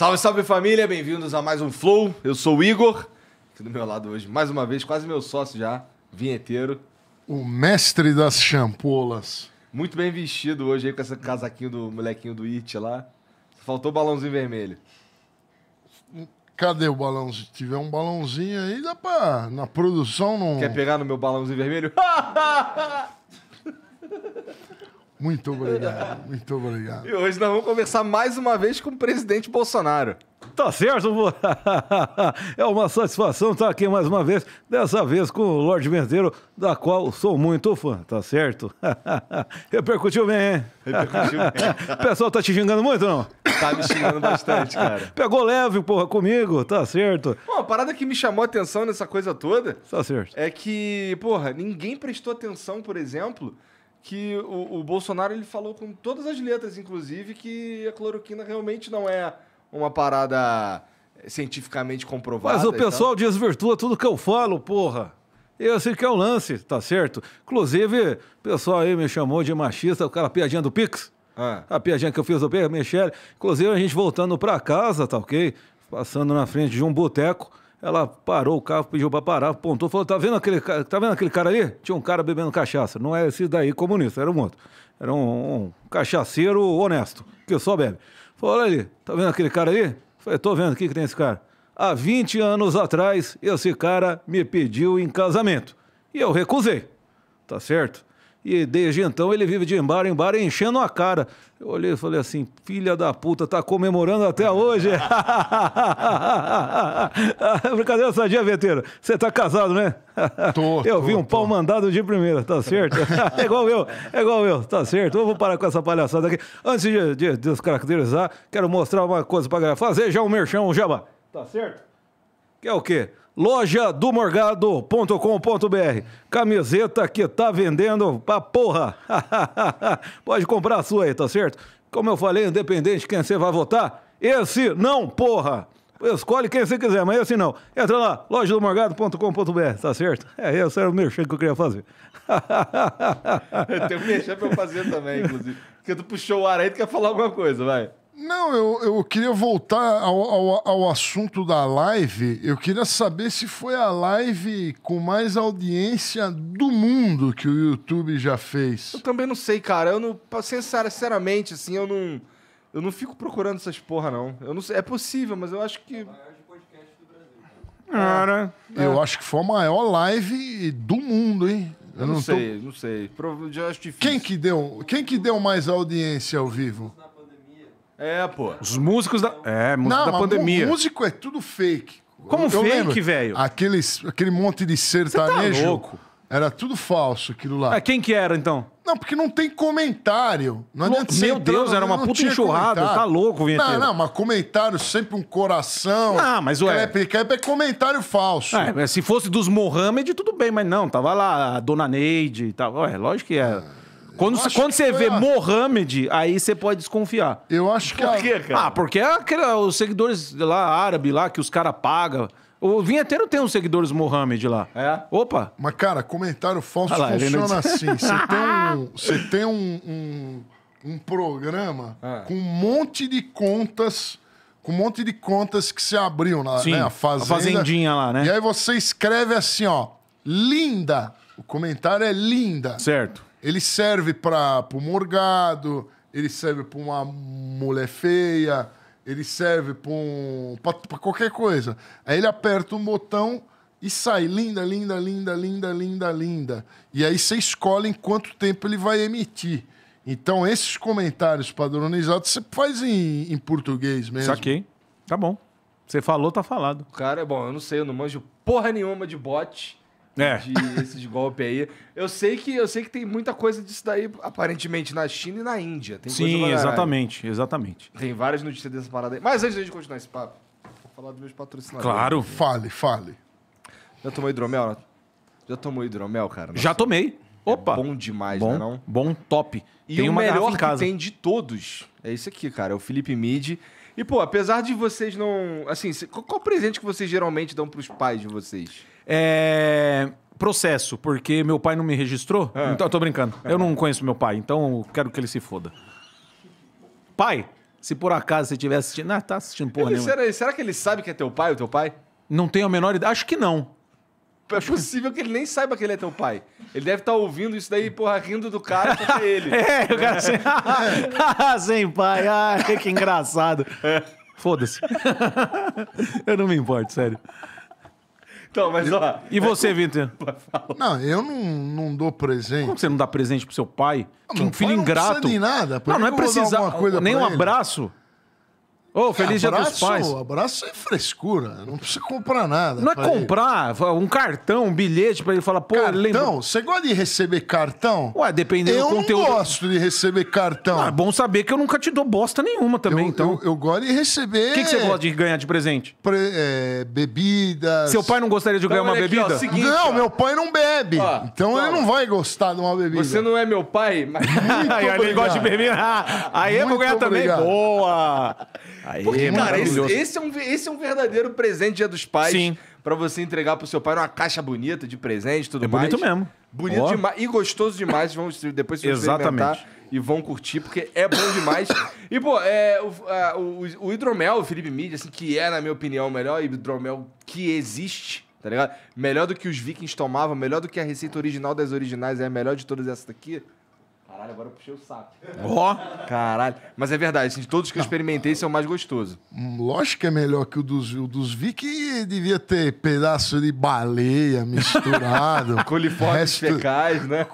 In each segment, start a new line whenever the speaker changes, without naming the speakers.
Salve, salve família, bem-vindos a mais um Flow. Eu sou o Igor, aqui do meu lado hoje, mais uma vez, quase meu sócio já, vinheteiro.
O mestre das champolas.
Muito bem vestido hoje aí com esse casaquinho do molequinho do It lá. Faltou o balãozinho vermelho.
Cadê o balãozinho? Se tiver um balãozinho aí, dá pra. Na produção não. Quer
pegar no meu balãozinho vermelho? Muito obrigado, muito obrigado. E hoje nós vamos conversar mais uma vez com o presidente Bolsonaro. Tá certo, é uma satisfação estar aqui mais uma vez, dessa vez com o Lorde
Merdeiro, da qual sou muito fã, tá certo? Repercutiu bem, hein? Repercutiu bem. O pessoal tá te xingando muito, não?
Tá me xingando
bastante, cara. Pegou leve, porra, comigo, tá certo.
Bom, a parada que me chamou a atenção nessa coisa toda... Tá certo. É que, porra, ninguém prestou atenção, por exemplo que o, o, Bolsonaro ele falou com todas as letras, inclusive, que a cloroquina realmente não é uma parada cientificamente comprovada. Mas o pessoal
desvirtua tudo que eu falo, porra. Esse que é o lance, tá certo? Inclusive, o pessoal aí me chamou de machista, o cara piadinha do Pix. Ah. A piadinha que eu fiz do Pierre mexer. Inclusive, a gente voltando pra casa, tá ok? Passando na frente de um boteco. Ela parou o carro, pediu para parar, apontou, falou: tá vendo, aquele, tá vendo aquele cara ali? Tinha um cara bebendo cachaça. Não é esse daí comunista, era um outro. Era um, um cachaceiro honesto, que só bebe. Falou: olha ali, tá vendo aquele cara ali? Falei: tô vendo, o que, que tem esse cara? Há 20 anos atrás, esse cara me pediu em casamento. E eu recusei, tá certo? E desde então ele vive de embar em bar enchendo a cara eu olhei e falei assim, filha da puta, tá comemorando até hoje. Brincadeira sadia, Veteiro. Você tá casado, né? Tô, eu tô, vi um tô. pau mandado de primeira, tá certo? é igual eu, é igual eu, tá certo? Eu vou parar com essa palhaçada aqui. Antes de, de descaracterizar, quero mostrar uma coisa pra galera. Fazer já um merchão, um jabá. Tá certo? Que é o quê? loja do morgado.com.br. Camiseta que tá vendendo pra porra. Pode comprar a sua aí, tá certo? Como eu falei, independente de quem você vai votar, esse não, porra. Escolhe quem você quiser, mas esse não. Entra lá, loja do morgado.com.br, tá certo? É, esse
era o merchan que
eu queria fazer.
eu tenho um merchan pra eu fazer também, inclusive. Porque tu puxou o ar aí, tu quer falar alguma coisa, vai.
Não, eu, eu queria voltar ao, ao, ao, assunto da live. Eu queria saber se foi a live com mais audiência do mundo que o YouTube já fez.
Eu também não sei, cara. Eu não. Sinceramente, assim, eu não. Eu não fico procurando essas porra, não. Eu não sei. É possível, mas eu acho que.
Cara, é. eu acho que foi a maior live do mundo, hein? Eu, eu não, não, sei, tô... não sei. Quem que deu, quem que deu mais audiência ao vivo? É, pô. Os músicos da. É, música da pandemia. Músico é tudo fake. Como eu fake, velho? Aqueles, aquele monte de tá sertanejo. Tá louco. Era tudo falso aquilo lá. Ah, quem que era, então? Não, porque não tem comentário. Não Lou... adianta Meu Deus, era uma puta enxurrada. Tá louco, Vinheteiro. Não, não, mas comentário, sempre um coração.
Ah, mas ué... Crepe, crepe é comentário falso. É, se fosse dos Mohamed, tudo bem, mas não. Tava lá a Dona Neide e tal. Ué, lógico que é. é. Quando, quando você vê a... Mohamed, aí você pode desconfiar. Eu acho que. Por quê, cara? Ah, porque é aquela, os seguidores lá, árabe lá, que os caras pagam. O Vinheteiro tem uns seguidores Mohamed lá. É? Opa!
Mas, cara, comentário falso ah lá, funciona não... assim. Você tem um. Você tem um, um um programa ah. com um monte de contas. Com um monte de contas que se abriu na Sim, né, a fazenda. A fazendinha lá, né? E aí você escreve assim, ó. Linda. O comentário é linda. Certo. Ele serve para o morgado, ele serve para uma mulher feia, ele serve para um, qualquer coisa. Aí ele aperta um botão e sai linda, linda, linda, linda, linda, linda. E aí você escolhe em quanto tempo ele vai emitir. Então, esses comentários padronizados você faz em, em português mesmo. Saquei. Tá bom.
Você falou, tá falado. Cara, é bom, eu não sei, eu não manjo porra nenhuma de bot. É. de, esse golpe aí. Eu sei que eu sei que tem muita coisa disso daí, aparentemente, na China e na Índia. Tem Sim, exatamente, exatamente. Tem várias notícias dessa parada aí. Mas antes de continuar esse papo, vou falar dos meus patrocinadores. Claro. Fale, fale. Já tomou hidromel? Né? Já tomou hidromel, cara? Nossa. Já tomei. É Opa! É bom demais, bom, né, não? Bom, top. E tem o melhor que tem de todos é esse aqui, cara. É o Felipe Mid. E, pô, apesar de vocês não... Assim, qual o presente que vocês geralmente dão pros pais de vocês? É processo,
porque meu pai não me registrou. É. Então, eu tô brincando. Eu não conheço meu pai, então quero que ele se foda. Pai, se por acaso você estiver assistindo. Ah, tá assistindo porra ele, nenhuma.
Será, será, que ele sabe que é teu pai, o teu pai? Não tenho a menor ideia. Acho que não. É possível que... ele nem saiba que ele é teu pai. Ele deve estar tá ouvindo isso daí, porra, rindo do cara que é ele. é, o cara assim.
sem pai. Ai, que engraçado. É. Foda-se. eu não me importo, sério.
Então, mas ó. E você, é
Vitor? Não, eu não, não dou presente. Como você não dá presente pro seu pai? Ah, que um filho ingrato. Não precisa nem nada. não, não é precisar. Nem um ele? abraço. Ô, oh, feliz é, abraço, dia dos pais.
Abraço e é frescura, não precisa comprar nada. Não é comprar ele. um cartão, um bilhete para ele falar, pô, cartão? lembra... Você gosta de receber cartão? Ué, dependendo eu do conteúdo. Eu gosto de receber cartão. Ah, é bom saber que eu nunca te dou bosta nenhuma também, eu, então. Eu, eu, gosto de receber... O que, que, você gosta de ganhar de presente? Pre... É, bebidas... Seu pai não gostaria de então, ganhar uma aqui, bebida? Ó, seguinte, não, ó. meu pai não bebe, ó, então ele não vai gostar de uma bebida. Você não é meu pai, mas... Aí ele gosta de
beber.
Aí eu vou ganhar obrigado. também.
Boa! Aí, Porque,
é cara, esse,
esse, é um, esse é um verdadeiro presente Dia dos Pais. Sim. Pra você entregar pro seu pai uma caixa bonita de presente e tudo mais. É bonito mesmo. Bonito oh. demais e gostoso demais. Vão depois se e vão curtir, porque é bom demais. e, pô, é, o, é, o, o hidromel, o Felipe Mídia, assim, que é, na minha opinião, o melhor hidromel que existe, tá ligado? Melhor do que os vikings tomavam, melhor do que a receita original das originais, é a melhor de todas essas daqui. Caralho, agora eu puxei o saco. Ó! Oh. Caralho. Mas é verdade, assim, de todos que eu experimentei, esse é o mais gostoso. Hum, lógico que é melhor que o
dos, o dos devia ter pedaço de baleia misturado.
Coliformes fecais, né?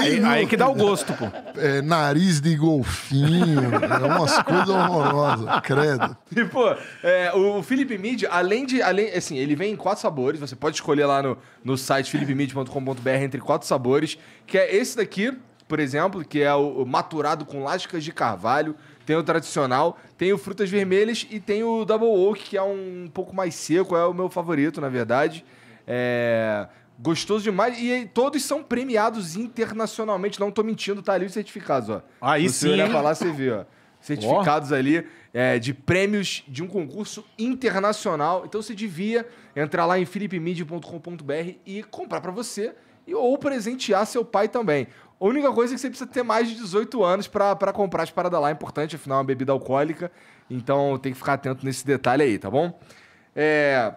aí, aí, que dá o gosto, pô.
É, nariz de golfinho,
é umas coisas horrorosas, credo. E, pô, é, o Felipe Mid, além de... Além, assim, ele vem em quatro sabores, você pode escolher lá no, no site philipemid.com.br entre quatro sabores, que é esse daqui por exemplo, que é o maturado com lascas de carvalho, tem o tradicional, tem o frutas vermelhas e tem o double oak, que é um pouco mais seco, é o meu favorito, na verdade. É... Gostoso demais. E todos são premiados internacionalmente. Não tô mentindo, tá ali os certificados, ó. Aí Se sim. Se olhar pra lá, você vê, ó. Certificados oh. ali é, de prêmios de um concurso internacional. Então você devia entrar lá em philipmedia.com.br e comprar para você e, ou presentear seu pai também. A única coisa é que você precisa ter mais de 18 anos para comprar as paradas lá. É importante, afinal, é uma bebida alcoólica. Então tem que ficar atento nesse detalhe aí, tá bom? É.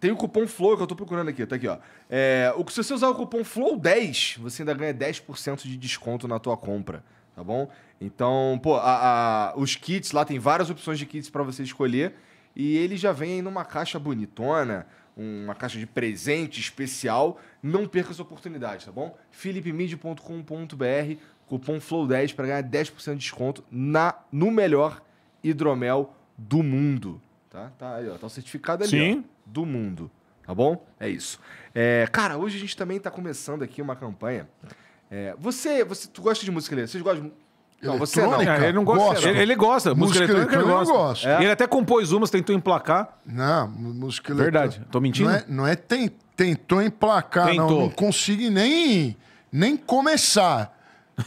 Tem o cupom FLOW que eu tô procurando aqui, tá aqui, ó. É, se você usar o cupom FLOW10, você ainda ganha 10% de desconto na tua compra, tá bom? Então, pô, a, a, os kits lá tem várias opções de kits para você escolher e ele já vem aí numa caixa bonitona, uma caixa de presente especial não perca essa oportunidade, tá bom? philipemid.com.br, cupom FLOW10 para ganhar 10% de desconto na, no melhor hidromel do mundo. Tá, tá, aí, ó, tá o certificado ali, Sim. Ó, do mundo, tá bom? É isso. É, cara, hoje a gente também está começando aqui uma campanha. É, você, você, tu gosta de música, Lê? Vocês gostam de... Não, você não. Cara. ele não gosta. gosta. Ele, ele, gosta. Música, música eletrônica, ele gosta. É. Ele
até compôs umas, tentou emplacar. Não, música eletrônica. Verdade. Tô mentindo? Não é, não é tentar tentou emplacar, tentou. não, não consegui nem, nem começar.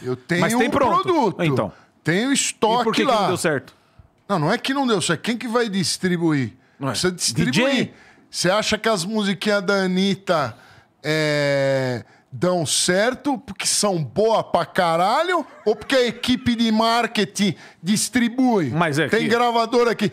Eu tenho Mas tem um produto. Então. Tenho estoque e por que lá. Que não deu certo? Não, não é que não deu certo. Quem que vai distribuir? Não é. Precisa distribuir. Você acha que as musiquinhas da Anitta é, dão certo porque são boa pra caralho ou porque a equipe de marketing distribui? Mas é Tem que... gravador aqui.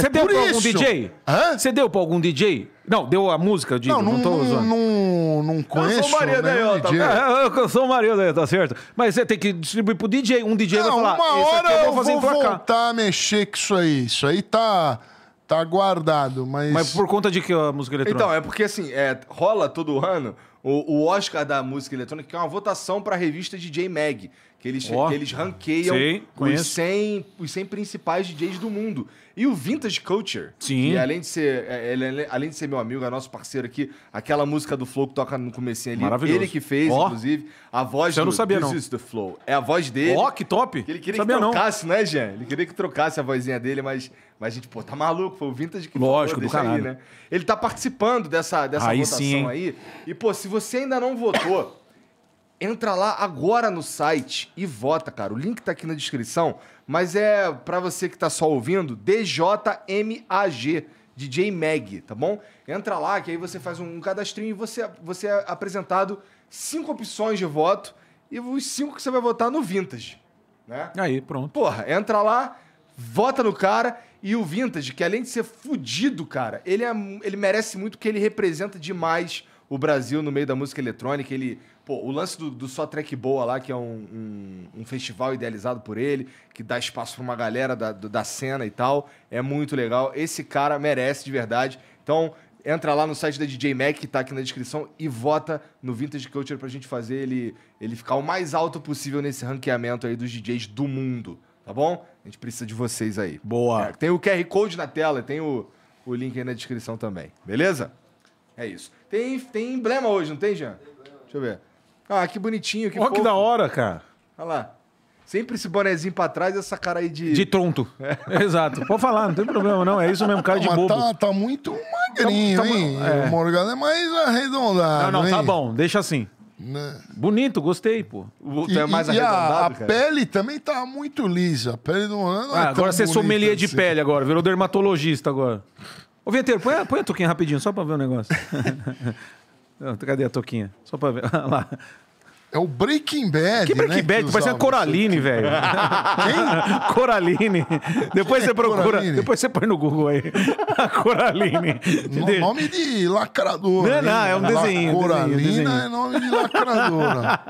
Você deu pra algum DJ?
Hã? Você deu pra algum DJ? Não, deu a música, de Não, não, não, tô usando.
não, não conheço. Eu sou Maria tá Deiota. É,
eu sou Maria Deiota, tá certo? Mas você tem que distribuir pro DJ. Um DJ
não, vai falar, uma
hora eu vou, eu vou voltar a mexer com isso aí. Isso aí tá... Tá guardado, mas. Mas por
conta de que a música eletrônica? Então, é porque assim, é, rola todo ano o, o Oscar da música eletrônica, que é uma votação pra revista DJ Mag. Que eles, oh, que eles ranqueiam os, 100, os 100 principais DJs do mundo. E o Vintage Culture, Sim. que além de, ser, é, ele, é, além de ser meu amigo, é nosso parceiro aqui, aquela música do Flow que toca no comecinho ali, ele que fez, oh. inclusive, a voz eu do não sabia, This não. is the Flow. É a voz dele. Ó, oh, que top! Que ele queria sabia que trocasse, não. né, Jean? Ele queria que trocasse a vozinha dele, mas, mas a gente, pô, tá maluco, foi o Vintage que Lógico, falou, do caralho. Aí, né? Ele tá participando dessa, dessa aí votação sim. aí. E, pô, se você ainda não votou... Entra lá agora no site e vota, cara. O link tá aqui na descrição, mas é para você que tá só ouvindo, DJMAG, DJ Mag, tá bom? Entra lá que aí você faz um cadastrinho e você, você é apresentado cinco opções de voto e os cinco que você vai votar no Vintage, né? Aí, pronto. Porra, entra lá, vota no cara e o Vintage, que além de ser fudido, cara, ele, é, ele merece muito que ele representa demais o Brasil no meio da música eletrônica, ele Pô, o lance do, do Só trek Boa lá, que é um, um, um festival idealizado por ele, que dá espaço para uma galera da, da cena e tal, é muito legal. Esse cara merece de verdade. Então, entra lá no site da DJ Mac, que tá aqui na descrição, e vota no Vintage Culture pra gente fazer ele, ele ficar o mais alto possível nesse ranqueamento aí dos DJs do mundo, tá bom? A gente precisa de vocês aí. Boa! É, tem o QR Code na tela, tem o, o link aí na descrição também, beleza? É isso. Tem, tem emblema hoje, não tem, Jean? Tem Deixa eu ver. Ah, que bonitinho, que Olha que da hora, cara. Olha lá.
Sempre esse bonezinho pra trás, essa cara aí de. De tronto. É. Exato. Pode falar, não tem problema, não. É isso mesmo, cara de Mas bobo. Tá,
tá muito magrinho, tá, tá, hein? É. O Morgado é mais arredondado. Não, não, tá hein? tá
bom, deixa assim. Né? Bonito, gostei, pô. E, é mais e a, a pele também tá muito lisa. A pele do Rano. É ah, é agora você é sommelier de assim. pele agora, virou dermatologista agora. Ô, Vinteiro, põe, põe a Tuquinha rapidinho, só pra ver o negócio. Cadê a toquinha? Só pra ver. Olha lá. É o Breaking Bad. Que Breaking né, Bad? Que Parece a Coraline, velho. Quem? Coraline. Depois Quem você é procura. Coraline? Depois você põe no Google aí.
A Coraline. No, nome de lacradora. Não, não, é um desenho. Coralina desenho, desenho. é nome de lacradora.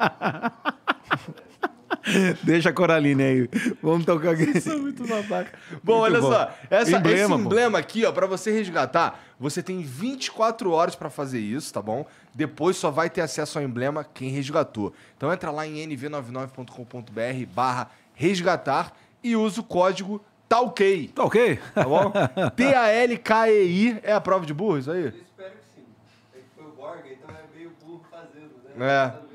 Deixa a
Coraline aí. Vamos tocar aqui. Isso é
muito babaca.
Bom, muito olha bom. só. Essa, emblema, esse emblema
pô. aqui, ó, para você resgatar, você tem 24 horas para fazer isso, tá bom? Depois só vai ter acesso ao emblema quem resgatou. Então entra lá em nv99.com.br barra resgatar e usa o código TALKEI. TALKEI. Tá bom? T-A-L-K-E-I. É a prova de burro isso aí? Eu espero que sim. É que foi o Borg, então é meio burro fazendo, né? É.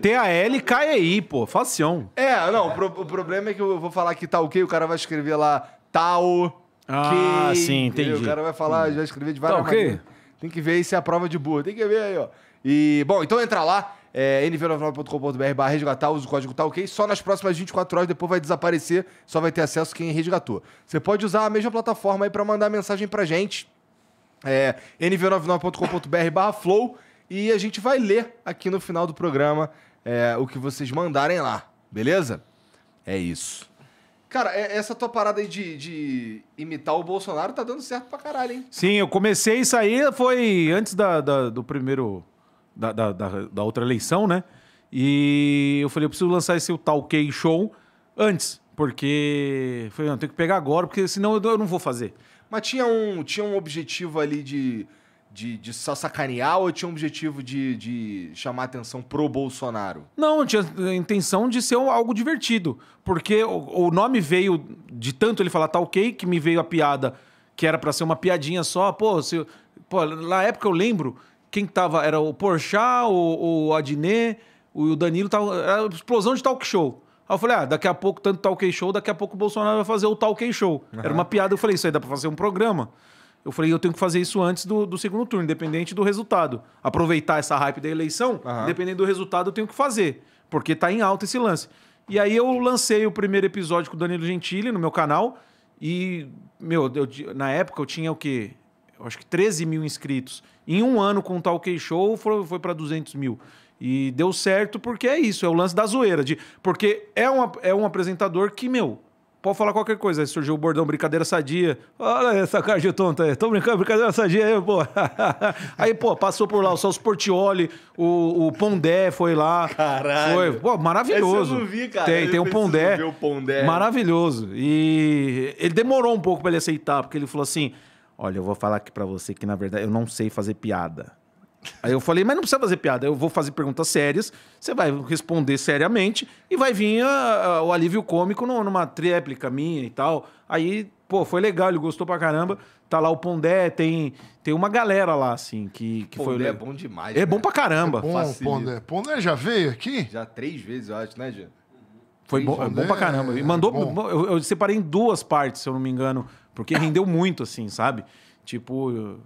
T-A-L-K-E-I, pô. Facião. É, não, o, pro, o, problema é que eu vou falar que tá ok, o cara vai escrever lá tal. Ah, sim, entendi. O cara vai falar, vai escrever de várias tá okay. maneiras. Tem que ver se é a prova de burro. Tem que ver aí, ó. E, bom, então entra lá, é, nv99.com.br barra resgatar, usa o código tá ok. Só nas próximas 24 horas, depois vai desaparecer, só vai ter acesso quem resgatou. Você pode usar a mesma plataforma aí para mandar mensagem pra gente. É, nv99.com.br barra flow e a gente vai ler aqui no final do programa é, o que vocês mandarem lá, beleza? É isso. Cara, é, essa tua parada aí de, de, imitar o Bolsonaro tá dando certo pra caralho, hein?
Sim, eu comecei isso aí, foi antes da, da do primeiro. Da, da, da, outra eleição, né? E eu falei, eu preciso lançar esse tal Show
antes, porque. Falei, não, tem que pegar agora, porque senão eu não vou fazer. Mas tinha um, tinha um objetivo ali de de, de só sacanear ou tinha um objetivo de, de chamar atenção pro Bolsonaro?
Não, tinha a intenção de ser algo divertido. Porque o, o nome veio de tanto ele falar tá ok, que me veio a piada, que era para ser uma piadinha só. Pô, se, pô, na época eu lembro quem tava. Era o Porchat, o, o Adnet, o Danilo. Tava, era explosão de talk show. Aí eu falei, ah, daqui a pouco, tanto talk show, daqui a pouco o Bolsonaro vai fazer o talk show. Uhum. Era uma piada. Eu falei, isso aí dá pra fazer um programa. Eu falei, eu tenho que fazer isso antes do, do segundo turno, independente do resultado. Aproveitar essa hype da eleição, uhum. dependendo do resultado, eu tenho que fazer. Porque tá em alta esse lance. E aí eu lancei o primeiro episódio com o Danilo Gentili no meu canal. E, meu, eu, na época eu tinha o quê? Eu acho que 13 mil inscritos. Em um ano com o Talk Show foi, foi para 200 mil. E deu certo porque é isso, é o lance da zoeira. De, porque é, uma, é um apresentador que, meu, Pode falar qualquer coisa. Aí surgiu o bordão Brincadeira Sadia. Olha essa cara de tonta aí. Tô brincando, Brincadeira Sadia aí, pô. aí, pô, passou por lá o Celso Portioli, o, o Pondé foi lá. Caralho. Foi, pô, maravilhoso. Esse eu não vi, cara. Tem, tem o Pondé. Ver o Pondé. Maravilhoso. E ele demorou um pouco para ele aceitar, porque ele falou assim: Olha, eu vou falar aqui para você que, na verdade, eu não sei fazer piada. Aí eu falei, mas não precisa fazer piada, eu vou fazer perguntas sérias, você vai responder seriamente e vai vir a, a, o alívio cômico no, numa tréplica minha e tal. Aí, pô, foi legal, ele gostou pra caramba. Tá lá o Pondé, tem, tem uma galera lá, assim, que, que Pondé foi. é bom
demais. É né? bom pra caramba. É bom, Facilita. Pondé. Pondé já veio aqui? Já três vezes, eu acho, né, Jean?
Foi bom, é bom pra caramba. E é mandou. É eu, eu separei em duas partes, se eu não me engano, porque rendeu muito, assim, sabe? Tipo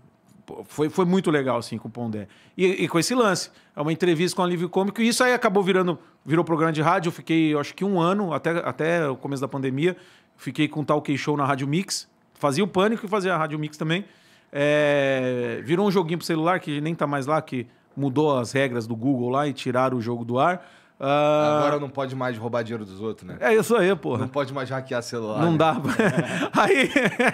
foi, foi muito legal, assim, com o Pondé. E, e, com esse lance. É uma entrevista com o Alívio Cômico. E isso aí acabou virando... Virou programa de rádio. Eu fiquei, acho que um ano, até, até o começo da pandemia. Fiquei com o Tal Show na Rádio Mix. Fazia o Pânico e fazia a Rádio Mix também. É, virou um joguinho pro celular, que nem tá mais lá, que mudou
as regras do Google lá e tiraram o jogo do ar. Ah, Agora não pode mais roubar dinheiro dos outros, né? É isso aí, porra. Não pode mais hackear celular. Não né? dá. aí,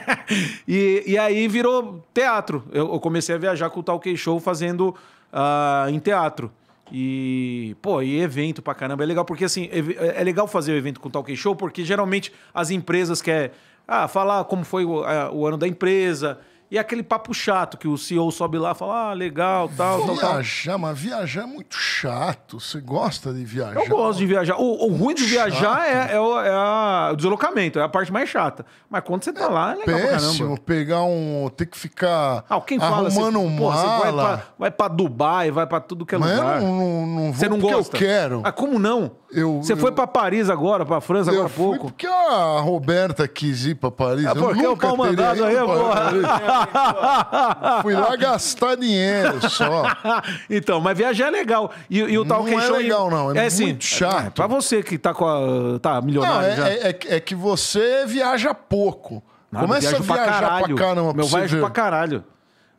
e,
e aí virou teatro. Eu, eu, comecei a viajar com o Talk Show fazendo uh, em teatro. E, pô, e evento pra caramba. É legal porque, assim, é, é legal fazer o evento com o Talk Show porque geralmente as empresas querem ah, falar como foi o, a, o ano da empresa, e aquele papo chato que o CEO sobe lá e fala: ah, legal, tal, viajar, tal. Viajar,
mas viajar é muito chato. Você gosta de viajar? Eu gosto de viajar. O, o ruim de viajar
é, é, o, é o deslocamento, é a parte mais chata. Mas quando você tá é lá, é legal péssimo, pra caramba.
pegar um. ter que ficar ah, quem fala, arrumando um mala. Vai pra,
vai pra Dubai, vai pra tudo que é mas lugar. Eu não,
não, não vou você não gosta? eu quero.
Ah, como não? Eu, Você eu, foi para Paris agora, para
França agora há pouco? Fui porque a Roberta quis ir para Paris. Ah, é porque eu nunca o pau mandado aí, porra. fui lá gastar dinheiro só. então, mas
viajar é legal. E, e o tal Não é legal, não. É, é assim, muito chato. É, para você que tá com a... tá milionário não, é, já. É, é, que é você viaja pouco. Nada, ah, Começa a viajar pra, caralho. pra caramba. Meu, viajo pra caralho.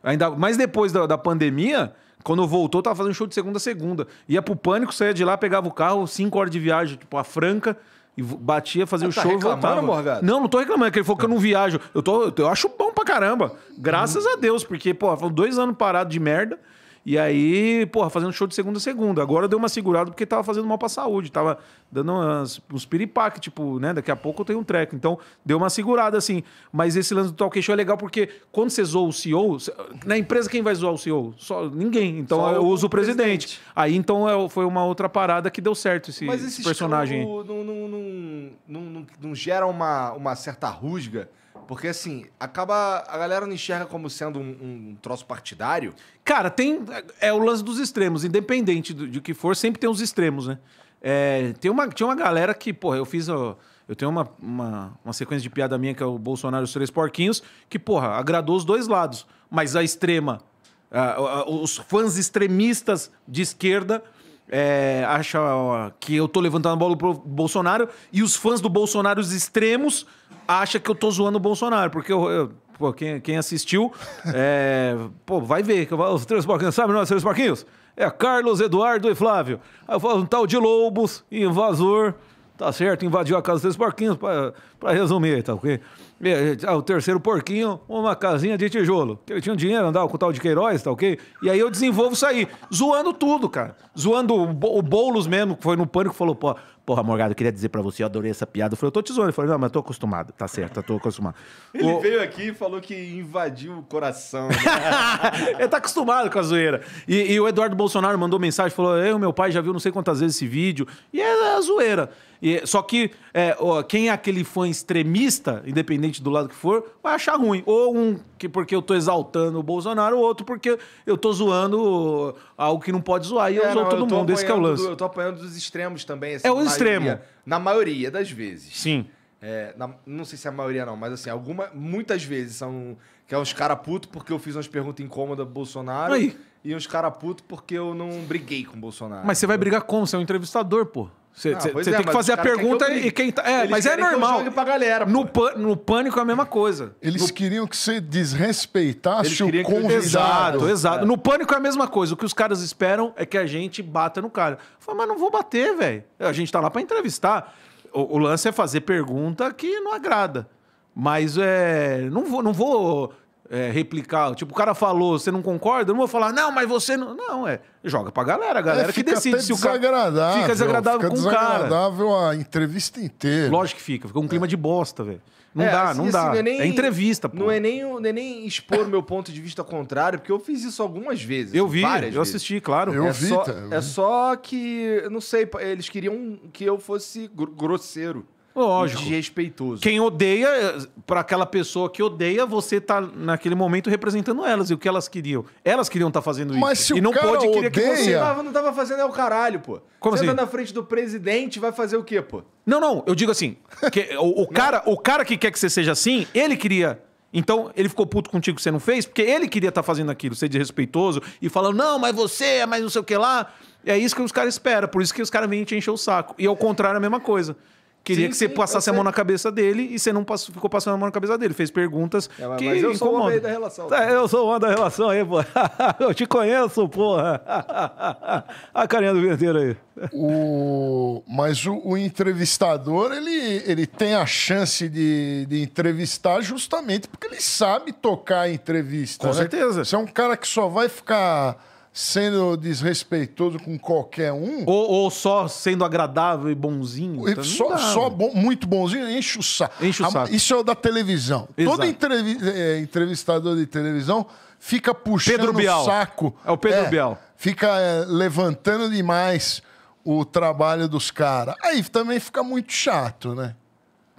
Ainda, mas depois da, da pandemia quando voltou, tava fazendo show de segunda a segunda. Ia pro pânico, saía de lá, pegava o carro, cinco horas de viagem, tipo, a franca. E batia, fazia ah, o tá show e voltava. Morgado? Não, não tô reclamando, é que ele falou que eu não viajo. Eu, tô, eu acho bom pra caramba. Graças uhum. a Deus, porque, pô, foram dois anos parado de merda. E aí, porra, fazendo show de segunda a segunda. Agora deu uma segurada porque tava fazendo mal pra saúde, tava dando umas, uns piripaque, tipo, né? Daqui a pouco eu tenho um treco. Então, deu uma segurada, assim. Mas esse lance do talk show é legal porque quando você zoa o CEO, na empresa quem vai zoar o CEO? Só, ninguém. Então, Só eu uso o presidente. presidente. Aí, então, é, foi uma outra parada que deu certo esse, Mas esse personagem. Mas
não, não, não, não, não gera uma, uma certa rusga porque, assim, acaba. A galera não enxerga como sendo um, um troço partidário. Cara, tem. É, é o lance dos extremos.
Independente do, de que for, sempre tem os extremos, né? É, tem uma, tinha uma galera que, porra, eu fiz. Ó, eu tenho uma, uma, uma, sequência de piada minha que é o Bolsonaro e os Três Porquinhos, que, porra, agradou os dois lados. Mas a extrema, a, a, os fãs extremistas de esquerda é, acham que eu tô levantando a bola pro Bolsonaro e os fãs do Bolsonaro, os extremos, acha que eu tô zoando o Bolsonaro, porque eu, eu pô, quem, quem, assistiu, é, pô, vai ver. Que eu, os três porquinhos, sabe nós, três porquinhos? É Carlos, Eduardo e Flávio. Aí eu falo um tal de Lobos, invasor, tá certo, invadiu a casa dos três porquinhos, para resumir, tá ok? Ah, o terceiro porquinho, uma casinha de tijolo. Que ele tinha um dinheiro, andava com o tal de Queiroz, tá ok? E aí eu desenvolvo isso aí, zoando tudo, cara. Zoando o, o Boulos mesmo, que foi no pânico e falou, pô, Porra, Morgado, eu queria dizer para você, eu adorei essa piada. Eu falei, eu tô te zoando. Ele falou, não, mas eu tô acostumado. Tá certo, eu tô acostumado.
Ele o... veio aqui e falou que invadiu o coração.
ele tá acostumado com a zoeira. E, e o Eduardo Bolsonaro mandou mensagem, falou, eu, meu pai já viu não sei quantas vezes esse vídeo. E é, é a zoeira. E, só que é, ó, quem é aquele fã extremista, independente do lado que for, vai achar ruim. Ou um que porque eu tô exaltando o Bolsonaro, ou outro porque eu tô zoando algo que não pode zoar e é, usou não, todo mundo. Esse é o lance. Do,
eu tô apanhando dos extremos também. Assim, é o extremo. Na maioria das vezes. Sim. É, na, não sei se é a maioria não, mas assim, alguma, muitas vezes são que é uns cara puto porque eu fiz umas perguntas incômodas pro Bolsonaro Aí. e uns cara puto porque eu não briguei com o Bolsonaro. Mas você vai brigar como? Você é um entrevistador, pô. Você, ah, é, tem que fazer a pergunta que e quem tá. É, mas é normal. Galera,
no, pan, no, pânico é a mesma coisa. Eles no... queriam que você
desrespeitasse o convidado. Exato, exato. É.
No pânico é a mesma coisa. O que os caras esperam é que a gente bata no cara. Fala, mas não vou bater, velho. A gente tá lá para entrevistar. O, o lance é fazer pergunta que não agrada. Mas é. Não vou. Não vou é, replicar. Tipo, o cara falou, você não concorda? Eu não vou falar, não, mas você não. Não, é. Joga pra
galera, a galera é, que decide se o cara. Fica desagradável
fica com o cara.
desagradável a entrevista
inteira. Lógico que fica, fica um clima é. de bosta, velho. Não é, dá, assim, não assim, dá. É nem, é, entrevista,
pô. Não é, nem, não é nem expor meu ponto de vista contrário, porque eu fiz isso algumas vezes. Eu vi, eu vezes. assisti, claro. Eu é vi, só, eu vi, É só que, não sei, eles queriam que eu fosse grosseiro. Lógico. respeitoso. Quem odeia, eh, para aquela pessoa que odeia, você tá
naquele momento representando elas e o que elas queriam. Elas queriam estar tá fazendo Mas isso. Se e o não cara pode querer odeia... que você tava,
não tava fazendo é o caralho, pô. Como você tá assim? tá na frente do presidente, vai fazer o quê, pô? Não, não, eu
digo assim, o, o cara, o cara que quer que você seja assim, ele queria então, ele ficou puto contigo que você não fez, porque ele queria estar tá fazendo aquilo, ser desrespeitoso e falando, não, mas você, é, mas não sei o que lá. É isso que os caras esperam, por isso que os caras vêm te encher o saco. E ao contrário, é a mesma coisa. Queria sim, que você sim, passasse a mão na cabeça dele e você não passou, ficou passando a mão na cabeça dele. Fez perguntas Ela, é, que mas eu sou o homem da relação. É, eu
sou o homem da relação aí, pô. eu te conheço, porra. a carinha do vendeiro aí. O... Mas o, o, entrevistador, ele, ele tem a chance de, de entrevistar justamente porque ele sabe tocar a entrevista. Com né? certeza. Você é um cara que só vai ficar sendo desrespeitoso com qualquer um. Ou, ou só sendo agradável e bonzinho. Então só só bom, muito bonzinho, enche o saco. Enche o saco. Isso é o da televisão. Exato. Todo entrevi é, entrevistador de televisão fica puxando o saco. É o Pedro é, Bial. Fica é, levantando demais o trabalho dos caras. Aí também fica muito chato, né?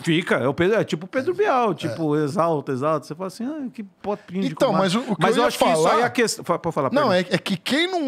Fica, é, o Pedro, é tipo o Pedro Bial, tipo, exalta, é. exalta. Você fala assim, ah, que potinho então, mas o, o que mas eu, eu acho falar... que isso aí é a questão. Pode falar, não, é, é, que quem não,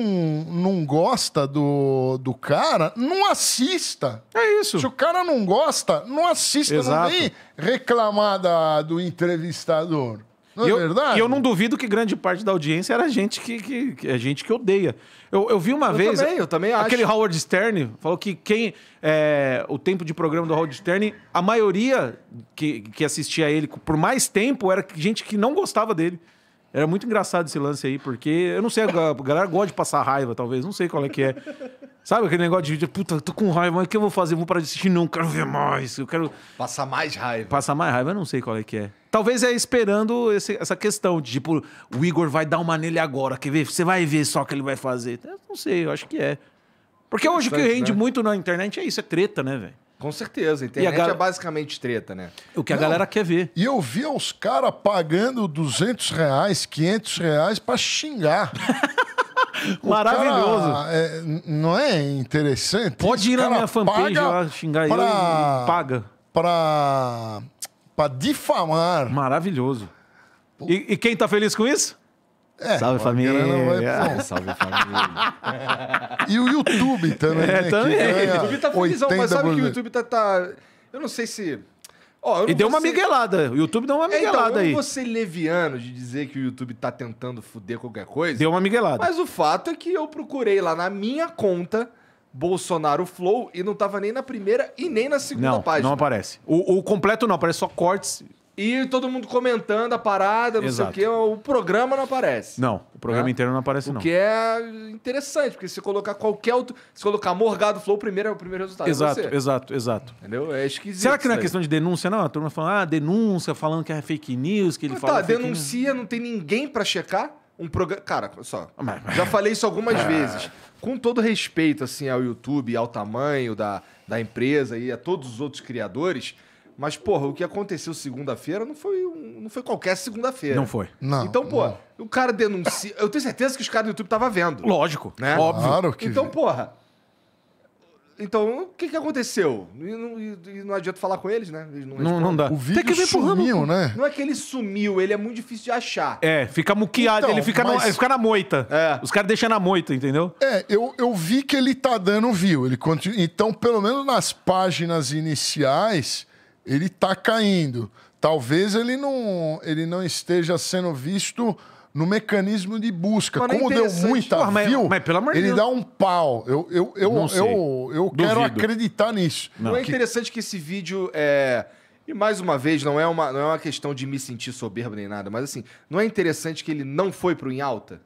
não gosta do, do cara, não assista. É isso. Se o cara não gosta, não assista. Exato. Não vem reclamar da, do entrevistador. Não é eu,
verdade? E eu não duvido que grande parte da audiência era gente que, que, que é gente que odeia. Eu, eu vi uma eu vez. Também, eu também acho. Aquele Howard Stern falou que quem. É, o tempo de programa do Howard Stern, a maioria que, que assistia a ele por mais tempo era gente que não gostava dele. Era muito engraçado esse lance aí, porque eu não sei, a galera gosta de passar raiva, talvez, não sei qual é que é. Sabe aquele negócio de, puta, tô com raiva, mas o que eu vou fazer? Vou parar de assistir? Não, quero ver mais, eu quero. Passar mais raiva. Passar mais raiva, eu não sei qual é que é. Talvez é esperando esse, essa questão de, tipo, o Igor vai dar uma nele agora, quer ver? Você vai ver só o que ele vai fazer. Eu não sei, eu
acho
que é. Porque hoje o que rende né? muito na internet é isso, é treta, né, velho? Com certeza, a internet a gal... é basicamente treta, né?
O que a Não, galera quer ver. E eu vi os caras pagando 200 reais, 500 reais pra xingar. Maravilhoso. É, não é interessante? Pode ir na minha fanpage lá, xingar pra, eu e paga. Pra, pra difamar. Maravilhoso. E,
e, quem tá feliz com isso? É, salve família. Vai... salve família.
e o YouTube
também, é, né?
O YouTube tá felizão, mas sabe que o
YouTube tá, tá... Eu não sei se... Oh, e deu uma ser... miguelada. O YouTube deu uma miguelada é, então, aí. Eu não vou ser leviano de dizer que o YouTube tá tentando foder qualquer coisa. Deu uma miguelada. Mas o fato é que eu procurei lá na minha conta Bolsonaro Flow e não tava nem na primeira e nem na segunda não, página. Não
aparece. O,
o completo não, aparece
só cortes
e todo mundo comentando a parada, não Exato. sei o quê. O programa não aparece.
Não, o programa né? inteiro não aparece, não. O que
é interessante, porque se colocar qualquer outro. Se colocar Morgado Flow, primeiro é o primeiro resultado. É exato,
exato, exato.
Entendeu? É esquisito. Será que não é questão
de denúncia, não? A turma falando, ah, denúncia, falando que é fake news, que ele Mas fala. Tá, denuncia,
news. não tem ninguém para checar um programa. Cara, só. Já falei isso algumas ah. vezes. Com todo respeito, assim, ao YouTube, ao tamanho da, da empresa e a todos os outros criadores mas, porra, o que aconteceu segunda-feira não foi, um, não foi qualquer segunda-feira. Não foi. Não. Então, porra, o cara denuncia. Eu tenho certeza que os caras do YouTube estavam vendo. Lógico. Né? Óbvio. Claro que... Então, porra. Então, o que, que aconteceu? E não, e não adianta falar com eles, né? Eles não, não, não, dá. O vídeo Tem que ver sumiu, por... né? Não é que ele sumiu, ele é muito difícil de achar.
É, fica muqueado, então, ele, fica mas... na, ele fica na
moita. É. Os caras deixam na moita,
entendeu?
É, eu,
eu vi que ele tá dando view. Ele continua... Então, pelo menos nas páginas iniciais ele está caindo. Talvez ele não, ele não esteja sendo visto no mecanismo de busca. Mas é Como deu muita Porra, view, mas, mas, ele Deus. dá um pau. Eu, eu, eu, não eu, eu, eu quero acreditar nisso. Não, não é que...
interessante que esse vídeo é... E mais uma vez, não é uma, não é uma questão de me sentir soberbo nem nada, mas assim, não é interessante que ele não foi pro em alta?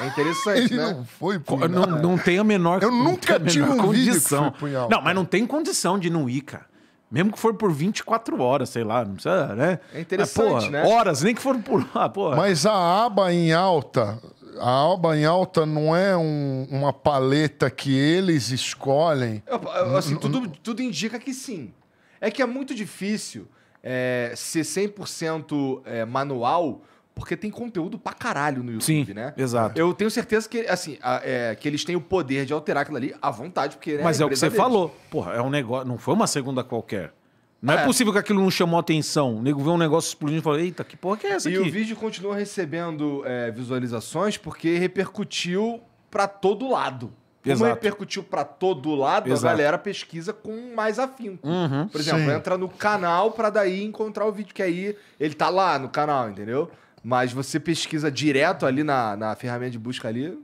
É interessante, ele né? não foi pro não, não tem a menor Eu nunca tive um condição. Vídeo que foi pro em alta. Não, mas não tem condição de não ir, cara.
Mesmo que for por 24 horas, sei lá, não precisa, né? É interessante, Mas, porra, né? Horas, nem que for por.
Ah, porra. Mas
a aba em alta, a aba em alta não é um- uma paleta que eles escolhem.
Eu- eu- Assim, tudo, tudo indica que sim. É que é muito difícil é, ser 100% é, manual porque tem conteúdo pra caralho no YouTube, Sim, né? Exato. Eu tenho certeza que, assim, a, é, que eles têm o poder de alterar aquilo ali à vontade, porque. Né, Mas é, o que você deles. falou.
Porra, é um negócio. Não foi uma segunda qualquer. Não é. é, possível que aquilo não chamou atenção. O nego vê um negócio explodindo e fala: Eita, que porra que é essa e aqui? E o
vídeo continua recebendo é, visualizações porque repercutiu para todo lado. Como Exato. repercutiu para todo lado, Exato. a galera pesquisa com mais afinco. Uhum, Por exemplo, sim. entra no canal para daí encontrar o vídeo que aí ele tá lá no canal, entendeu? Mas você pesquisa direto ali na, na ferramenta de busca ali,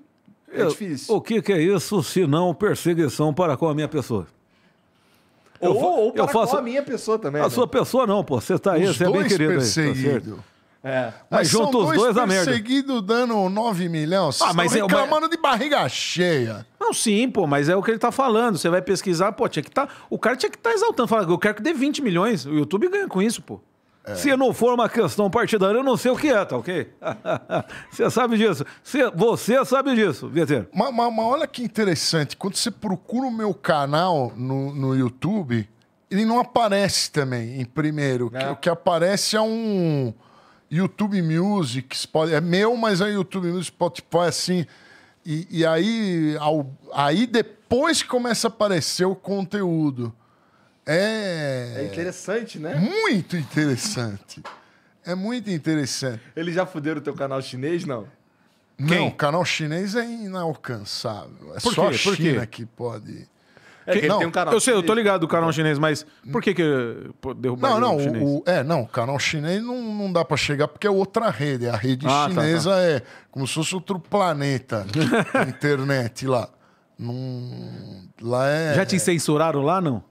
é eu, difícil. O
que, que é isso se não perseguição para com a minha pessoa?
Ou, eu, ou para eu faço... com a minha pessoa também. A né?
sua
pessoa não, pô. Você está
aí, você é bem querido. Perseguido. Aí, tá é.
Mas, mas junto os dois, dois é a merda. seguido dando 9 milhões. Ah, mas estão é reclamando é, de barriga cheia.
Não, sim, pô, mas é o que ele tá falando. Você vai pesquisar, pô, tinha que tá. O cara tinha que estar tá exaltando. Fala, eu quero que dê 20 milhões. O YouTube ganha com isso, pô. É. Se não for uma questão partidária, eu não sei o que é, tá ok? você sabe disso. Você, você sabe disso, Vieteiro.
Mas, mas, mas, olha que interessante. Quando você procura o meu canal no, no YouTube, ele não aparece também em primeiro. É. O que aparece é um YouTube Music, Spotify. É meu, mas é YouTube Music, Spotify, assim. E, e aí, ao, aí depois começa a aparecer o conteúdo. É.
É interessante, né?
Muito interessante. É muito interessante.
Eles já fuderam o teu canal chinês, não?
Quem? Não, o canal chinês é inalcançável. É Por só quê? a China que
pode. É que não, tem um canal. Eu sei, eu tô ligado
do canal chinês, mas por que que derrubaram não, não, o chinês? é, não, o canal chinês não, não dá para chegar porque é outra rede. A rede ah, tá, chinesa tá, tá. é como se fosse outro planeta, internet lá. Num, lá é Já te
censuraram
lá não?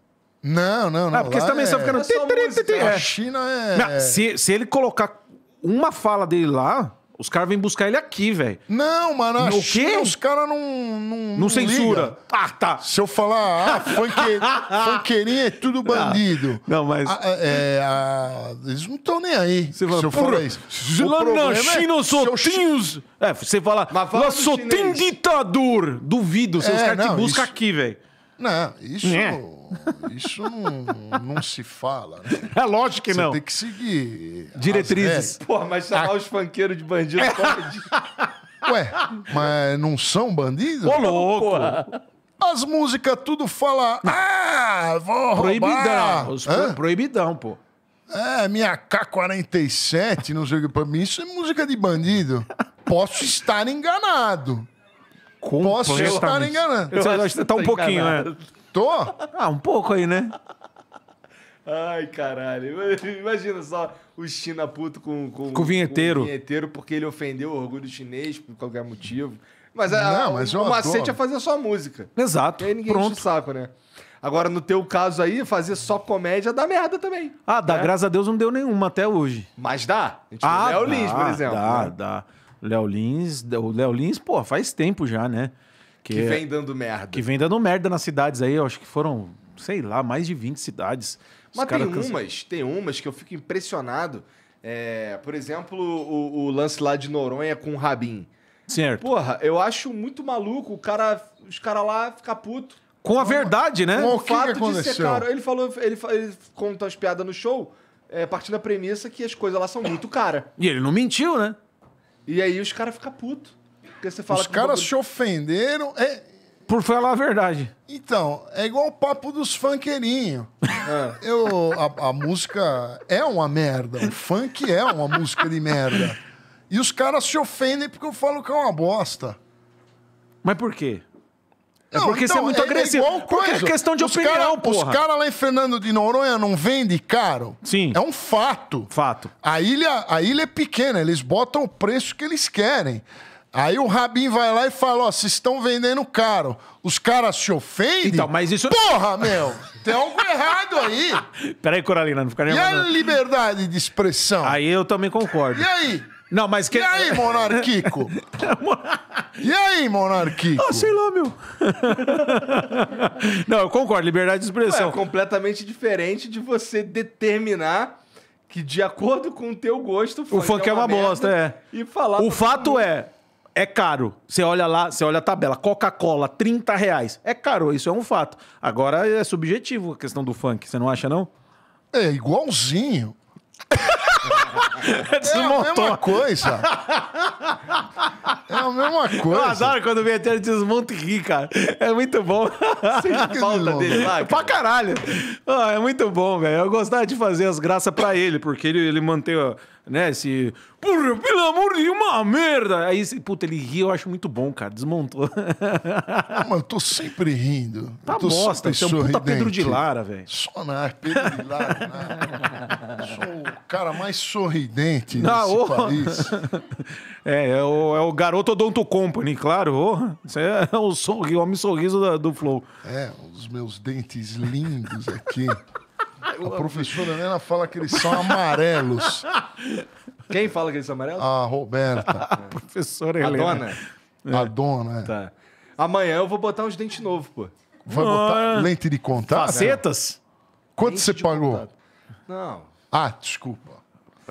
Não, não, não. Ah, porque também é... estão ficando. É, é A China é. Não,
se, se ele colocar uma fala dele lá, os caras vêm buscar ele aqui, velho.
Não, mano, a no China, quê? os caras não, não. Não, censura. Liga. Ah, tá. Se eu falar, ah, foi funkeirinho é tudo bandido. Ah, não, mas. Ah, é, é eles não estão nem aí. Você fala, se eu falar isso. Lá na China,
os sotinhos. É, você fala, lá só tem
ditador.
Duvido. Se é, os caras te buscam isso... aqui, velho.
Não, isso. É. Isso não, não se fala, né? É lógico que Você não. tem
que seguir. Diretrizes. Pô, mas chamar ah. os funkeiros de bandido pode.
É Ué, mas não são bandidos? Ô, louco! Porra. As músicas tudo fala. Ah, vou proibidão, roubar. proibidão, pô. É, minha K-47, não sei o que pra mim. Isso é música de bandido. Posso estar enganado. Posso estar
enganado. Eu, eu, eu, tá um pouquinho, tá né? enganado. né?
Tô? Ah, um pouco aí, né?
Ai, caralho. Imagina só o China puto com, com, com o vinheteiro. Com o vinheteiro porque ele ofendeu o orgulho chinês por qualquer motivo. Mas, Não, a, mas o é macete é fazer só música. Exato. E aí ninguém Pronto. enche o saco, né? Agora, no teu caso aí, fazer só comédia dá merda também. Ah, dá. Né? Graças a Deus não deu nenhuma até hoje. Mas dá. A gente ah, Léo Lins, por
exemplo. Dá, né? dá. Léo Lins, o Léo Lins, pô, faz tempo já, né? Que, que é vem dando merda. Que vem dando merda nas cidades aí, eu acho que foram, sei lá, mais de 20 cidades.
Mas tem cansa... umas, tem umas que eu fico impressionado. É, por exemplo, o, o, lance lá de Noronha com o Rabin. Certo. Porra, eu acho muito maluco o cara, os caras lá ficar puto. Com a verdade, né? Com o, o fato que de ser caro. Ele falou, ele, ele conta as piadas no show, é, partindo da premissa que as coisas lá são muito caras. E ele não mentiu, né? E aí os caras ficam putos. Porque você fala Os que um caras se
ofenderam. É, Por falar a verdade. então, é igual o papo dos funkeirinhos. É. Eu, a, a música é uma merda. O funk é uma música de merda. E os caras se ofendem porque eu falo que é uma bosta. Mas por quê? É Não, porque você é então, muito é agressivo. igual Porque é coisa. questão de Os opinião, cara- porra. Os caras lá em Fernando de Noronha não vendem caro? Sim. É um fato. Fato. A ilha, a ilha é pequena, eles botam o preço que eles querem. Aí o Rabin vai lá e fala: Ó, vocês estão vendendo caro. Os caras se ofendem? Então, mas isso. Porra, meu! Tem algo errado aí. Peraí, Coralina, não fica nem. E a liberdade de expressão? Aí eu também concordo. E aí? Não, mas que... E aí, monarquico? e aí, monarquico? Ah, sei lá,
meu.
não, eu concordo, liberdade de expressão. é completamente diferente de você determinar que de acordo com o teu gosto, o funk, é uma, é uma bosta, é. E falar o fato
é, é caro. Você olha lá, você olha a tabela. Coca-Cola, 30 reais. É caro, isso é um fato. Agora é subjetivo a questão do funk, você não acha, não?
É igualzinho. É a mesma coisa. é a mesma coisa. Eu adoro quando o Vietnã desmonta e ri,
cara. É muito bom. a falta dele lá. Cara. Pra caralho. é muito bom, velho. Eu gostava de fazer as graças pra ele, porque ele, ele manteve né? Esse. Porra, pelo amor de uma merda! Aí, esse, puta, ele ri, eu acho muito bom, cara. Desmontou. Não, ah,
mas eu tô sempre rindo. Tá bosta, então puta Pedro de Lara, velho. na é Pedro de Lara. Né? Sou o cara mais sorridente na ah, desse oh. país.
É, é o, é o garoto Odonto Company, claro. Oh, isso é o, sorri,
o homem sorriso da, do Flow. É, os meus dentes lindos aqui.
A professora Helena fala que eles são amarelos. Quem fala que eles são amarelos? A
Roberta. a professora Helena. A dona. É. A dona, é. Tá.
Amanhã eu vou botar uns dentes novos, pô. Vai botar ah. lente de contato?
Facetas? Quanto lente você pagou? Contato. Não. Ah, desculpa.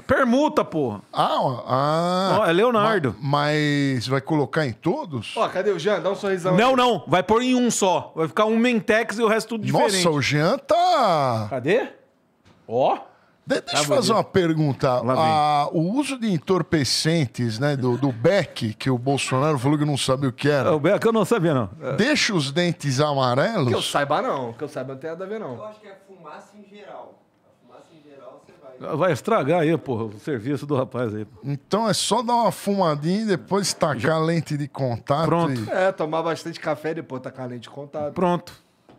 Permuta, porra. Ah, ah. é Leonardo. Ma- mas vai colocar em todos?
Ó, cadê o Jean? Dá um sorrisão. Não, aí.
não. Vai pôr em um só. Vai ficar um Mentex e o resto tudo diferente. Nossa, o
Jean tá.
Cadê? Ó.
De- deixa eu fazer uma pergunta. Ah, o uso de entorpecentes, né, do, do Beck, que o Bolsonaro falou que não sabia o que era. É, o Beck eu não sabia, não. É. Deixa os dentes amarelos? Que eu saiba,
não. Que eu saiba, não tem nada a ver, não. Eu acho que é fumaça em geral.
Vai estragar aí, porra, o serviço do rapaz aí. Então é só dar uma fumadinha e depois tacar Já... lente de contato. Pronto. E...
É, tomar bastante café e depois tacar lente de contato. Pronto.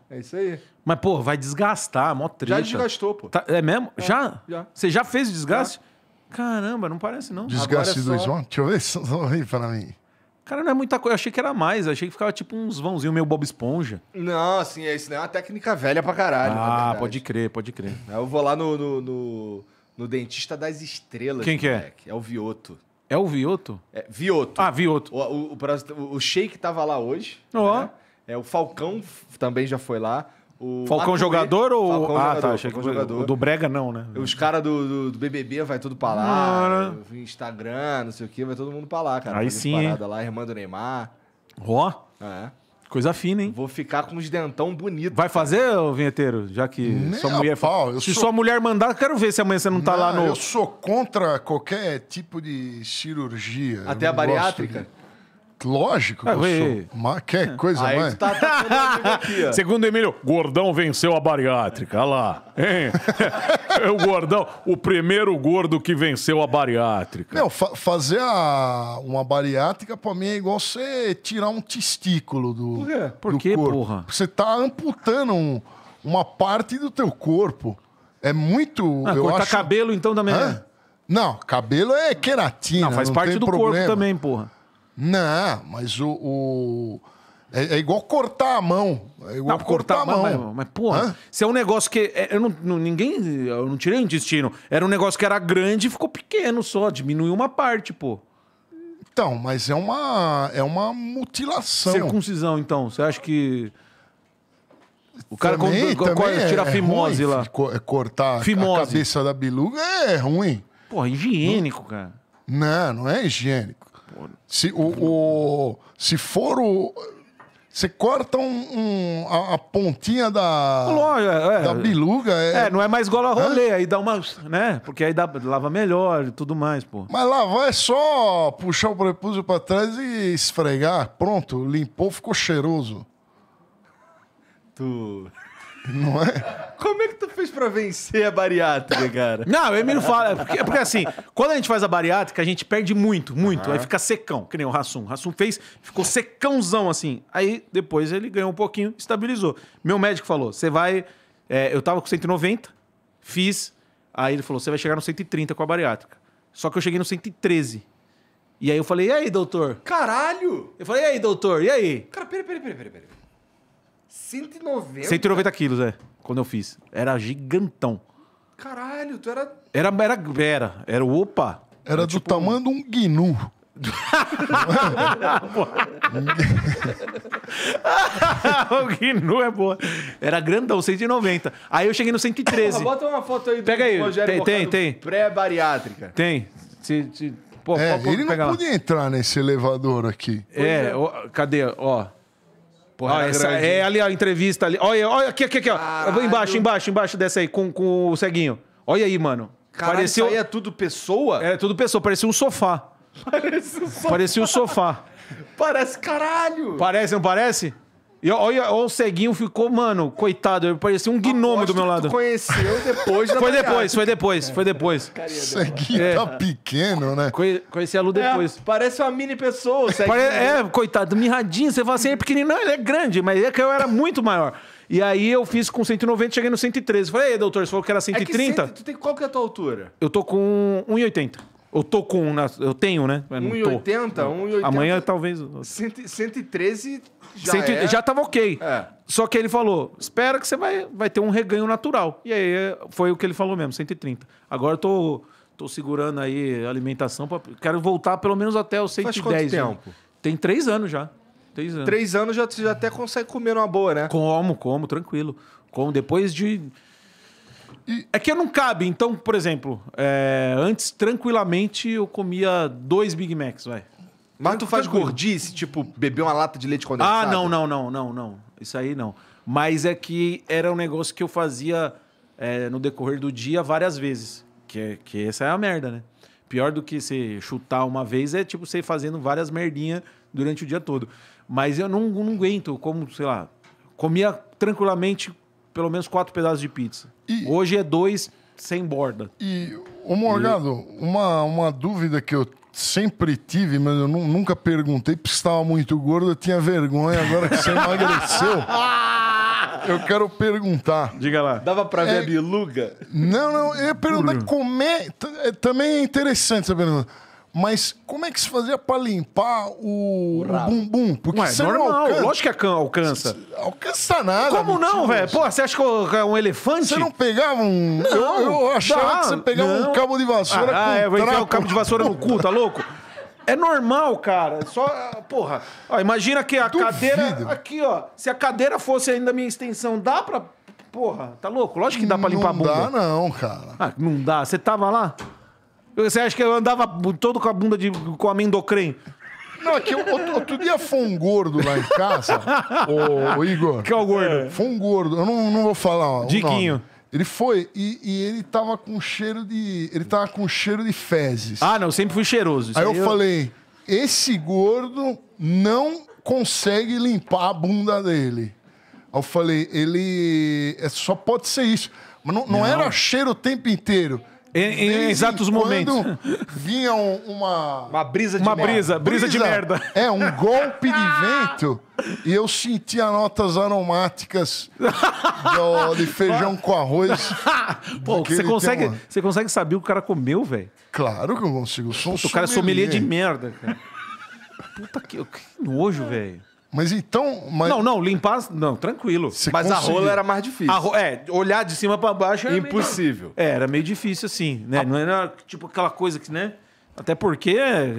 É isso aí.
Mas, pô, vai desgastar, mó treta. Já desgastou, pô. Tá, é mesmo? É, já? já? Você já fez o desgaste? Já. Caramba, não parece não. Desgaste é só... do João?
Deixa eu ver se sorri pra mim.
Cara, não é muita coisa. Eu achei que era mais. Eu achei que ficava tipo uns vãozinhos meio Bob Esponja.
Não, assim, é, isso daí é uma técnica velha pra caralho. Ah, pode
crer, pode crer.
Eu vou lá no, no, no, no Dentista das Estrelas. Quem que é? É o Vioto. É o Vioto? É, Vioto. Ah, Vioto. O, o, o, o Sheik tava lá hoje. Ó. Oh. Né? É, o Falcão também já foi lá. O Falcão Paco jogador ou. Falcão ah, tá, jogador, tá. Achei que o jogador. do Brega não, né? Os caras do, do, do, BBB vai tudo pra lá. Ah, Instagram, não sei o que, vai todo mundo pra lá, cara. Aí sim. Parada lá, irmã do Neymar. Ó. Oh. É. Coisa fina, hein? Vou ficar com os dentão bonitos. Vai fazer, o vinheteiro? Já que sua mulher. Pau,
se sou... sua
mulher mandar, quero ver se amanhã você não tá não, lá no. Eu sou contra qualquer tipo de cirurgia. Até a bariátrica? Lógico que ah, eu sou. Ma... coisa Aí mais? Tá,
tá aqui, Segundo Emílio, Gordão venceu a bariátrica. Olha lá. É o Gordão, o primeiro gordo que venceu a bariátrica.
Não, fa fazer a... uma bariátrica pra mim é igual você tirar um testículo do. Por quê? Por quê, corpo. porra? Você tá amputando um, uma parte do teu corpo. É muito. Ah, eu cortar acho... cabelo então também. Hã? Né? Não, cabelo é queratina. Não, faz não parte do problema. corpo também, porra. Não, mas o. o... É, é, igual cortar a mão. É igual não, cortar, cortar, a mão. Mas, mas porra,
se é um negócio que. É, eu não, não, ninguém. Eu não tirei o intestino. Era um negócio que era grande e ficou pequeno só. Diminuiu uma parte,
pô. Então, mas é uma. É uma mutilação. Circuncisão, então. Você acha que.
O cara também, quando, também tira é a fimose ruim, lá.
É cortar fimose. a cabeça da biluga é ruim. Porra, higiênico, não, cara. Não, não é higiênico. Se, o, o se for o. Você corta um, um a, a, pontinha da, Lógico, é, é. da biluga. É... é, não é mais gola rolê,
é? aí dá uma. né? Porque aí dá, lava melhor e tudo mais, pô.
Mas lavar é só puxar o prepúcio pra trás e esfregar. Pronto, limpou, ficou cheiroso. Tu. Não é?
Como é que tu fez pra
vencer a bariátrica, cara? Não, o Emílio fala. É porque, é porque assim, quando a gente faz a bariátrica, a gente perde muito, muito. Uhum. Aí fica secão, que nem o Rassum. Rassum fez, ficou secãozão assim. Aí depois ele ganhou um pouquinho, estabilizou. Meu médico falou: você vai. É, eu tava com 190, fiz. Aí ele falou: você vai chegar no 130 com a bariátrica. Só que eu cheguei no 113. E aí eu falei: e aí, doutor? Caralho! Eu falei: e aí, doutor? E aí?
Cara, peraí, peraí, peraí. peraí. 190? 190
quilos, é. Quando eu fiz. Era gigantão.
Caralho, tu era.
Era. Era. Era, era opa. Era, era do tipo... tamanho de um
guinu.
o Gnu é boa. Era grandão, 190. Aí eu cheguei no 113.
Bota uma foto aí do Pega aí. Tem, tem, tem.
Pré-bariátrica. Tem. Se, se... Pô, é, pô, pô, ele não podia
lá. entrar nesse elevador aqui. É, é.
Ó, cadê? Ó essa, É ali a entrevista ali. Olha, olha aqui, aqui, aqui, ó. Caralho. Embaixo, embaixo, embaixo dessa aí, com, com o ceguinho. Olha aí, mano. Caralho, Pareceu... isso aí é tudo pessoa? Era é, tudo pessoa, parecia um sofá.
Parece um sofá. Parecia um
sofá. parece caralho. Parece, não parece? E olha, olha, o ceguinho ficou, mano, coitado, ele parecia um ah, gnomo do meu lado.
conheceu depois da Foi
depois, foi depois, foi depois. Ceguinho é. tá pequeno, né? Conhe conheci a Lu é, depois. É,
parece uma mini pessoa, o Pare... É,
coitado, mirradinho, você fala assim, ele é pequenininho. Não, ele é grande, mas é que eu era muito maior. E aí eu fiz com 190, cheguei no 113. Falei, ei, doutor, você falou que era 130? É que cento, tu
tem, qual que é a tua altura?
Eu tô com 1,80. Eu tô com. Eu tenho, né? 1,80? 1,80. Amanhã talvez.
113 já, 100, é. já
tava ok. É. Só que ele falou: espera que você vai, vai ter um reganho natural. E aí é, foi o que ele falou mesmo: 130. Agora eu tô, tô segurando aí a alimentação. Pra, quero voltar pelo menos até os 110. Faz quanto tempo? Tem três anos já. Três anos.
Três anos já, já até consegue comer uma boa, né? Como, como, tranquilo. Como depois de.
É que eu não cabe. Então, por exemplo, é, antes, tranquilamente, eu comia dois Big Macs, vai. Mas tu faz gordice, tipo, beber uma lata de leite condensado? Ah, não, não, não, não, não. Isso aí não. Mas é que era um negócio que eu fazia é, no decorrer do dia várias vezes. Que, é, que essa é a merda, né? Pior do que você chutar uma vez é, tipo, você fazendo várias merdinhas durante o dia todo. Mas eu não, não aguento, como, sei lá, comia tranquilamente pelo menos quatro pedaços de pizza. E... Hoje é dois sem borda. E,
ô Morgado, e... uma, uma dúvida que eu sempre tive, mas eu nunca perguntei porque estava muito gordo, eu tinha vergonha agora que você emagreceu. Eu quero perguntar. Diga lá. Dava pra ver é... a biluga? Não, não, eu ia perguntar como é, é. Também é interessante essa pergunta. Né? Mas como é que se fazia para limpar o, o bumbum? Porque Ué, você normal, não alcança. lógico
que alcança. Alcança nada. Como não, velho? Pô, você acha que é um elefante? Você não pegava um... Não, eu, eu achava dá, que você pegava não. um cabo de vassoura ah, com Ah, é, vou enfiar o cabo de vassoura no cu, tá louco? É normal, cara. É só, porra. Ó, imagina que a Duvido. cadeira. Aqui, ó.
Se a cadeira
fosse ainda a minha extensão, dá pra. Porra, tá louco? Lógico que dá pra limpar não a bunda. Não dá,
não, cara. Ah, não dá. Você tava lá?
Você acha que eu andava todo com a bunda de,
com amendocrem? Não, é que outro, outro, dia foi um gordo lá em casa, o, o Igor. Que é o gordo? É. Foi um gordo, eu não, não vou falar. Diquinho. Ele foi e, e, ele tava com cheiro de. Ele tava com cheiro de fezes.
Ah, não, sempre fui cheiroso. Aí, aí eu, eu falei:
esse gordo não consegue limpar a bunda dele. Aí eu falei, ele. É, só pode ser isso. Mas não, não, não, era cheiro o tempo inteiro. Em, em exatos momentos. Vinha um, uma. Uma brisa de uma merda. brisa, brisa, de merda. É, um golpe de ah! vento. E eu sentia notas aromáticas do, de feijão com arroz. Pô, você consegue,
você consegue saber o que o cara comeu, velho? Claro que eu consigo. Eu sou Puta, um o cara é sommelier de merda, cara. Puta que, que nojo, velho. Mas então. Mas... Não, não, limpar. Não, tranquilo. Você mas conseguiu. a rola era mais difícil. Ro... É, olhar de cima para baixo era. Impossível. Meio... É, era meio difícil assim, né? A... Não era tipo aquela coisa que, né? Até porque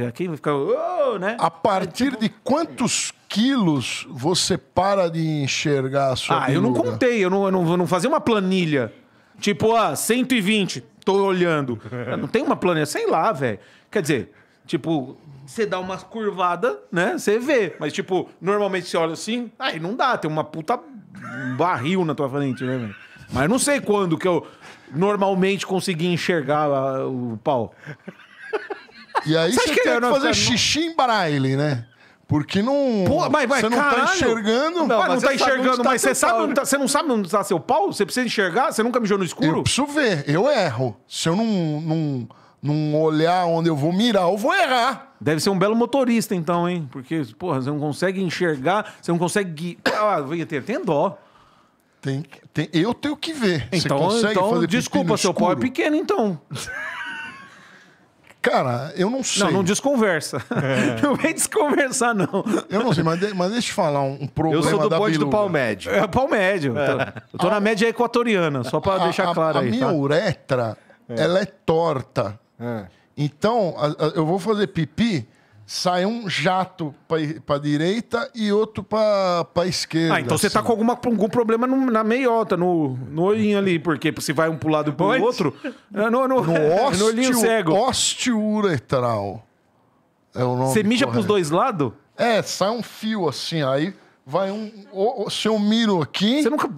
aqui é, fica. Oh, né? A partir é, tipo... de quantos quilos você para de enxergar a sua. Ah, biluga? eu não contei, eu não, eu não, eu não fazia uma planilha. Tipo, ah,
120, tô olhando. Não tem uma planilha, sei lá, velho. Quer dizer, tipo, você dá umas curvada, né? Você vê. Mas, tipo, normalmente você olha assim, aí não dá, tem uma puta barril na tua frente, né, velho? Mas não sei quando que eu normalmente consegui enxergar a, o pau.
E aí você, tem que fazer xixi em braille, né? Porque não. Pô, mas, mas, você não tá caralho. tá enxergando.
Não, mas não tá enxergando, mas você tá sabe tá onde tá, você não sabe onde tá seu pau? Você precisa enxergar? Você nunca mijou no escuro? Eu
preciso ver, eu erro. Se eu não, não, não olhar onde eu vou mirar, eu vou errar.
Deve ser um belo motorista, então, hein? Porque, porra, você não consegue enxergar, você não consegue Ah, tem, tem dó. Tem, tem, eu tenho que ver. Então, você consegue então, fazer desculpa, seu pau é pequeno,
então. Cara, eu não sei. Não, não
desconversa. É. Não
vem desconversar, não. Eu não sei, mas, de, mas deixa eu te falar um problema Eu sou do bonde do né? pau médio. É, pau médio. É. Então, eu tô a, na média
equatoriana, só para deixar claro a, a aí. A minha tá?
uretra, é. ela é torta. É. Então, a, a, eu vou fazer pipi, sai um jato para direita e outro para esquerda. Ah, então você está assim.
com alguma, algum problema no, na meiota, no, no olhinho ali, porque se vai um o lado e para o outro. É,
no, no, no, no, no olhinho cego. Ostiuretral. É o nome. Você mija para os dois lados? É, sai um fio assim, aí vai um. O, o, se eu miro aqui. Você nunca.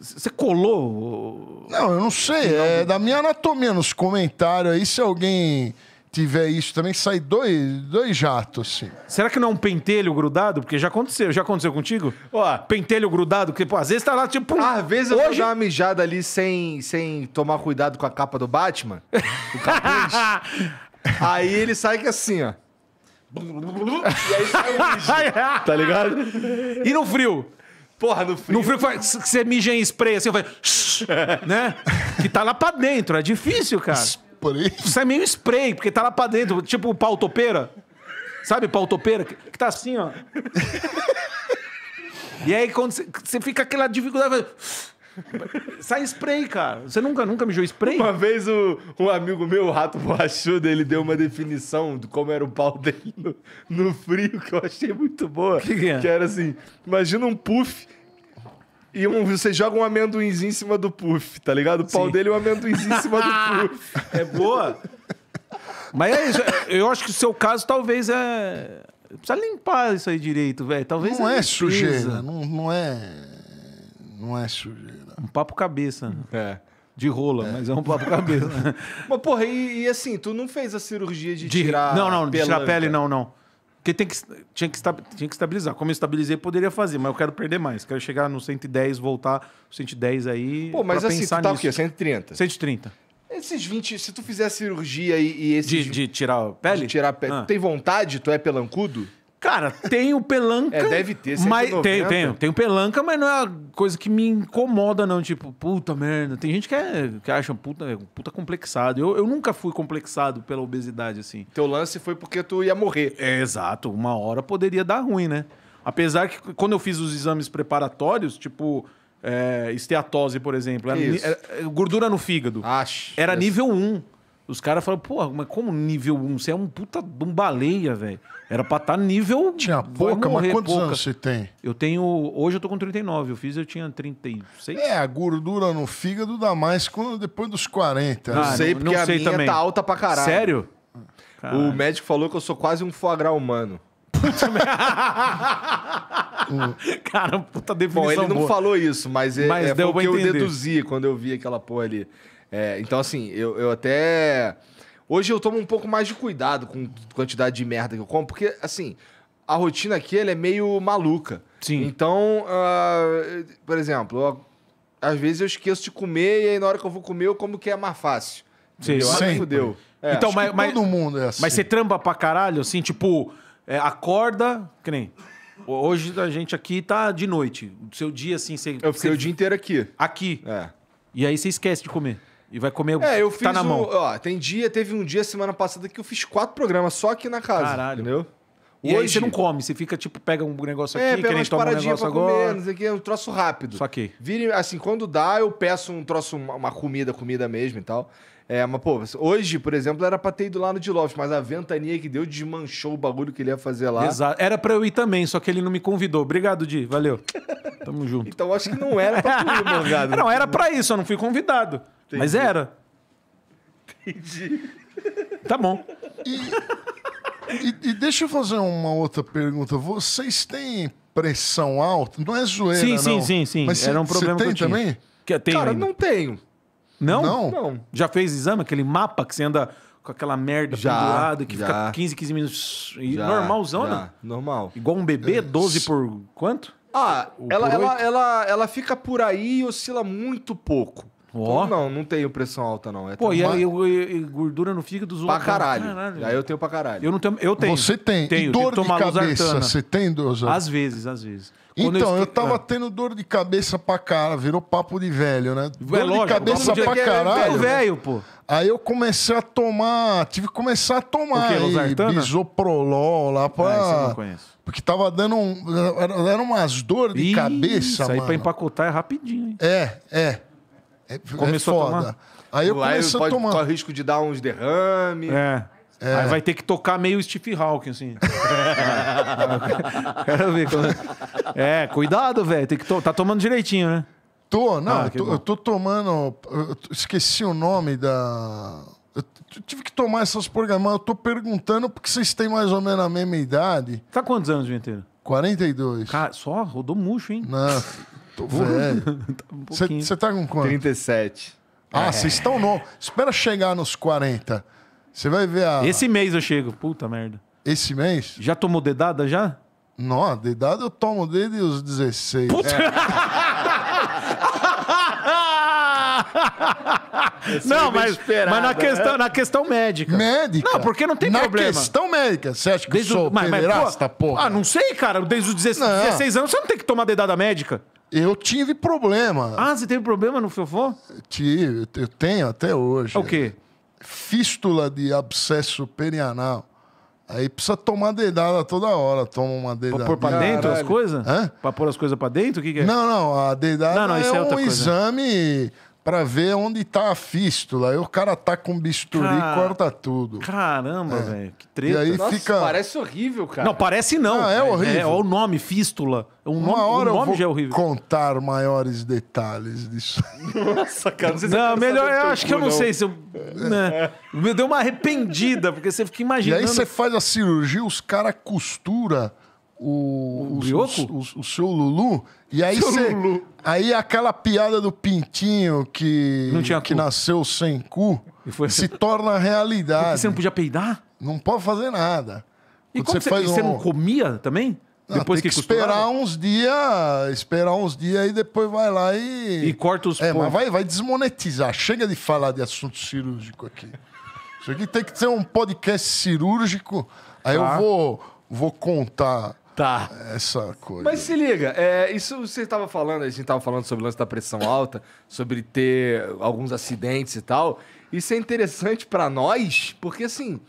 Você colou? Não, eu não sei. É da minha anatomia nos comentários aí, se alguém tiver isso também, sai dois, dois jatos, assim. Será que não é um pentelho grudado? Porque já aconteceu, já aconteceu contigo?
Ó,
pentelho grudado, que pô, às vezes tá lá, tipo... Às vezes eu Hoje... vou dar uma mijada ali sem, sem tomar cuidado com a capa do Batman, O aí ele sai que assim, ó.
e aí sai um
tá ligado? E no frio?
Porra, no frio. No frio que você mija em spray assim, vai. né? Que tá lá pra dentro. É difícil, cara. Spray? Isso é meio spray, porque tá lá pra dentro. Tipo o pau topeira. Sabe pau topeira? Que, que tá assim, ó. e
aí, quando você fica aquela dificuldade. Sai spray, cara. Você nunca, nunca mijou spray? Uma vez o, um amigo meu, o Rato Borrachudo, ele deu uma definição de como era o pau dele no, no frio, que eu achei muito boa. Que, que, é? que era assim, imagina um puff e um, você joga um amendoinzinho em cima do puff, tá ligado? O pau Sim. dele é um amendoinzinho em cima do puff. É boa? Mas é isso. Eu acho que o seu caso
talvez é... Precisa limpar isso aí direito, velho. Talvez não é sujeira, não, não é não é sujeira. Um papo cabeça. É. De rola, é. mas é um papo cabeça.
mas, porra, e, e, assim, tu não fez a cirurgia de, de tirar. Não, não, de tirar a pele,
não, não. Porque tem que, tinha, que tinha que estabilizar. Como eu estabilizei, poderia fazer, mas eu quero perder mais. Quero chegar no 110, voltar no 110 aí. Pô, mas assim, tu tá nisso. o quê? 130? 130.
Esses 20, se tu fizer cirurgia e, e esses... De, de tirar a pele? De tirar a pele. Ah. Tem vontade? Tu é pelancudo? Cara, tem o pelanca. É, deve ter, mas Tem, tem, tem o
pelanca, mas não é uma coisa que me incomoda, não. Tipo, puta merda. Tem gente que, é, que acha puta, puta complexado. Eu, eu nunca fui complexado pela obesidade, assim. Teu lance foi porque tu ia morrer. É, exato. Uma hora poderia dar ruim, né? Apesar que quando eu fiz os exames preparatórios, tipo, é, esteatose, por exemplo, era, era, gordura no fígado. Acho. Era nível 1. Os caras falaram, pô, mas como nível 1? Você é um puta de um
baleia, velho. Era pra estar tá nível. Tinha pouca, morrer, mas quantos pouca. anos você
tem? Eu tenho. Hoje eu
tô com 39. Eu fiz, eu tinha 36. É, a gordura no fígado dá mais quando, depois dos 40. Não ah, sei, porque não a minha tá também. tá alta pra caralho. Sério?
Caralho. O médico falou que eu sou quase um foie gras humano. Cara, puta definição Bom, ele não boa. falou isso, mas, é, mas é, deu eu deduzi quando eu vi aquela porra ali. É, então, assim, eu, eu até. Hoje eu tomo um pouco mais de cuidado com a quantidade de merda que eu como, porque, assim, a rotina aqui é meio maluca. Sim. Então, uh, por exemplo, eu, às vezes eu esqueço de comer e aí na hora que eu vou comer eu como que é mais fácil. Sim, ah, Sim. fudeu. É, então, mas, mas, todo
mundo é assim. Mas
você trampa pra caralho,
assim, tipo, é, acorda, que nem. Hoje a gente aqui tá de noite. O seu dia, assim, você. Eu fiquei você, o dia inteiro aqui. Aqui. É. E aí você esquece de comer. E vai comer o é, que tá na mão.
ó, tem dia, teve um dia semana passada que eu fiz quatro programas só aqui na casa. Caralho. Entendeu? E Hoje, aí você não come, você fica, tipo, pega um negócio é, aqui, pega querendo tomar um negócio pra agora. Comer, não sei o que, é um troço rápido. Só que. Vire, assim, quando dá, eu peço um troço, uma comida, comida mesmo e tal. É, mas, pô, hoje, por exemplo, era pra ter ido lá no Dilof mas a ventania que deu desmanchou o bagulho que ele ia fazer lá. Exato.
Era pra eu ir também, só que ele não me convidou. Obrigado, Di. Valeu. Tamo junto.
então acho que não era pra tu ir,
Não, era pra isso, eu não fui convidado. Entendi. Mas era. Entendi.
Tá bom. E, e, e deixa eu fazer uma outra pergunta. Vocês têm pressão alta? Não é zoeira, sim, não. Sim, sim, sim. Mas era um problema tem que eu tinha. também? tenho Cara, ainda. não tenho. Não? Não.
Não. Já fez exame? Aquele mapa que você anda com aquela merda já, pendurada que já. fica 15, 15
minutos. Já, normalzão, né? Normal. Igual um bebê, 12 é, por quanto? Ah, ela, ela, ela, ela fica por aí e oscila muito pouco. Então, não, não tenho pressão alta, não. É Pô, e, aí
e, e, gordura no fígado dos Pra caralho. caralho. Aí né? eu
tenho pra caralho. Eu, não tenho, eu tenho. Você tem. Tenho, e dor tenho de cabeça. Você tem dor? Já? Às vezes, às vezes. Quando então, eu, esque... eu tava
ah. tendo dor de cabeça pra cara, virou papo de velho, né? É dor lógico, de cabeça de... pra é caralho. velho, pô. Aí eu comecei a tomar, tive que começar a tomar aí, bisoprolol lá pra... Ah, eu não conheço. Porque tava dando um, eram umas dores de Ih, cabeça, isso aí pra empacotar é rapidinho, hein?
É, é. É, é, Começou é foda. a tomar. Aí eu Lá comecei pode, a tomar. Corre o risco de dar uns derrames. É. É. Aí vai ter que tocar meio Steve
Hawking, assim.
Quero ver. Como... É. é, cuidado, velho. Tem que to... Tá tomando direitinho, né?
Tô, ah, não. Ah, eu, tô, eu, tô, tomando. Eu esqueci o nome da. Eu tive que tomar essas programas. Eu tô perguntando porque vocês têm mais ou menos a mesma idade. Tá quantos anos, Vinteiro? 42. Cara, só rodou murcho, hein? Não, Tô velho. Tá tá Você tá com quanto? 37. Ah, vocês é. estão no. Espera chegar nos 40. Você vai ver a. Esse mês eu chego. Puta merda. Esse mês? Já tomou dedada já? Não, dedada eu tomo desde os 16. Puta! É. não, é mas, mas na, né? questão, né? na questão médica. Médica? Não, porque não tem na problema. Na questão médica. Você acha que desde eu sou o... mas, pederasta, pô, porra? Ah, não
sei, cara. Desde os 16, 16 anos você não tem que tomar dedada médica.
Eu tive problema. Ah, você teve problema no fofó? Tive, eu tenho até hoje. O quê? Fístula de abscesso perianal. Aí precisa tomar dedada toda hora, toma uma dedada. Pra pôr pra dentro Caralho. as
coisas? Hã? Pra pôr as coisas pra dentro? O que, que, é? Não,
não, a dedada não, não, é, é um coisa. exame para ver onde tá a fístula. Aí o cara tá com bisturi e corta tudo. Caramba, é. velho, que treta. E aí Nossa, fica... parece
horrível, cara. Não, parece não. Ah, é, é horrível. É, olha o
nome, fístula. Um Uma nome, hora nome eu vou já é horrível. contar maiores detalhes disso.
Nossa, cara. Tá não, se não melhor, eu acho que
eu não, não, sei se eu... Né?
Me deu uma arrependida, porque você fica imaginando... E aí você
faz a cirurgia, os caras costura o, o, o, o, seu Lulu. E aí, seu cê, Lulu. aí aquela piada do pintinho que, não tinha que nasceu sem cu foi... se assim. torna realidade. Porque você não podia peidar? Não pode fazer nada. E como você, você, um... não comia também? Não, depois que, que esperar uns dias, esperar uns dias e depois vai lá e. E corta os. É, pontos. mas vai, vai desmonetizar. Chega de falar de assunto cirúrgico aqui. Isso aqui tem que ser um podcast cirúrgico. Aí eu tá. vou, vou contar tá. Essa coisa. Mas
se liga, é, isso você estava falando, a gente estava falando sobre o lance da pressão alta, sobre ter alguns acidentes e tal. Isso é interessante para nós, porque assim.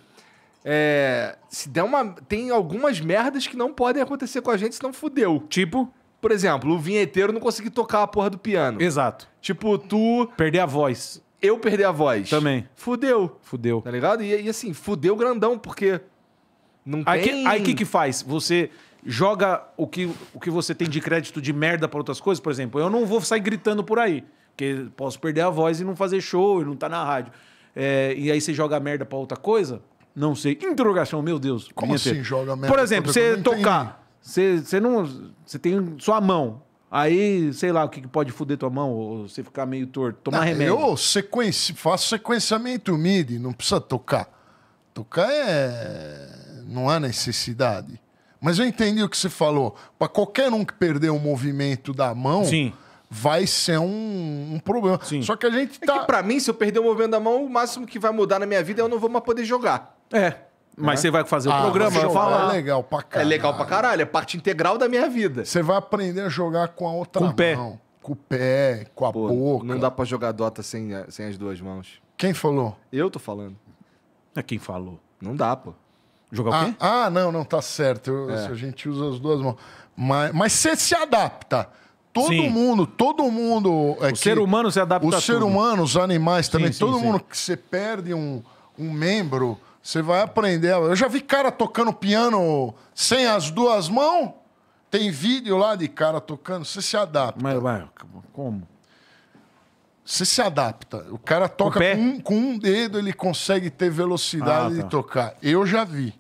É, se der uma. Tem algumas merdas que não podem acontecer com a gente, senão fudeu. Tipo? Por exemplo, o vinheteiro não conseguir tocar a porra do piano. Exato. Tipo, tu. Perder a voz. Eu perder a voz. Também. Fudeu. Fudeu. Tá ligado? E, e assim, fudeu grandão, porque.
Não tem. aí o que, que
faz? Você joga o que, o que você tem de crédito de merda para outras coisas. Por exemplo, eu não vou sair gritando por aí, porque posso perder a voz e não fazer show e não estar tá na rádio. É, e aí você joga merda para outra coisa? Não sei. Interrogação, meu Deus. Como assim ter.
joga merda? Por exemplo, você
tocar. Você, você não. Você tem sua mão. Aí, sei lá, o que pode foder tua mão, ou você ficar meio torto, tomar não, remédio.
Eu sequenci, faço sequenciamento MIDI, não precisa tocar. Tocar é. não há necessidade. Mas eu entendi o que você falou. Para qualquer um que perder o movimento
da mão. Sim vai ser um, um problema. Sim. Só que a gente tá. É que tá- pra mim, se eu perder o movimento da mão, o máximo que vai mudar na minha vida é eu não vou mais poder jogar. É. Mas é. você vai fazer ah, o programa, eu falar. É legal pra caralho. É legal pra caralho, é parte integral da minha vida. Você vai aprender a jogar com a outra com mão. Pé. Com o pé, com a Pô, boca. Não dá pra jogar Dota sem, sem as duas mãos.
Quem falou?
Eu tô falando.
É quem falou. Não dá, pô. Jogar ah, o quê? Ah, não, não, tá certo. Eu, é. A gente usa as duas mãos. Mas, mas você se adapta. Todo sim. mundo, todo mundo. É o que, ser humano se adapta. O ser tudo. humano, os animais também, sim, todo sim, mundo que você perde um, um membro, você vai aprender. Eu já vi cara tocando piano sem as duas mãos. Tem vídeo lá de cara tocando, você se adapta. Mas, mas como? Você se adapta. O cara toca com, um, com um, dedo, ele consegue ter velocidade ah, tá. de tocar. Eu já vi.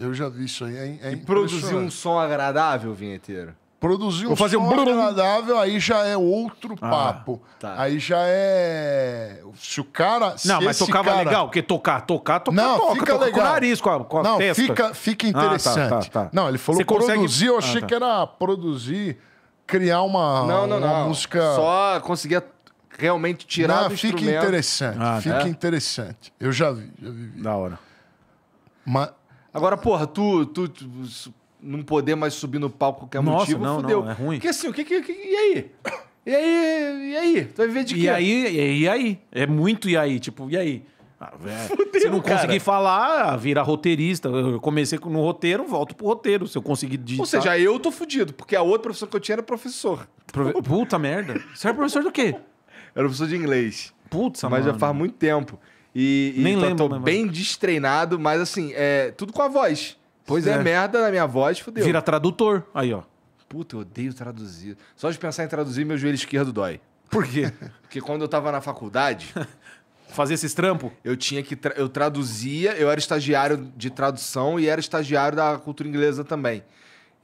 Eu já vi isso aí.
É, é e produzir um som agradável, vinheteiro? Produzir um fazer som um
agradável, aí já é outro ah, papo. Tá. Aí já é. Se o cara. Se não, mas tocava cara... legal, porque tocar, tocar, tocar, não, toca, fica toca legal. com o nariz, com a, com a não, testa. Fica, fica
ah, tá, interessante. Ah, tá, tá, não, ele falou Você produzir, consegue... eu ah, achei ah, que
era produzir, criar uma, não, não, uma não. música.
Só conseguia realmente tirar não, do fica instrumento. interessante, ah, fica é?
interessante. Eu já vi, já vi. Da hora.
Mas Agora, porra, tu, tu, tu não poder mais subir no palco por qualquer Nossa, motivo, não, fudeu. Não, é ruim. Porque assim, o que, que, que E aí? E aí? E aí? Tu vai viver de quê? E aí? E aí? É muito e
aí? Tipo, e aí? Ah, é, fudeu, se eu não cara. conseguir falar, ah, vira roteirista. Eu comecei no
roteiro, volto pro roteiro. Se eu conseguir digitar. Ou seja, eu tô fudido, porque a outra professora que eu tinha era professor. Prove... Puta merda. Você era professor do quê? Era professor de inglês. Puta, Mas já faz muito tempo. E, Nem e lembro, tô bem destreinado, mas assim, é tudo com a voz. Pois é. merda na minha voz, fodeu. Vira tradutor. Aí, ó. Puta, eu odeio traduzir. Só de pensar em traduzir, meu joelho esquerdo dói. Por quê? Porque quando eu tava na faculdade. fazia esses trampo Eu tinha que. Tra eu traduzia, eu era estagiário de tradução e era estagiário da cultura inglesa também.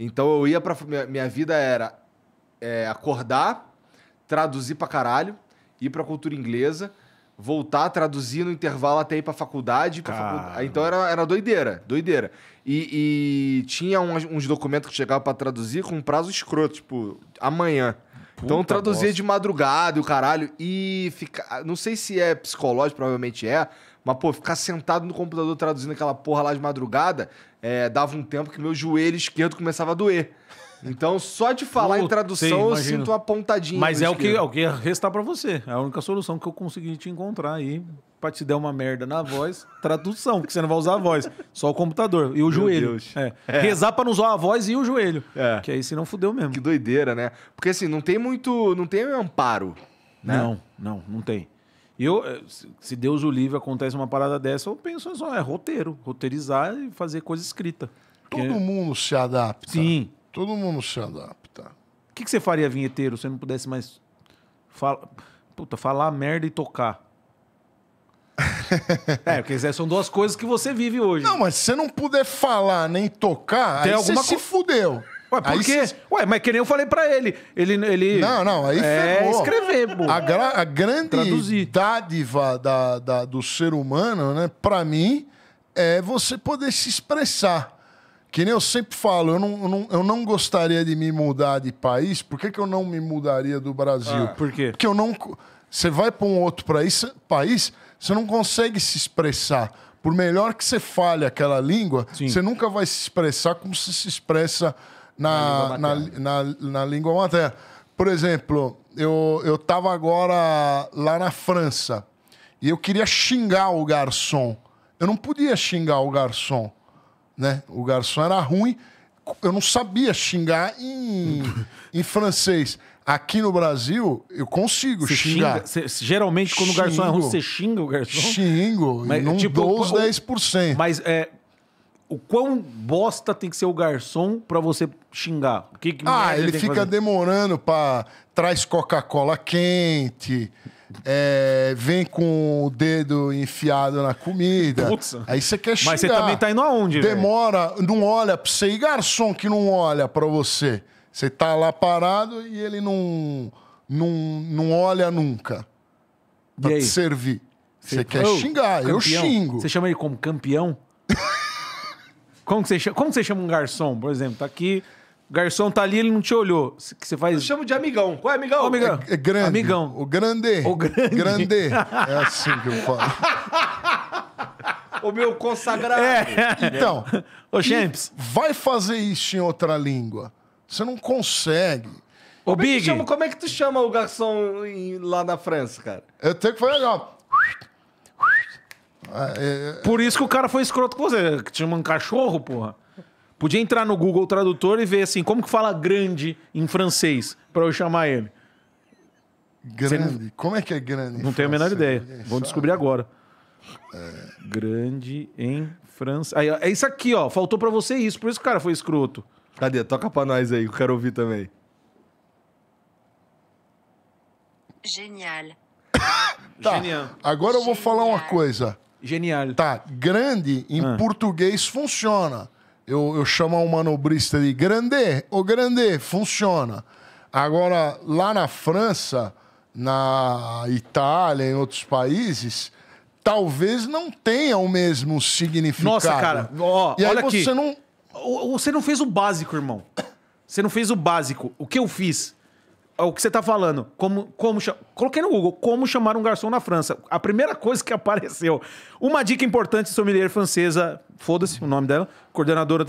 Então eu ia pra. Minha, minha vida era é, acordar, traduzir pra caralho, ir pra cultura inglesa voltar traduzir no intervalo até ir pra faculdade. Pra Então era, era doideira, doideira. E, e tinha uns, uns documentos que chegava para traduzir com um prazo escroto, tipo, amanhã. Então Puta então traduzia de madrugada e o caralho. E fica. Não sei se é psicológico, provavelmente é. Mas, pô, ficar sentado no computador traduzindo aquela porra lá de madrugada, é, dava um tempo que meu joelho esquerdo começava a doer. É. Então, só de falar em tradução, eu sinto uma pontadinha. Mas é o, que, é o que
restar para você. É a única solução que eu consegui te encontrar aí pra te dar uma merda na voz, tradução, porque você não vai usar a voz, só o computador e o Meu joelho.
É. É. Rezar pra não usar a voz e o joelho. É. Que aí se não fudeu mesmo. Que doideira, né? Porque assim, não tem muito. Não tem amparo. Né? Não, não, não tem.
E eu, eh, se Deus o livre acontece uma parada dessa, eu penso só, é roteiro, roteirizar e fazer coisa escrita. Todo Porque... mundo se adapta. Sim, Todo mundo se adapta. Tá? O que, que você faria, vinheteiro, se você não pudesse mais Puta, falar merda e tocar? é, porque são duas coisas que você vive hoje. Não,
mas se você não puder falar nem tocar, Tem aí alguma você co... se fudeu.
Ué, por aí quê? Se... Ué, mas que nem eu falei pra ele. Ele.
ele... Não, não, aí É escrever, pô. A, gra... a grande Traduzir. dádiva da, da, do ser humano, né, pra mim, é você poder se expressar. Que nem eu sempre falo, eu não, eu não, eu não gostaria de me mudar de país. Por que, que eu não me mudaria do Brasil? Ah, por quê? Porque eu não. Você vai para um outro país, você não consegue se expressar. Por melhor que você fale aquela língua, Sim. você nunca vai se expressar como se se expressa na, na, língua na, na, na língua materna. Por exemplo, eu, eu agora lá na França e eu queria xingar o garçom. Eu não podia xingar o garçom né? O garçom era ruim, eu não sabia xingar em, em francês. Aqui no Brasil, eu consigo você xingar. Xinga? geralmente, quando xingo. o garçom é ruim, você xinga
o garçom? Xingo, mas, não tipo, dou os
10%. Mas é, o quão
bosta tem que ser o garçom para você xingar? O que, que ah, ele fica
demorando para traz Coca-Cola quente, é, vem com o dedo enfiado na comida. Putz. Aí você quer xingar. Mas você também tá indo aonde, Demora, véio? não olha pra você. E garçom que não olha pra você? Você tá lá parado e ele não, não, não olha nunca pra te servir. Você, quer oh, xingar, campeão. eu xingo. Você chama ele como campeão? como, que você
chama, como que você chama um garçom, por exemplo? Tá aqui... O garçom tá ali, ele não te olhou. Que você faz. Eu chamo de
amigão. Qual é amigão? amigão. É, é grande. Amigão. O grande. O grande. grande. É assim que eu
falo. o meu consagrado. É. Então. Ô, Champs.
Vai fazer isso em outra língua. Você não consegue. Ô, como é Big. É chama, como é que tu chama o garçom em, lá na França, cara? Eu tenho que fazer ó.
Por isso que o cara foi escroto com você. Que tinha um cachorro, porra. Podia entrar no Google Tradutor e ver assim, como que fala grande em francês, para eu
chamar ele. Grande? Não... Como é que é grande? Não tenho a menor ideia. É Vamos sabe. descobrir agora.
É... Grande em francês. Aí, é isso aqui, ó. Faltou para você
isso. Por isso que o cara foi escroto. Cadê? Toca pra nós aí, eu quero ouvir também. Genial. tá, Genial. Agora eu vou
falar uma coisa. Genial. Tá, grande em ah. português funciona. Eu, eu chamo um manobrista de grande, ô grande, funciona. Agora, lá na França, na Itália, em outros países, talvez não tenha o mesmo significado. Nossa, cara, ó, e olha aí você aqui. não. Você não fez o básico, irmão. Você não fez o básico. O que eu fiz?
É o que você está falando, como, como coloquei no Google, como chamar um garçom na França. A primeira coisa que apareceu. Uma dica importante sou sommelier francesa, foda-se o nome dela, coordenadora,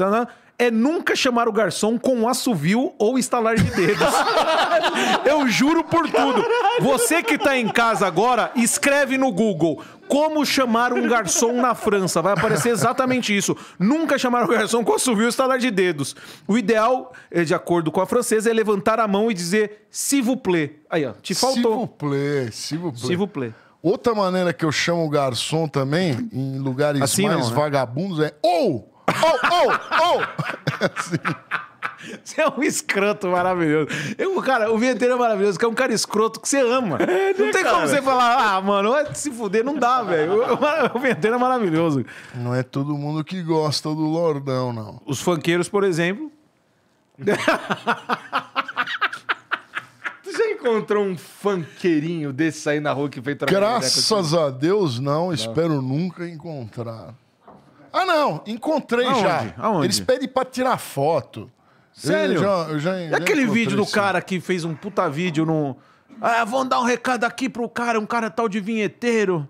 é nunca chamar o garçom com assovio ou estalar de dedos. Eu juro por tudo. Você que tá em casa agora, escreve no Google como chamar um garçom na França. Vai aparecer exatamente isso. Nunca chamar o garçom com assovio ou estalar de dedos. O ideal, eh, de acordo com a francesa, é levantar a mão e dizer
s'il vous plaît. Aí, ó, te faltou. S'il vous plaît, s'il vous plaît. S'il vous plaît. Outra maneira que eu chamo o garçom também, em lugares assim mais não, né? vagabundos, é ou... Oh! oh, oh, oh! Você é um escroto maravilhoso. Eu, cara, o
vinheteiro é maravilhoso, que é um cara escroto que você ama. É, né, não tem cara? como você
falar, ah, mano, vai se fuder, não dá, velho. O, o vinheteiro é maravilhoso. Não é todo mundo que gosta do Lordão, não.
Os funkeiros, por exemplo. Você encontrou um funkeirinho desse aí na rua que veio trabalhar? Né, Graças
a Deus, não. não. Espero nunca encontrar. Ah, não, encontrei Aonde? já. Aonde? Eles pedem pra tirar foto. Sério? Eu já, eu já, e já aquele vídeo do cara que fez um puta
vídeo no. Ah, vão dar um recado aqui pro cara, um cara tal de vinheteiro.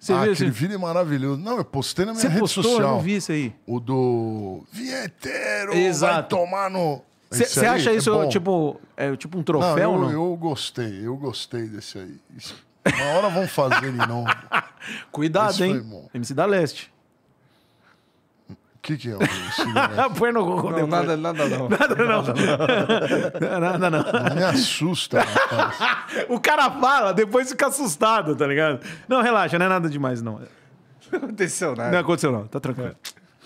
Você ah, viu, aquele você...
vídeo é maravilhoso. Não, eu postei na minha você rede postou? social. Eu não vi isso aí. O do vinheteiro Exato. vai tomar no... Você acha é isso tipo, é, tipo um troféu? Não, eu, não? eu gostei, eu gostei desse aí. Isso. Uma hora vão fazer ele, não. Cuidado, Esse hein? MC da Leste que, que é o cigarro?
Né? Ah, põe no Google. Não, nada, nada não. Nada não. nada não. não. Me assusta, rapaz. o cara fala, depois fica assustado, tá ligado? Não, relaxa, não é nada
demais, não.
Não aconteceu nada. Não
aconteceu, não. Tá tranquilo.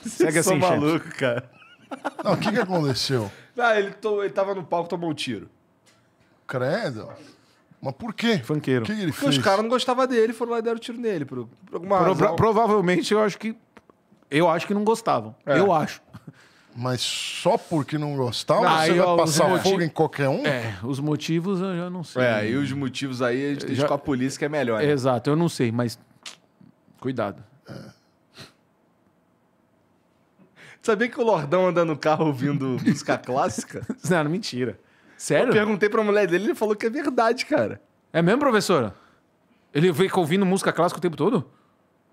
É. Segue assim, maluco,
cara. Não, o que, que aconteceu?
Ah, ele, to... ele tava no palco, tomou um tiro. Credo. Mas por quê? Funkeiro. O que, que ele Porque fez? os caras não gostavam dele, foram lá e deram tiro nele. Por, por alguma Pro... Provavelmente, eu acho que eu acho que não gostavam. É. Eu acho.
Mas só porque não gostava, não, você aí, vai ó, passar motivos... fogo em qualquer um? É, os motivos
eu já não sei. É, e os motivos aí a gente já... com a polícia que é melhor. Né?
Exato, eu não sei, mas
cuidado. É. Sabia que o Lordão anda no carro ouvindo música clássica? Não, mentira. Sério? Eu perguntei pra mulher dele, ele falou que é verdade, cara. É mesmo, professora? Ele fica ouvindo música clássica o tempo todo?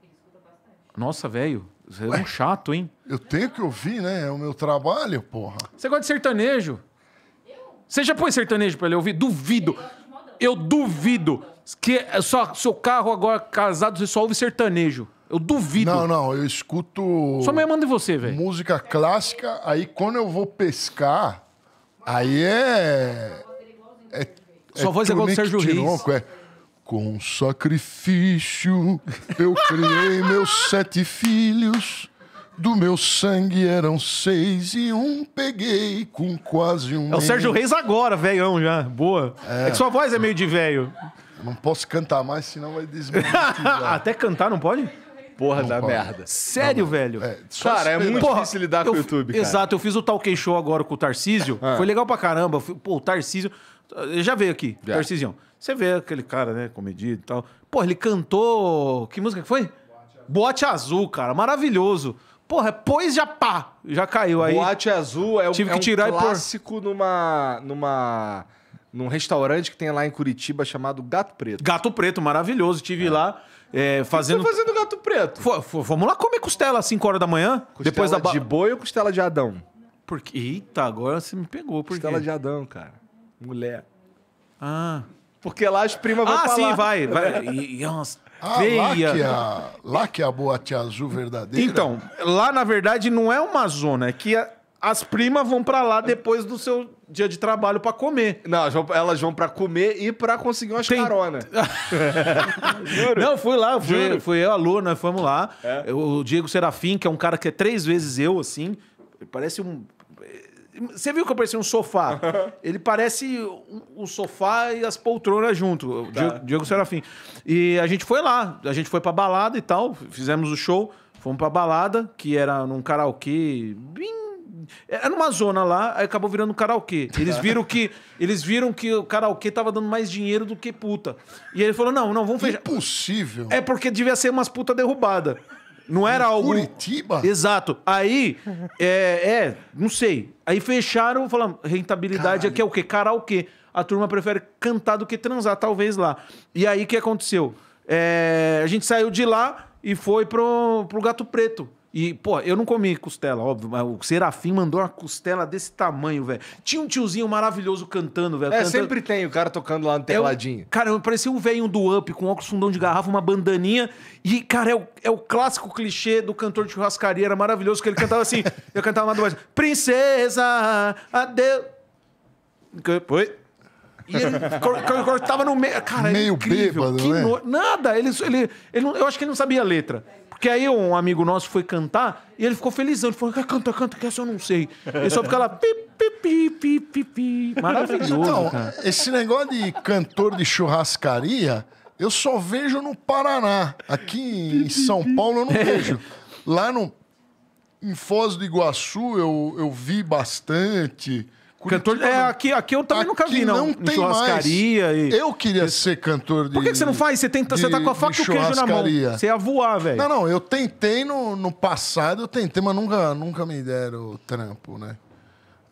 Ele escuta bastante. Nossa, velho. Você é um chato, hein? Eu tenho que ouvir, né? É o meu trabalho, porra. Você gosta
de sertanejo? Eu? Você já põe sertanejo pra ele ouvir? Duvido. Eu duvido que é só seu carro agora casado você só
ouve sertanejo. Eu duvido. Não, não, eu escuto. Sua mãe manda em você, velho. Música clássica, aí quando eu vou pescar, aí é. é sua é voz é igual do Sérgio Tinoco, Reis. É. Com sacrifício eu criei meus sete filhos. Do meu sangue eram seis e um peguei com quase um. É o Sérgio Reis
agora, velhão já. Boa. É, é que sua
voz é meio de velho. Não posso cantar mais, senão vai desmonetizar.
Até cantar não pode? Porra não da pode. merda. Sério, não, velho? É, cara, é muito Porra, difícil lidar com o YouTube, cara. Exato, eu fiz o Talk Show agora com o Tarcísio. É. Foi legal pra caramba. Pô, o Tarcísio já veio aqui, já. Tarcísio. Você vê aquele cara, né, comedido e tal. Pô, ele cantou. Que música que foi? Boate Azul, cara, maravilhoso. Porra, pois já pá, já caiu aí. Boate Azul é, Tive é que tirar um clássico
e numa, numa, num restaurante que tem lá em Curitiba chamado Gato Preto.
Gato Preto, maravilhoso. Tive é. lá é, fazendo... O que você fazendo Gato Preto? F lá comer costela às 5 horas da manhã. Costela depois da ba... de
boi ou costela de Adão? Porque... Eita, agora você me pegou. Por costela quê? de Adão, cara.
Mulher. Ah. Porque lá as primas vão ah, pra sim, lá. vai. vai. E, e umas ah, lá que, é a,
lá que é a boate azul verdadeira. Então,
lá na verdade não é uma zona, é que
a, as primas vão para lá depois do seu dia de trabalho para comer. Não, elas vão para comer e para conseguir umas Tem... caronas. não, fui lá, fui,
fui eu, a Lu, nós fomos lá. É. Eu, o Diego Serafim, que é um cara que é três vezes eu, assim, parece um você viu que eu parecia um sofá? Ele parece o um, um sofá e as poltronas junto, tá. Diego, Diego Serafim. E a gente foi lá, a gente foi pra balada e tal, fizemos o show, fomos pra balada, que era num karaokê era numa zona lá, aí acabou virando karaokê. Eles viram que eles viram que o karaokê tava dando mais dinheiro do que puta. E ele falou: "Não, não, vamos fechar". Impossível. É porque devia ser umas puta derrubada. Não era algo. Curitiba? Exato. Aí, é, é, não sei. Aí fecharam, falando, rentabilidade Caralho. aqui é o quê? Karaokê. A turma prefere cantar do que transar, talvez lá. E aí, o que aconteceu? É, a gente saiu de lá e foi pro, pro Gato Preto. E, pô, eu não comi costela, óbvio, mas o Serafim mandou uma costela desse tamanho, velho. Tinha um tiozinho maravilhoso cantando, velho. É, cantando... sempre tem o cara tocando lá no teladinho. É Cara, parecia um velho do Up, com óculos fundão de garrafa, uma bandaninha. E, cara, é o, é o clássico clichê do cantor de churrascaria, era maravilhoso, que ele cantava assim. eu cantava uma mais. Princesa, adeus. Oi? E ele cortava no meio. Cara,
meio incrível. bêbado, que né?
Nada, ele, ele, ele, eu acho que ele não sabia a letra. Porque aí um amigo nosso foi cantar e ele ficou felizão. Ele falou, canta, canta, que essa eu
não sei. Ele só fica lá, pip, pip, pip, pip, pip. Maravilhoso, então, cara. Esse negócio de cantor de churrascaria, eu só vejo no Paraná. Aqui em São Paulo eu não é. vejo. Lá no, em Foz do Iguaçu eu, eu vi bastante... Cantor, é, aqui, aqui eu também aqui nunca vi, não. não tem churrascaria. Mais. E... Eu queria ser cantor de. Por que, que você não faz? Você, tenta, de, você tá com a faca e o queijo na mão. Você ia voar, velho. Não, não, eu tentei no, no passado, eu tentei, mas nunca, nunca me deram o trampo, né?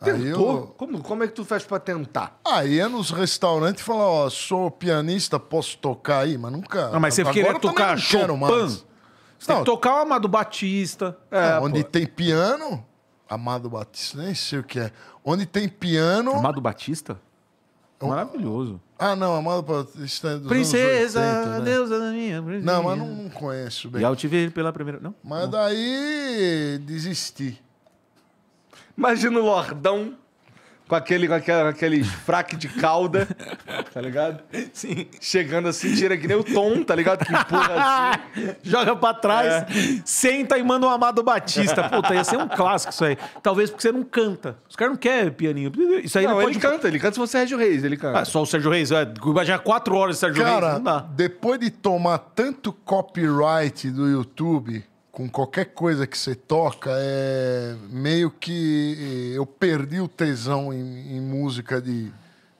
Aí eu...
como, como é que tu faz pra tentar?
Aí é nos restaurantes e falar, ó, sou pianista, posso tocar aí, mas nunca. Não, ah, mas você Agora queria tocar não Chopin. Quero mais. Você não, tem que tocar o Amado Batista. É, é, onde pô. tem piano, Amado Batista, nem sei o que é onde tem piano. Amado Batista? É Maravilhoso. Ah, não, Amado Batista. É dos né? Princesa, 80, né? deusa é
da minha. Princesa. Não, mas não, não conheço bem. E eu tive pela primeira. Não?
Mas não. daí desisti. Imagina o Lordão com, aquele, com aqueles fraque de calda, tá ligado? Sim. Chegando assim, tira que nem o Tom, tá ligado? Que empurra assim.
Joga pra trás, é. senta e manda o um Amado Batista. Puta, ia ser um clássico isso aí. Talvez porque você não canta. Os caras não querem pianinho. Isso aí não, não ele canta, ele canta se for Sérgio Reis, ele canta. Ah, só o Sérgio Reis, é. Imagina quatro horas de Sérgio cara, Reis, não dá.
depois de tomar tanto copyright do YouTube com qualquer coisa que você toca, é meio que eh, eu perdi o tesão em, em música de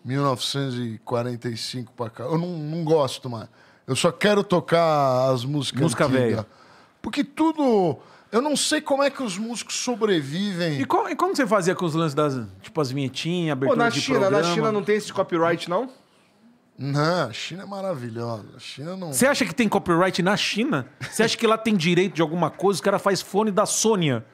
1945 para cá. Eu não, não gosto mais. Eu só quero tocar as músicas Música velha. Porque tudo. Eu não sei como é que os músicos sobrevivem. E, como, e como você fazia com os lances das. Tipo, as vinhetinhas,
abertura Pô, na de China, programa? Na China não tem esse copyright, não?
Não, a China é maravilhosa. A China não. Você
acha que tem copyright na China? Você acha que lá tem direito de alguma coisa? O cara faz fone da Sônia.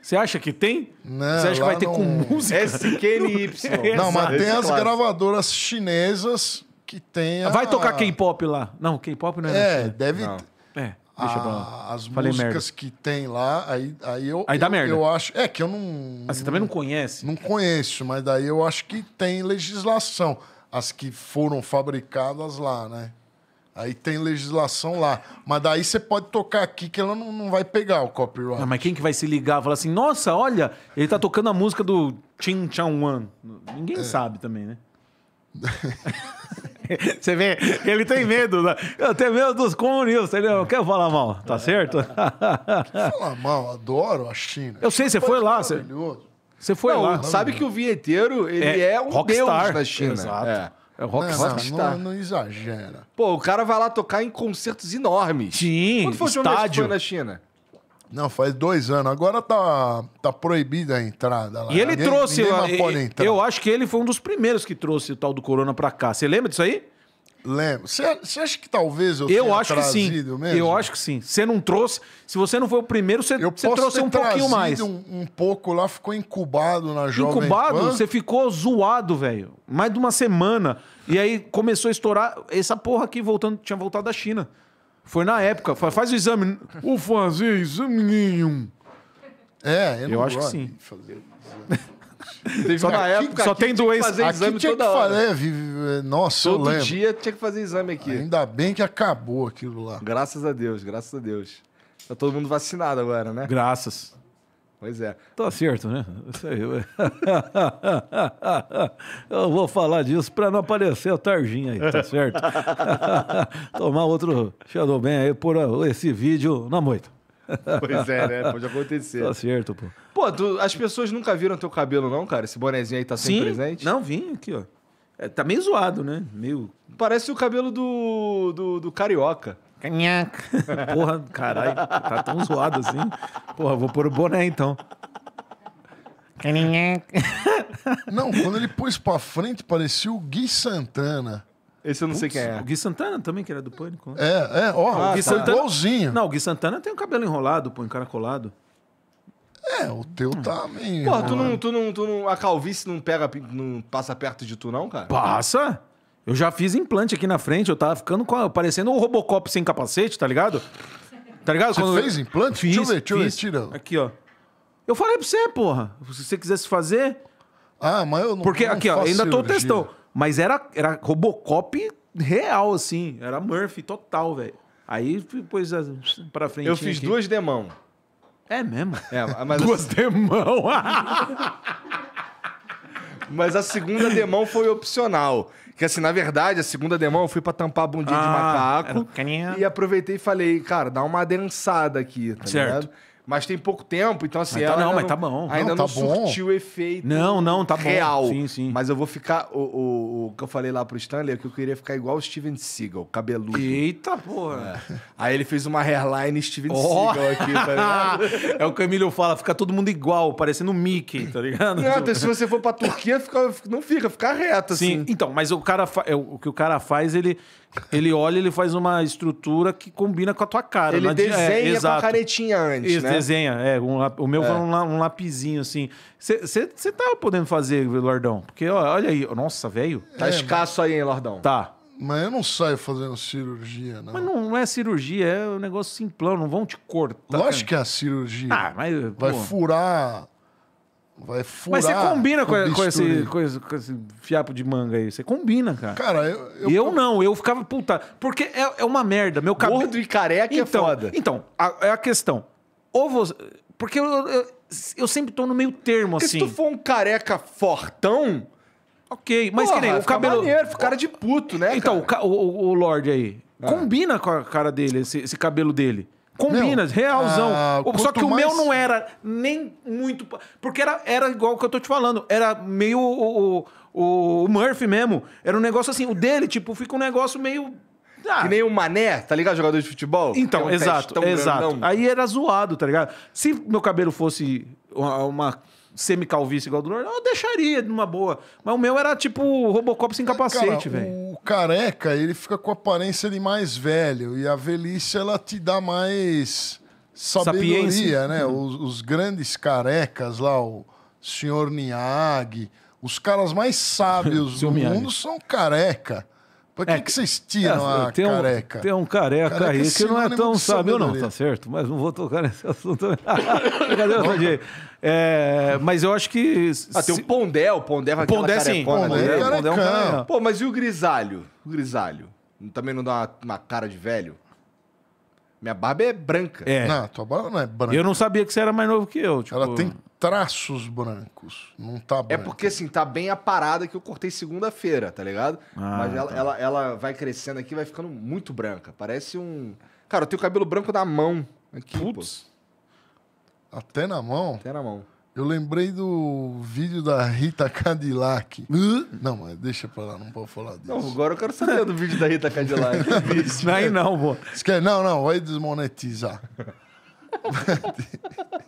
Você acha que tem?
Não, Você acha que vai ter com
música? SKNY. não, mas tem as
gravadoras chinesas que tem. A... Vai tocar K-pop lá. Não, K-pop não é. É, deve. Não. É. Deixa pra lá. As Falei músicas merda. que tem lá, aí, aí eu. Aí dá eu, merda. Eu acho. É que eu não. Mas ah, você não, também não conhece? Não conheço, mas daí eu acho que tem legislação as que foram fabricadas lá, né? Aí tem legislação lá. Mas daí você pode tocar aqui que ela não, não vai pegar o copyright.
Não, mas quem que vai se ligar e falar assim, nossa, olha, ele tá tocando a música do Chin Chan Wan. Ninguém é. sabe também, né? você vê, ele tem medo. Né? Eu tenho medo dos comunistas, entendeu? Eu quero falar mal, tá é. certo? falar
mal, adoro a China. Eu sei, você foi lá. Você...
Você foi não, lá. Sabe que o vinheteiro, ele é, é um rockstar. deus na China. Exato. É. É rockstar. Não, não,
não, exagera.
Pô, o cara vai lá tocar em concertos enormes. Sim, Quando
foi estádio. foi na China? Não, faz dois anos. Agora tá, tá proibida a entrada lá. E ele ninguém, trouxe... Ninguém eu, eh,
eu acho que ele foi um dos primeiros que trouxe o tal do corona pra cá. Você lembra disso aí? Lembro. Você acha que talvez eu, eu acho que sim. Mesmo? Eu acho que sim. Você não trouxe. Se você não foi o primeiro, você, trouxe um pouquinho mais.
Um, um pouco lá, ficou incubado na jovem. Incubado? Você
ficou zoado, velho. Mais de uma semana. E aí começou a estourar. Essa porra aqui voltando, tinha voltado da China. Foi na época. Faz o
exame. Vou fazer exame nenhum. É, eu, eu acho que sim. Fazer exame. Teve só uma época só tem doença. Fazer exame aqui tinha toda que hora. Fazer, é, é, nossa, Todo eu lembro. dia
tinha que fazer exame aqui. Ainda bem que acabou aquilo lá. Graças a Deus, graças a Deus. Tá todo mundo vacinado agora, né? Graças. Pois é. Tá certo, né?
Eu vou falar disso para não aparecer a targinho aí, tá certo? Tomar outro Shadow Man aí por esse vídeo na moita. Pois é, né? Pode acontecer. Tá certo, pô.
Pô, tu, as pessoas nunca viram teu cabelo, não, cara? Esse bonezinho aí tá sempre Sim? presente? Não, vim aqui, ó. É, tá meio zoado, né? Meio. Parece o cabelo do, do, do carioca. Canhaca. Porra, caralho, tá
tão zoado assim. Porra, vou pôr o boné então. Canhaca. Não, quando ele pôs pra frente, parecia o Gui Santana. Esse eu não sei quem é. O Gui Santana também, que era do Pânico. Né? É, é, ó, ah, o tá Gui tá. Santana, igualzinho.
Não,
o Gui Santana tem o cabelo enrolado,
pô, encaracolado. É, o teu tá meio. Porra, tu não, tu
não, tu não. A calvície não pega, não passa perto de tu, não, cara?
Passa? Eu já fiz implante aqui na frente, eu tava ficando com, parecendo um Robocop sem capacete, tá ligado? Tá ligado? Você Quando fez eu... implante? Fiz, deixa eu ver, deixa eu ver, tira. Aqui, ó. Eu falei pra você, porra. Se você quisesse fazer. Ah, mas eu não Porque não aqui, ó, ainda cirurgia. tô testando. Mas era, era Robocop real, assim. Era Murphy total, velho. Aí pôs pra frente. Eu fiz aqui. duas
demão. É mesmo? É, mas duas assim... demão. mas a segunda demão foi opcional. Que assim, na verdade, a segunda demão eu fui pra tampar a bundinha ah, de macaco. Era... E aproveitei e falei, cara, dá uma adensada aqui, tá certo. ligado? Mas tem pouco tempo, então assim. Mas tá, não, mas não, tá bom. Ainda não, tá não surtiu o efeito não, não, tá real. Bom. Sim, sim. Mas eu vou ficar. O, o, o, que eu falei lá pro Stanley é que eu queria ficar igual o Steven Seagal, cabeludo. Eita, porra. É. Aí ele fez uma hairline Steven oh. Seagal aqui, tá ligado? é o que o Emílio fala, fica todo mundo igual, parecendo o Mickey,
tá ligado? Não, então, se você for pra Turquia, fica, não fica, fica reto, sim. assim. Então, mas o cara é, o que o cara faz, ele ele olha, ele faz uma estrutura que combina com a tua cara. Ele é, desenha é, com a canetinha antes, Isso, né? desenha, é. Um, o meu é. foi um, um lapizinho, assim. Você tá podendo fazer, Lordão? Porque, ó, olha aí, nossa, velho. Tá é, escasso aí, hein,
Lordão? Tá. Mas eu não saio fazendo cirurgia, não.
Mas não, não é cirurgia, é um negócio simplão,
não vão te cortar. Lógico cara. que é a cirurgia. Ah, mas... Vai pô. furar Vai furar. Mas você combina com, com, esse, com,
esse, com, esse, fiapo de manga aí. Você combina, cara. Cara, eu. Eu, eu não, eu ficava puta. Porque é, é uma merda. Meu cabelo. Gordo e careca é então, é foda. Então, a, é a questão. Ou você. Porque eu, eu, eu sempre tô no meio termo, porque assim. Se tu for um careca fortão. Ok, mas Porra, que nem o cabelo. Maneiro, cara de puto, né? Então, cara? O, o, o Lorde aí. Ah. Combina com a cara dele, esse, esse cabelo dele combina, meu, realzão. Ah, Só que o mais... meu não era nem muito. Porque era, era igual o que eu tô te falando. Era meio o, o, o Murphy mesmo. Era um negócio assim. O dele, tipo, fica um negócio meio. Ah. Que nem o Mané,
tá ligado? Jogador de futebol. Então, é um exato,
exato. Grandão. Aí era zoado, tá ligado? Se meu cabelo fosse uma, uma
semicalvície igual do Lorde, eu deixaria numa boa. Mas o meu era tipo Robocop sem capacete, velho. O careca, ele fica com a aparência de mais velho. E a velhice, ela te dá mais sabedoria, Sapiência. né? Uhum. Os, os, grandes carecas lá, o senhor Niag, os caras mais sábios do mundo são careca. Por é, que, é, que vocês tiram é, a tem um, careca? Tem um careca, careca é aí que não é tão sábio, não,
tá certo? Mas não vou tocar nesse assunto. Cadê o é, Mas eu
acho que. Ah, tem o Pondé, o Pondé vai Pondé, sim. Pondé, Pondé, Pondé, Pondé é um Pô, mas e o grisalho? O grisalho. Também não dá uma, uma cara de velho? Minha barba é branca. É. Não, tua barba não é branca.
Eu não sabia que você era mais novo que eu. Tipo... Ela tem traços
brancos. Não tá é branco. É porque, assim, tá bem a parada que eu cortei segunda-feira, tá ligado? Ah, Mas ela, tá. ela, ela, vai crescendo aqui, vai ficando muito branca. Parece um. Cara, eu tenho cabelo branco na mão. Aqui, Putz. Até na mão? Até na mão. Eu lembrei
do vídeo da Rita Cadillac. Não, mas deixa pra lá, não pode falar disso. Não,
agora eu quero saber do vídeo da Rita Cadillac.
não, aí não, pô. Não, não, vai desmonetizar.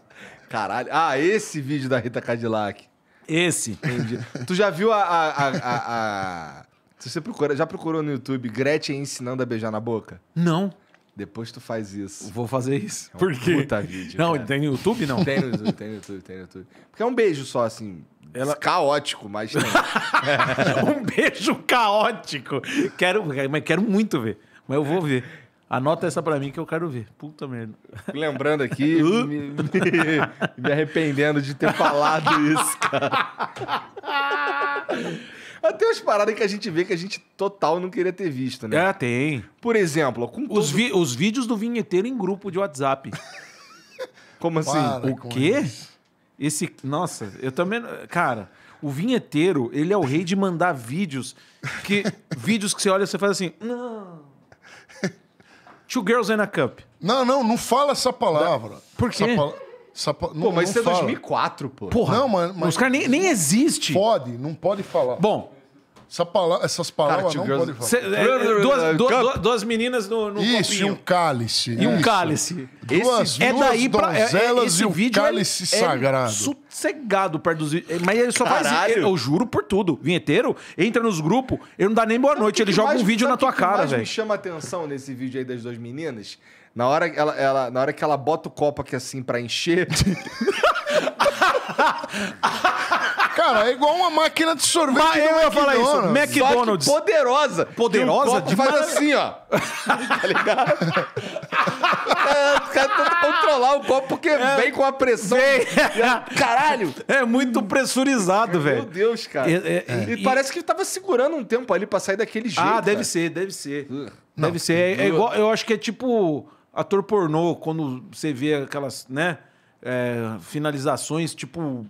Caralho. Ah, esse vídeo da Rita Cadillac. Esse. Entendi. tu já viu a. a, a, a... Se você procura, já procurou no YouTube Gretchen ensinando a beijar na boca? Não. Depois tu faz isso. Vou fazer isso. É um Por quê? Puta vídeo, não, cara. tem no YouTube, não? Tem no YouTube, tem no YouTube, tem no YouTube. Porque é um beijo só, assim. Ela... Caótico, mas tem. É um beijo caótico.
Quero, mas quero muito ver. Mas eu vou ver. Anota essa pra mim que eu quero ver. Puta
merda. Lembrando aqui, uh. me, me, me, arrependendo de ter falado isso, cara. Até umas paradas que a gente vê que a gente total não queria ter visto, né? Ah, é, tem. Por exemplo, com os, todo... vi os vídeos do vinheteiro em grupo
de WhatsApp. Como assim? Para o quê? Esse. Nossa, eu também. Cara. O vinheteiro, ele é o rei de mandar vídeos que vídeos que você olha e você faz assim, não, Two Girls and a Cup. Não, não, não
fala essa
palavra. Por quê? Essa essa
pa-
não, pô, mas isso é 2004,
pô. Porra, Não, mas- mas- os caras nem, nem
existe. Pode, não pode falar. Bom, essa pala essas palavras Cara, não podem falar. Cê, é, é, é duas, duas, duas,
meninas no, no Isso, copinho. e um
cálice. E um isso. cálice. Duas, esse, é duas daí pra, é, donzelas é, e um vídeo cálice é, sagrado. É
sossegado perto dos Mas ele só Caralho. faz... Eu, eu juro por tudo. Vinheteiro, entra nos grupos, ele não dá nem boa noite. Que ele que joga mais, um vídeo na que tua cara, velho. O que me
chama a atenção nesse vídeo aí das duas meninas? Na hora, ela, ela, na hora que ela bota o copo aqui assim pra encher... Cara, é igual uma máquina de sorvete. Mas eu ia falar isso. McDonald's. poderosa.
Poderosa? De faz assim, ó. tá ligado? É,
os caras tentam controlar o copo porque é. vem com a pressão. É caralho! É muito pressurizado, velho. Meu Deus, cara. É. E, parece que tava segurando um tempo ali pra sair daquele ah, jeito. Ah, deve cara. ser, deve ser. deve ser. É, é igual,
eu acho que é tipo ator pornô, quando você vê aquelas, né? é, finalizações tipo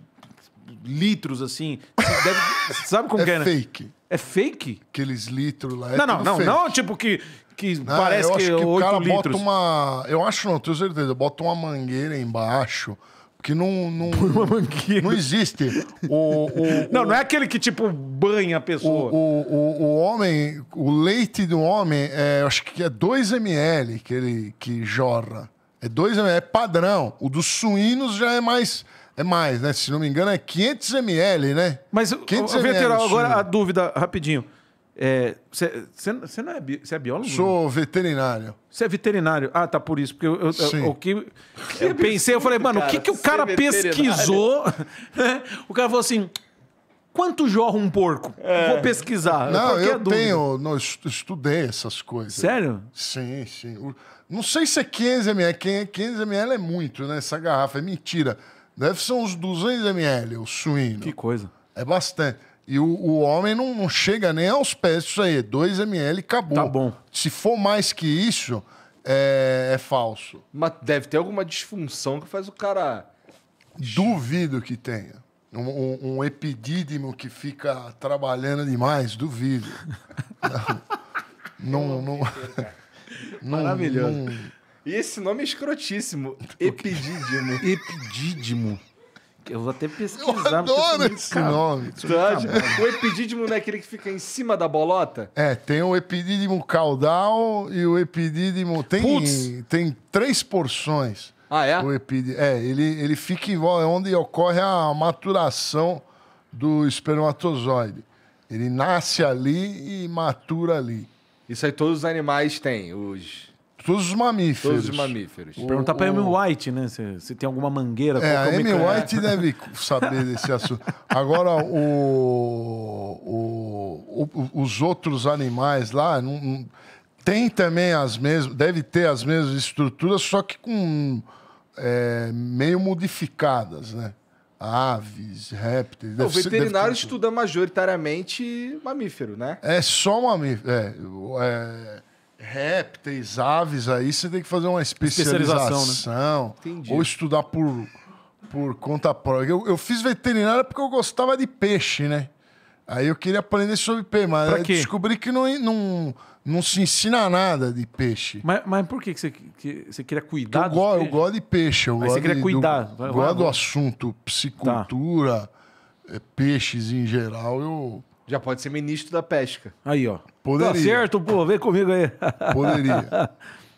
litros assim. Deve, sabe como é que é? Né? Fake. É fake? Aqueles litros lá. É não, não, não, fake. não, tipo que, que não, ah, parece que, é que o cara litros. bota
uma. Eu acho não, tenho certeza. Bota uma mangueira embaixo. Porque não. não Por uma mangueira. Não existe. O, o não, o,
não é aquele que, tipo,
banha a pessoa. O, o, o, homem, o leite do homem, é, acho que é 2 ml que ele que jorra. É dois ml, é padrão. O dos suínos já é mais. É mais, né? Se não me engano, é 500 ml, né? Mas, 500 veterinário, agora a
dúvida, rapidinho. Você é, não é, é biólogo? Sou veterinário. Você é veterinário? Ah, tá por isso. Porque eu, eu, o que, que é eu pensei, eu falei, mano, o que, que o cara é pesquisou? Né? O cara falou assim: quanto jorra um porco? É. Vou pesquisar. Não, eu, tenho,
não, estudei essas coisas. Sério? Sim, sim. O, não sei se é 500 ml. 500 ml é muito, né? Essa garrafa é mentira. Deve ser uns 200 ml o suíno. Que coisa. É bastante. E o, o homem não, não, chega nem aos pés disso aí. 2 ml acabou. Tá bom. Se for mais que isso, é, é falso. Mas deve ter alguma
disfunção que faz o cara.
Duvido que tenha. Um, um, um, epidídimo que fica trabalhando demais, duvido. não, não, não,
Maravilhoso. Num... E esse nome é escrotíssimo. Epidídimo. Epidídimo. Eu vou até pesquisar. Eu adoro esse cara. nome. O epidídimo não é aquele que fica em cima da bolota?
É, tem o epidídimo caudal e o epidídimo... Tem, tem três porções. Ah, é? O epid... É, ele, ele fica em é onde ocorre a maturação do espermatozoide. Ele nasce ali e matura
ali. Isso aí todos os animais têm, os...
Todos os mamíferos. Todos os mamíferos.
O, Perguntar para o... Amy
White, né? Se, se tem alguma mangueira. É, a Amy é? White deve saber desse assunto. Agora, o, o, os outros animais lá não, não, tem também as mesmas. Deve ter as mesmas estruturas, só que com. É, meio modificadas, né? aves, répteis. o veterinário
estuda majoritariamente mamífero, né?
É só mamífero. É, é, répteis, aves, aí você tem que fazer uma especialização. Né? especialização né? Ou estudar por, por conta própria. Eu, eu fiz veterinária porque eu gostava de peixe, né? Aí eu queria aprender sobre peixe, mas descobri que não, não não se ensina nada de peixe. Mas, mas por que, você, que você queria cuidar eu do go, peixe? Eu gosto de peixe. Eu você queria cuidar. Do, gosto do assunto psicultura, tá.
Eh, peixes em geral. Eu... Já pode ser ministro da pesca. Aí, ó. Poderia. Tá certo,
pô. Vem comigo aí. Poderia.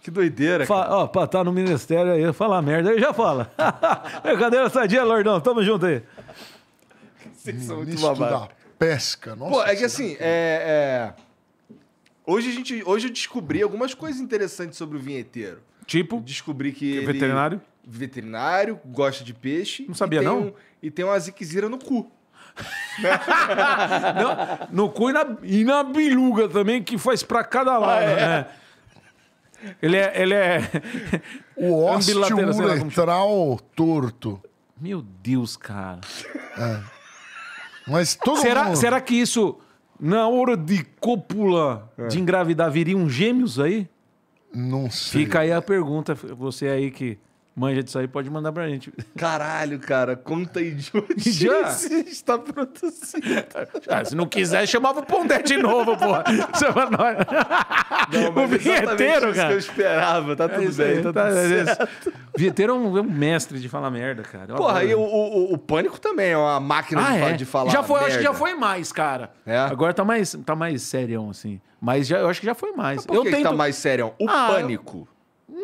Que doideira, cara. Ó, pra tá no
ministério aí, falar merda, aí já fala. Brincadeira sadia, Lordão. Tamo junto aí.
Vocês são muito da
pesca.
Nossa,
Pô, é que assim, é... é... Hoje, a gente, hoje eu descobri algumas coisas interessantes sobre o vinheteiro. Tipo? Descobri que. que ele... Veterinário? Veterinário, gosta de peixe. Não sabia, e não? Um, e tem uma ziquezira no cu. não, no cu e na, e na biluga também,
que faz pra cada lado. Ah, é. Né? Ele é. Ele é
o ósseo uretral torto. Meu Deus, cara. É. Mas todo será, mundo... será que isso na hora de cópula
é. de engravidar, viriam gêmeos aí? Não sei. Fica aí a pergunta, você aí que manja disso aí, pode mandar pra gente.
Caralho, cara, conta idiotice Já? está produzindo. Ah, se não quiser,
chamava o Pondé de novo, porra. Chama
nós. Não, o Vieteiro, cara. que eu esperava, tá é tudo é bem, tá, tá tudo é certo.
Vinheteiro é um, é um, mestre de falar merda, cara. Eu porra, aí o,
o, o, Pânico também é uma máquina ah, de, é? de, falar já foi, merda. Acho que já foi mais, cara.
É? Agora tá mais, tá mais sério, assim. Mas já, eu acho que já foi mais. Mas por eu que, tento... que tá mais sério? O ah, Pânico. Eu...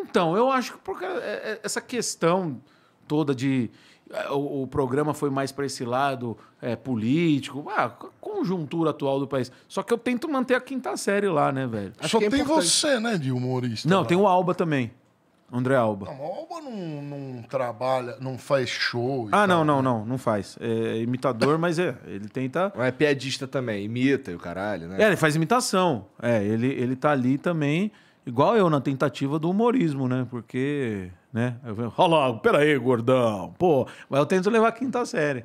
Então, eu acho que porque é, é, essa questão toda de. É, o, programa foi mais para esse lado é, político, ah, conjuntura atual do país. Só que eu tento manter a quinta série
lá, né, velho? Acho Só é tem você,
né, de humorista? Não, lá. tem o Alba também. André Alba. Não, o
Alba não, não
trabalha, não faz show. ah,
tal, não, não, né? não, não faz. É imitador, mas é. Ele tenta. Mas é piadista também, imita e o caralho, né? É, ele
faz imitação.
É, ele, ele tá ali também. Igual eu na tentativa do humorismo, né? Porque, né? Eu venho, olha lá, peraí, gordão. Pô, mas eu tento levar a quinta série.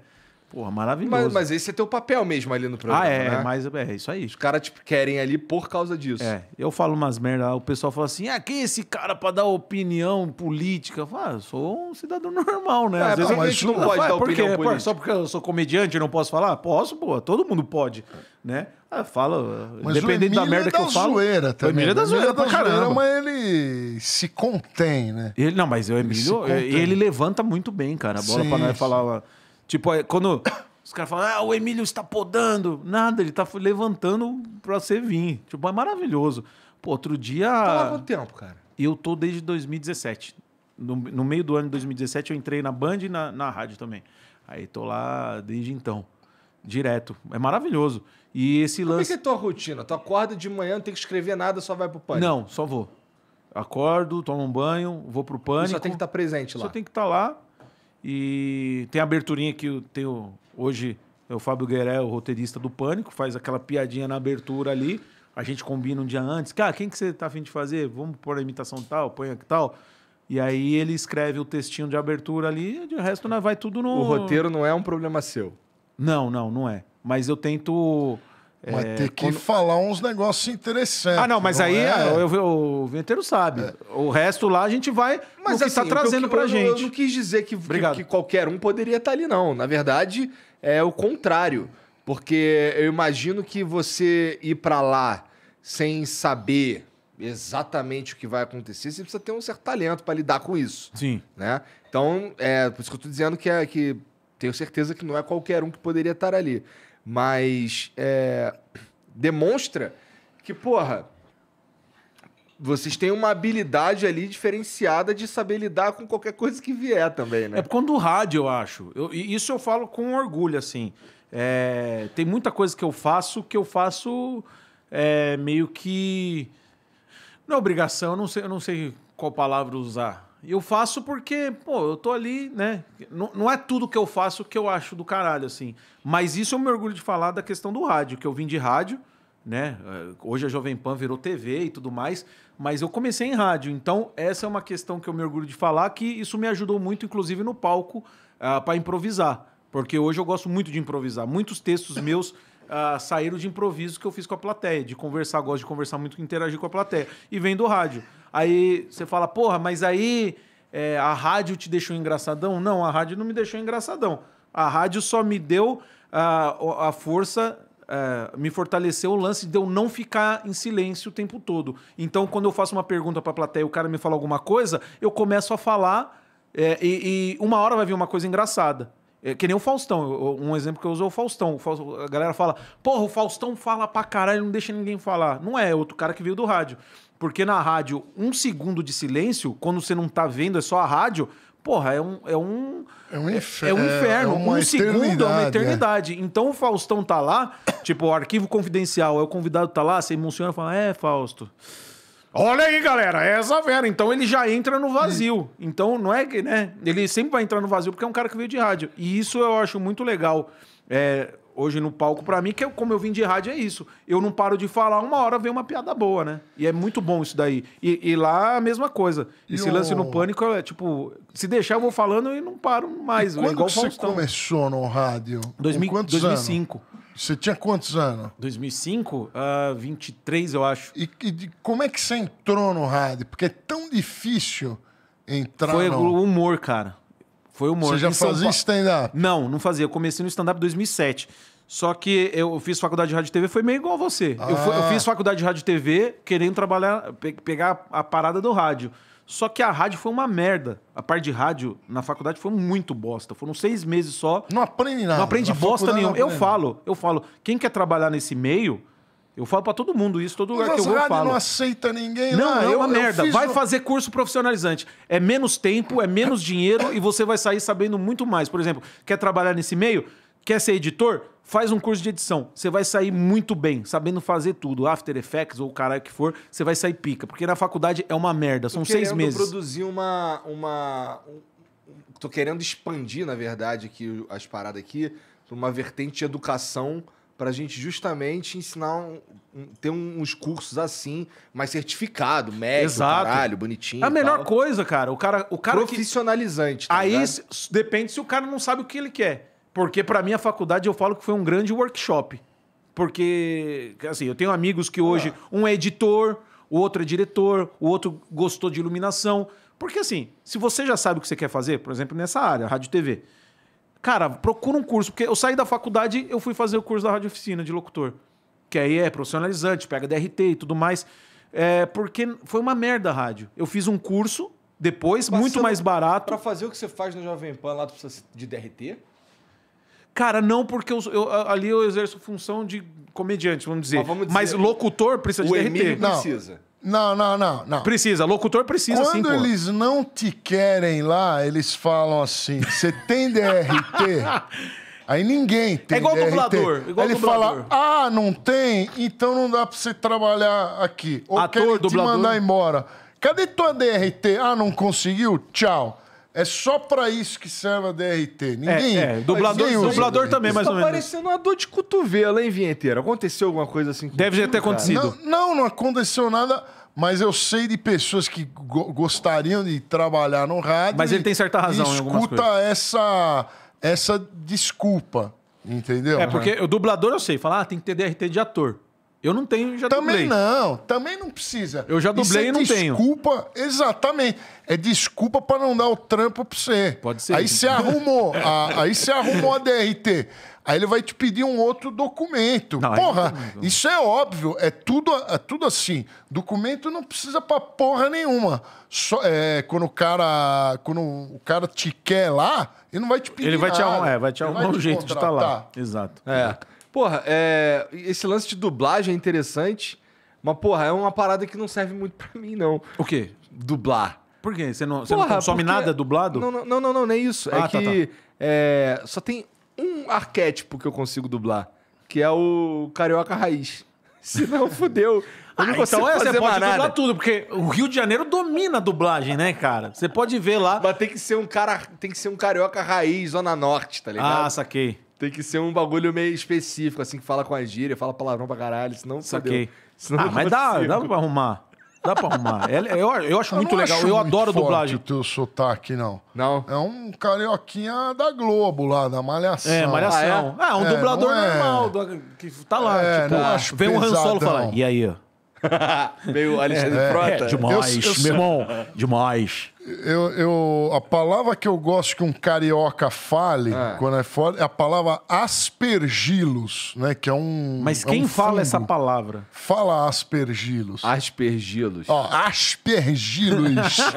Porra,
maravilhoso. Mas, mas esse é teu papel mesmo ali no programa. Ah, é, né? mas é isso aí. Os caras tipo, querem ali por causa disso. É,
eu falo umas merda, o pessoal fala assim: ah, quem é esse cara pra dar opinião política? Eu falo, ah, eu sou um cidadão normal, né? É, Às vezes a gente não pode dar opinião porque, política. Só porque eu sou comediante eu não posso falar? Posso, pô, todo mundo pode, né? Ah, fala, independente dependendo da merda é da que eu falo. é Zoeira também. O Emílio é da é zoeira, é pra caramba.
mas ele se contém, né? Ele, não,
mas o Emílio, eh, ele, ele levanta muito bem, cara, a bola sim, pra nós falar. Tipo, é, quando os caras falam, ah, o Emílio está podando. Nada, ele está levantando para você vir. Tipo, é maravilhoso. Pô, outro dia. Tá lá quanto tempo, cara? Eu tô desde 2017. No, no, meio do ano de 2017, eu entrei na Band e na, na rádio também. Aí tô lá desde então. Direto. É maravilhoso. E esse lance. Como é que é
tua rotina? Tu acorda de manhã, não tem que escrever nada, só vai pro pânico? Não,
só vou. Acordo, tomo um banho, vou pro pânico. só tem que estar tá presente lá. Só tem que estar tá lá e tem a aberturinha que eu tenho hoje, é o Fábio Guerel, é roteirista do Pânico, faz aquela piadinha na abertura ali. A gente combina um dia antes. Cara, ah, quem que você tá afim de fazer? Vamos pôr a imitação tal, põe aqui tal. E aí ele escreve o textinho de abertura ali, e de resto né, vai
tudo
no. O roteiro
não é um problema seu. Não, não, não é. Mas eu tento vai é, que quando...
falar uns negócios
interessantes. Ah, não, mas não aí é... Ah, eu, eu, o vinteiro sabe. É. O resto lá a gente vai. Mas tá assim, está trazendo para gente. Eu, eu não quis dizer que, que, que, qualquer um poderia estar tá ali, não. Na verdade, é o contrário. Porque eu imagino que você ir para lá sem saber exatamente o que vai acontecer, você precisa ter um certo talento para lidar com isso. Sim. Né? Então, é por isso que eu estou dizendo que, é, que tenho certeza que não é qualquer um que poderia estar ali. Mas é, demonstra que, porra, vocês têm uma habilidade ali diferenciada de saber lidar com qualquer coisa que vier também, né? É por conta do rádio, eu acho. Eu, isso eu falo com orgulho,
assim. É, tem muita coisa que eu faço que eu faço é, meio que. Não é obrigação, eu não sei, eu não sei qual palavra usar. Eu faço porque, pô, eu tô ali, né? Não, não é tudo que eu faço que eu acho do caralho, assim. Mas isso eu me orgulho de falar da questão do rádio, que eu vim de rádio, né? É, hoje a Jovem Pan virou TV e tudo mais, mas eu comecei em rádio. Então, essa é uma questão que eu me orgulho de falar, que isso me ajudou muito, inclusive no palco, uh, ah, para improvisar. Porque hoje eu gosto muito de improvisar. Muitos textos meus. Uh, saíram de improviso que eu fiz com a plateia, de conversar, gosto de conversar muito, interagir com a plateia. E vem do rádio. Aí você fala, porra, mas aí é, a rádio te deixou engraçadão? Não, a rádio não me deixou engraçadão. A rádio só me deu a, a força Uh, me fortaleceu o lance de eu não ficar em silêncio o tempo todo. Então, quando eu faço uma pergunta para a plateia e o cara me fala alguma coisa, eu começo a falar é, e, e, uma hora vai vir uma coisa engraçada. É, que nem o Faustão. um exemplo que eu uso é o Faustão. o Faustão. A galera fala, porra, o Faustão fala pra caralho, não deixa ninguém falar. Não é, é outro cara que veio do rádio. Porque na rádio, um segundo de silêncio, quando você não tá vendo, é só a rádio, porra, é um. É um, é um, é, infer é, um é inferno. um segundo é uma é. eternidade. Então o Faustão tá lá, tipo, o arquivo confidencial, é o convidado tá lá, você emociona e fala, é, Fausto. Olha aí, galera, é essa fera. Então ele já entra no vazio. Então não é que, né? Ele sempre vai entrar no vazio porque é um cara que veio de rádio. E isso eu acho muito legal. É, hoje no palco para mim, que eu, é como eu vim de rádio, é isso. Eu não paro de falar, uma hora vem uma piada boa, né? E é muito bom isso daí. E, e lá a mesma coisa. Esse e lance o... no pânico é tipo, se deixar eu vou falando e não paro mais. E quando é igual que você começou
no rádio?
2000, 2005.
Anos? Você tinha quantos anos? 2005? Uh, 23, eu acho. E, e como é que você entrou no rádio? Porque é tão difícil entrar Foi no...
o humor, cara. Foi humor. Você já fazia
stand-up? Não, não fazia. Eu comecei no stand-up em
2007. Só que eu fiz faculdade de rádio e TV, foi meio igual a você. Ah. Eu, fui, eu, ah. fiz faculdade de rádio e TV querendo trabalhar, pe pegar a parada do rádio. Só que a rádio foi uma merda. A parte de rádio na faculdade foi muito bosta. Foram seis meses só. Não aprende nada. Não aprende na bosta nenhuma. Eu falo, eu falo, quem quer trabalhar nesse meio eu falo para todo mundo isso, todo lugar Mas que eu vou eu falo. não
aceita ninguém Não, lá. é uma eu, merda. vai fazer
curso profissionalizante. É menos tempo, é menos dinheiro e você vai sair sabendo muito mais. Por exemplo, quer trabalhar nesse meio? Quer ser editor? Faz um curso de edição. Você vai sair muito bem, sabendo fazer tudo. After Effects ou o caralho que for, você vai sair pica. Porque na faculdade é uma merda, são seis meses. Eu
produzir uma... uma Tô querendo expandir, na verdade, aqui as paradas aqui, uma vertente de educação para a gente justamente ensinar, um, um, ter um, uns cursos assim, mais certificado, médio, caralho, bonitinho. É a melhor tal. coisa, cara. O cara, o cara
profissionalizante. Que... Tá Aí se, depende se o cara não sabe o que ele quer, porque para mim a faculdade eu falo que foi um grande workshop, porque assim eu tenho amigos que hoje ah. um é editor, o outro é diretor, o outro gostou de iluminação, porque assim se você já sabe o que você quer fazer, por exemplo nessa área, rádio, TV Cara, procura um curso, porque eu saí da faculdade, eu fui fazer o curso da rádio oficina de locutor. Que aí é profissionalizante, pega DRT e tudo mais. É, porque foi uma merda a rádio. Eu fiz um curso depois, Passando muito mais
barato. Para fazer o que você faz no Jovem Pan lá, tu precisa de DRT?
Cara, não, porque eu, eu, ali eu exerço função de comediante, vamos dizer. Mas, vamos dizer, Mas locutor precisa de DRT. Emílio precisa. Não.
Não, não, não, não.
Precisa, locutor precisa Quando sim, Quando eles
não te querem lá, eles falam assim: você tem DRT? Aí ninguém tem. É igual DRT. dublador. Igual Aí ele dublador. fala: ah, não tem, então não dá pra você trabalhar aqui. Ou Ator, querem dublador. te mandar embora. Cadê tua DRT? Ah, não conseguiu? Tchau. É só pra isso que serve a DRT. É, ninguém. É, é. Dublador, ninguém dublador também, mais tá ou menos. parecendo uma dor de cotovelo, hein, Vinheteiro? Aconteceu alguma coisa assim? Deve ter acontecido. Não, não, não aconteceu nada, mas eu sei de pessoas que go gostariam de trabalhar no rádio. Mas ele tem certa razão, em escuta essa, essa desculpa, entendeu? É, porque o dublador eu sei, falar, ah, tem que ter DRT de ator. Eu não tenho, já também dublei. Também não, também não precisa. Eu já dublei é e não desculpa, tenho. Desculpa, exatamente. É desculpa para não dar o trampo para você. Pode ser. Aí você arrumou, a, aí você arrumou a DRT. Aí ele vai te pedir um outro documento. Não, porra, isso é óbvio, é tudo, é tudo assim. Documento não precisa para porra nenhuma. Só, é, quando o cara,
quando o cara te quer lá, ele não vai te pedir. Ele vai nada. te arrumar, é, vai te arrumar um jeito de estar tá lá. Exato. É. Porra, é... esse lance de dublagem é interessante, mas, porra, é uma parada que não serve muito pra mim, não. O quê? Dublar. Por quê? Você não, porra, você não consome porque... nada dublado? Não, não, não, não, não, é isso. Ah, é tá, que tá. É... só tem um arquétipo que eu consigo dublar, que é o carioca raiz. Se não, fudeu. Eu ah, não ah, então é, você pode dublar tudo, porque o Rio de Janeiro domina a dublagem, né, cara? Você pode ver lá. Mas tem que ser um cara, tem que ser um carioca raiz, zona norte, tá ligado? Ah, saquei. Tem que ser um bagulho meio específico, assim, que fala com a gíria, fala palavrão pra caralho, senão Saquei. Senão ah, mas dá, dá pra arrumar. Dá pra arrumar. É, é, eu, eu acho eu muito legal, acho eu muito adoro dublagem. o
teu sotaque, não. Não? É um carioquinha da Globo lá, da Malhação. É, Malhação. Ah, é? Ah, é
um é, dublador normal, que tá lá. É, tipo, acho vem um Han Solo falar, e aí, ó.
Meio Alexandre é, é, Frota. É, demais, eu, eu, meu irmão.
Demais. Eu, eu, a palavra que eu gosto que um carioca fale ah. quando é fora é a palavra aspergilos, né? Que é um. Mas quem é um fala essa palavra? Fala aspergilos.
Aspergilos. Ó, aspergilos.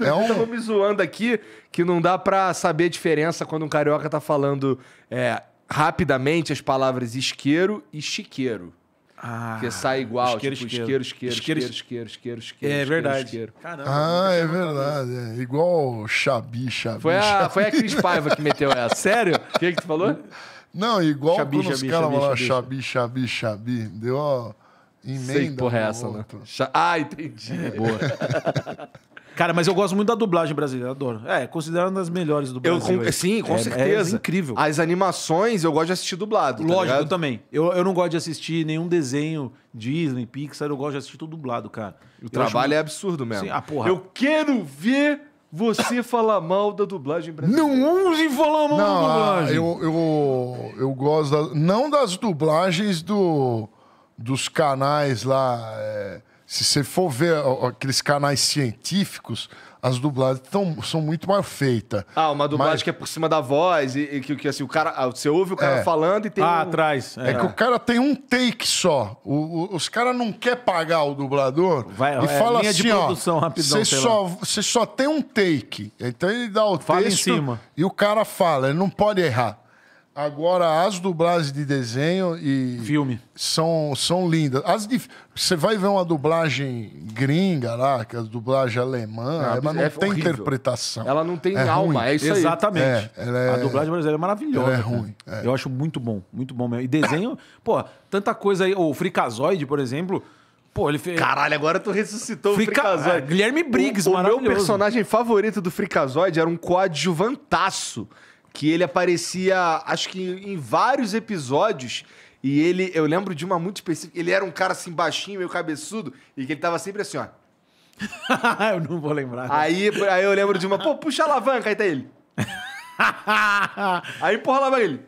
é um... tô me zoando aqui que não dá para saber a diferença quando um carioca tá falando. É, rapidamente as palavras isqueiro e chiqueiro. Ah, porque sai igual, isqueiro, tipo, isqueiro, isqueiro, isqueiro, isqueiro, isqueiro, isqueiro, É verdade. Caramba,
ah, é verdade. É. Igual Xabi, Xabi. Foi a, foi a Cris Paiva que meteu essa. Sério?
O que, que tu falou?
Não, igual xabi, quando xabi, os caras falaram Xabi, Xabi, Xabi. Deu uma emenda.
Sei que porra é essa, né? outro.
né? Ah, entendi. É, boa.
Cara, mas eu gosto muito da dublagem brasileira, adoro.
É, considerando uma das melhores do Brasil. Eu, com, sim, com é, é certeza. É incrível. As animações eu gosto de assistir dublado. Tá Lógico, tá eu também. Eu, eu não gosto de assistir nenhum
desenho Disney, Pixar, eu gosto de assistir tudo dublado, cara. O eu trabalho acho... é absurdo mesmo. Sim, ah, porra. Eu
quero ver você falar mal da dublagem brasileira. Não use falar mal não, da dublagem. Eu,
eu, eu gosto, da, não das dublagens do, dos canais lá. É se você for ver aqueles canais científicos, as dublagens tão, são muito mal feitas.
Ah, uma dublagem mas... que é por cima da voz, e, e que, que, assim, o cara. Ah, você ouve o cara é. falando e tem. Ah, um... atrás. É. é. que o
cara tem um take só. O, o, os caras não quer pagar o dublador Vai, e é, fala linha assim, de produção, ó. Você só, você só tem um take. Então ele dá o fala texto em cima. e o cara fala, ele não pode errar. Agora, as dublagens de desenho e. Filme. São, são lindas. As de, você vai ver uma dublagem gringa lá, que é a dublagem alemã, ah, mas não é tem horrível. interpretação. Ela não tem é alma, ruim. é isso Exatamente. aí. Exatamente. É, é, a dublagem
brasileira é maravilhosa. é ruim. É. Eu acho muito bom, muito bom mesmo. E desenho, pô, tanta coisa aí. O Frikazoid, por exemplo. Pô, ele fez. Caralho, agora tu ressuscitou Frica... o Frikazoid. É, Guilherme Briggs, o, o meu personagem
favorito do Frikazoid era um coadjuvantaço que ele aparecia, acho que em vários episódios. E ele, eu lembro de uma muito específica. Ele era um cara assim baixinho, meio cabeçudo, e que ele tava sempre assim, ó. eu
não vou lembrar.
Aí, aí eu lembro de uma, pô, puxa a alavanca, aí tá ele.
aí empurra a alavanca ele.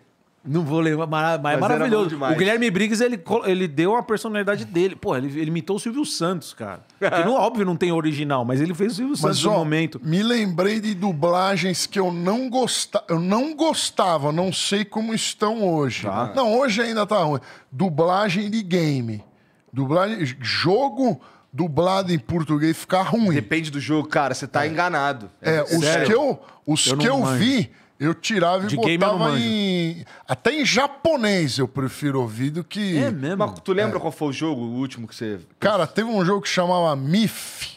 Não vou lembrar, mara, mas, é maravilhoso. O Guilherme Briggs, ele, ele deu a personalidade dele. Pô, ele, ele imitou o Silvio Santos, cara. Que não, óbvio não tem original, mas ele fez
o Silvio mas, Santos ó, no momento. Me lembrei de dublagens que eu não gostava, eu não gostava, não sei como estão hoje. Tá. Não, hoje ainda tá ruim. Dublagem de game. Dublagem jogo dublado em português ficar ruim. Depende do
jogo, cara, você tá é. enganado. É, é os que eu os eu que eu manjo. vi
eu tirava e de botava em. Até em japonês eu prefiro ouvir do que. É mesmo? Mas tu lembra é.
qual foi o jogo, o último que você.
Cara, teve um jogo que chamava MIF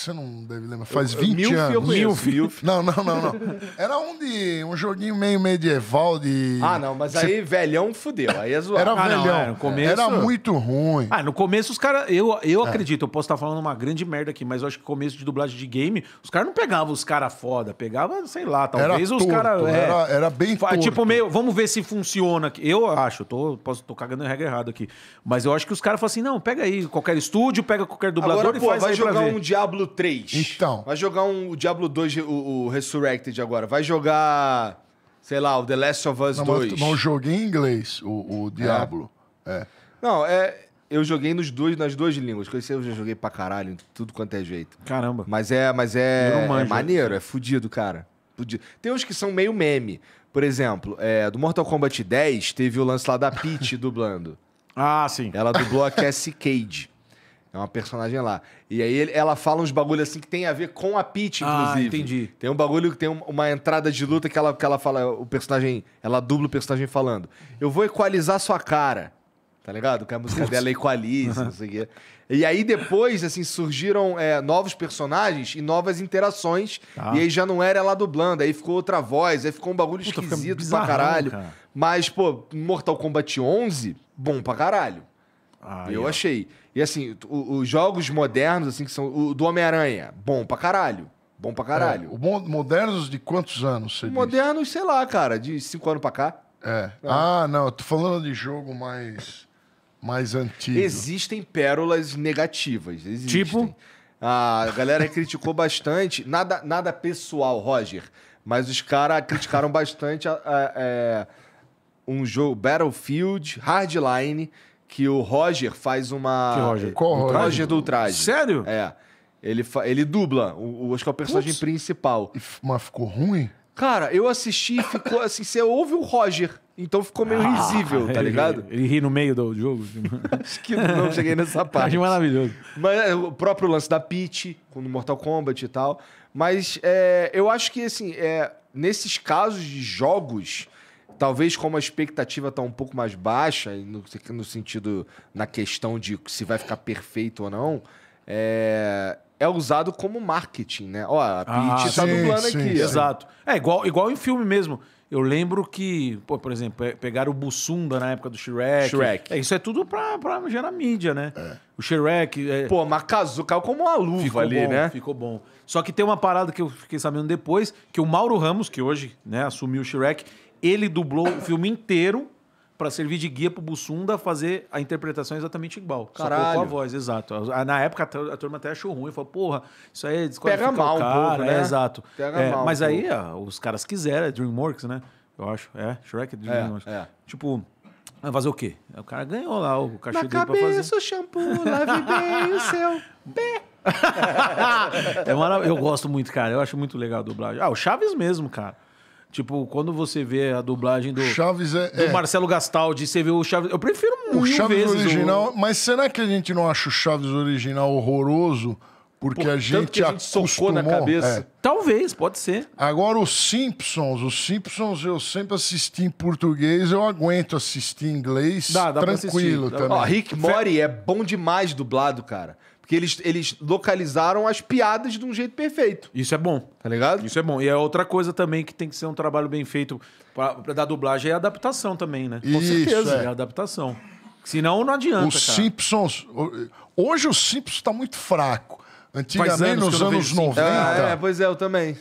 você não deve lembrar. Faz eu, 20 anos. Mil Milf. Não, não, não, não. Era um de um joguinho meio medieval de. Ah, não, mas aí velhão fudeu. Aí
é zoado. Era ah, velhão. Não, era, começo... era muito
ruim.
Ah, no começo os caras. Eu, eu é. acredito, eu posso estar tá falando uma grande merda aqui, mas eu acho que começo de dublagem de game, os caras não pegavam os caras foda, pegava, sei lá, talvez era os caras. É, era, era bem foda. Tipo, meio, vamos ver se funciona aqui. Eu acho, tô, posso, tô cagando a regra errada aqui. Mas eu acho que os caras falam assim: não, pega aí qualquer estúdio, pega qualquer dublador Agora, e pô, faz vai jogar um
Diablo 3. Então. Vai jogar um o Diablo 2, o, o Resurrected agora. Vai jogar, sei lá, o The Last of Us não, 2. não,
joguei em inglês o, o Diablo.
É. é. Não, é... Eu joguei nos dois, nas duas línguas. Conheci, eu já joguei pra caralho, tudo quanto é jeito. Caramba. Mas é, mas é, é né? maneiro, é fudido, cara. Fudido. Tem uns que são meio meme. Por exemplo, é, do Mortal Kombat 10 teve o lance lá da Peach dublando. ah, sim. Ela dublou a Cassie Cage. É uma personagem lá. E aí ela fala uns bagulho assim que tem a ver com a Peach, ah, inclusive. Ah, entendi. Tem um bagulho que tem uma entrada de luta que ela, que ela fala, o personagem, ela dubla o personagem falando. Eu vou equalizar sua cara. Tá ligado? Que a música Putz. dela equaliza, não sei o quê. E aí depois, assim, surgiram é, novos personagens e novas interações. Tá. E aí já não era ela dublando, aí ficou outra voz, aí ficou um bagulho Puta, esquisito bizarrão, pra caralho. Cara. Mas, pô, Mortal Kombat 11, bom pra caralho. Ah, eu é. achei. E assim, os jogos modernos, assim, que são. O do Homem-Aranha, bom pra caralho. Bom pra caralho. É, modernos de
quantos anos? modernos,
diz? sei lá, cara, de cinco anos pra cá.
É. é. Ah, não, eu tô falando de jogo mais.
mais antigo. Existem pérolas negativas. Existem. Tipo. a galera criticou bastante. Nada, nada pessoal, Roger. Mas os caras criticaram bastante a, a, a, é, um jogo Battlefield Hardline que o Roger faz uma. Que Roger? Qual Roger? Roger do Sério? É. Ele, fa... ele dubla, o, o, acho que é o personagem Putz. principal. mas ficou ruim? Cara, eu assisti e ficou assim, você ouve o Roger, então ficou meio ah, risível, tá ligado?
Ele, ele, ri no meio do jogo.
acho que não cheguei nessa parte. Acho maravilhoso. Mas é, o próprio lance da Peach, no Mortal Kombat e tal. Mas é, eu acho que, assim, é, nesses casos de jogos Talvez como a expectativa está um pouco mais baixa, no, no, sentido, na questão de se vai ficar perfeito ou não, é, é usado como marketing, né? Ó, a Peach ah, tá dublando sim, aqui. Sim. Exato.
É igual, igual em filme mesmo. Eu lembro que, pô, por exemplo, pegaram o Bussunda na época do Shrek. Shrek. É, isso é tudo pra, pra gerar mídia, né? É. O Shrek. É... Pô, mas casou, caiu como uma luva ficou ali, bom, né? Ficou bom. Só que tem uma parada que eu fiquei sabendo depois, que o Mauro Ramos, que hoje né, assumiu o Shrek, ele dublou o filme inteiro para servir de guia pro Bussunda fazer a interpretação exatamente igual. Caralho. Só com a voz, exato. Na época a turma até achou ruim, falou, porra, isso aí Pega mal o cara, um pouco, né? É, exato. Pega é, mal mas um aí os caras quiseram, é DreamWorks, né? Eu acho, é, Shrek é, é DreamWorks. É, tipo... Vai fazer o quê? O cara ganhou lá o cachê Na dele cabeça, pra fazer.
o shampoo, lave bem o seu pé.
é maravilhoso. Eu gosto muito, cara. Eu acho muito legal a dublagem. Ah, o Chaves mesmo, cara. Tipo, quando você vê a dublagem do, Chaves é, do é. Marcelo Gastaldi, você vê o Chaves. Eu prefiro muito. O Chaves original.
O... Mas será que a gente não acha o Chaves original horroroso? Porque a gente, a gente acostumou... socou na é. cabeça. É. Talvez, pode ser. Agora, os Simpsons. Os Simpsons eu sempre assisti em português, eu aguento assistir em inglês dá, dá tranquilo também. Ó, Rick Mori
é bom demais dublado, cara que eles, eles localizaram as piadas de um jeito perfeito. Isso é bom. Tá ligado? Isso é bom. E é outra coisa também que tem que ser um trabalho bem feito
pra, pra da dublagem é a adaptação também, né? Com Isso, certeza. É. é a adaptação. Senão não adianta. Os
Simpsons. Hoje o Simpsons está muito fraco. Antigamente, anos nos anos 90. Assim. Ah, é,
pois é, eu também.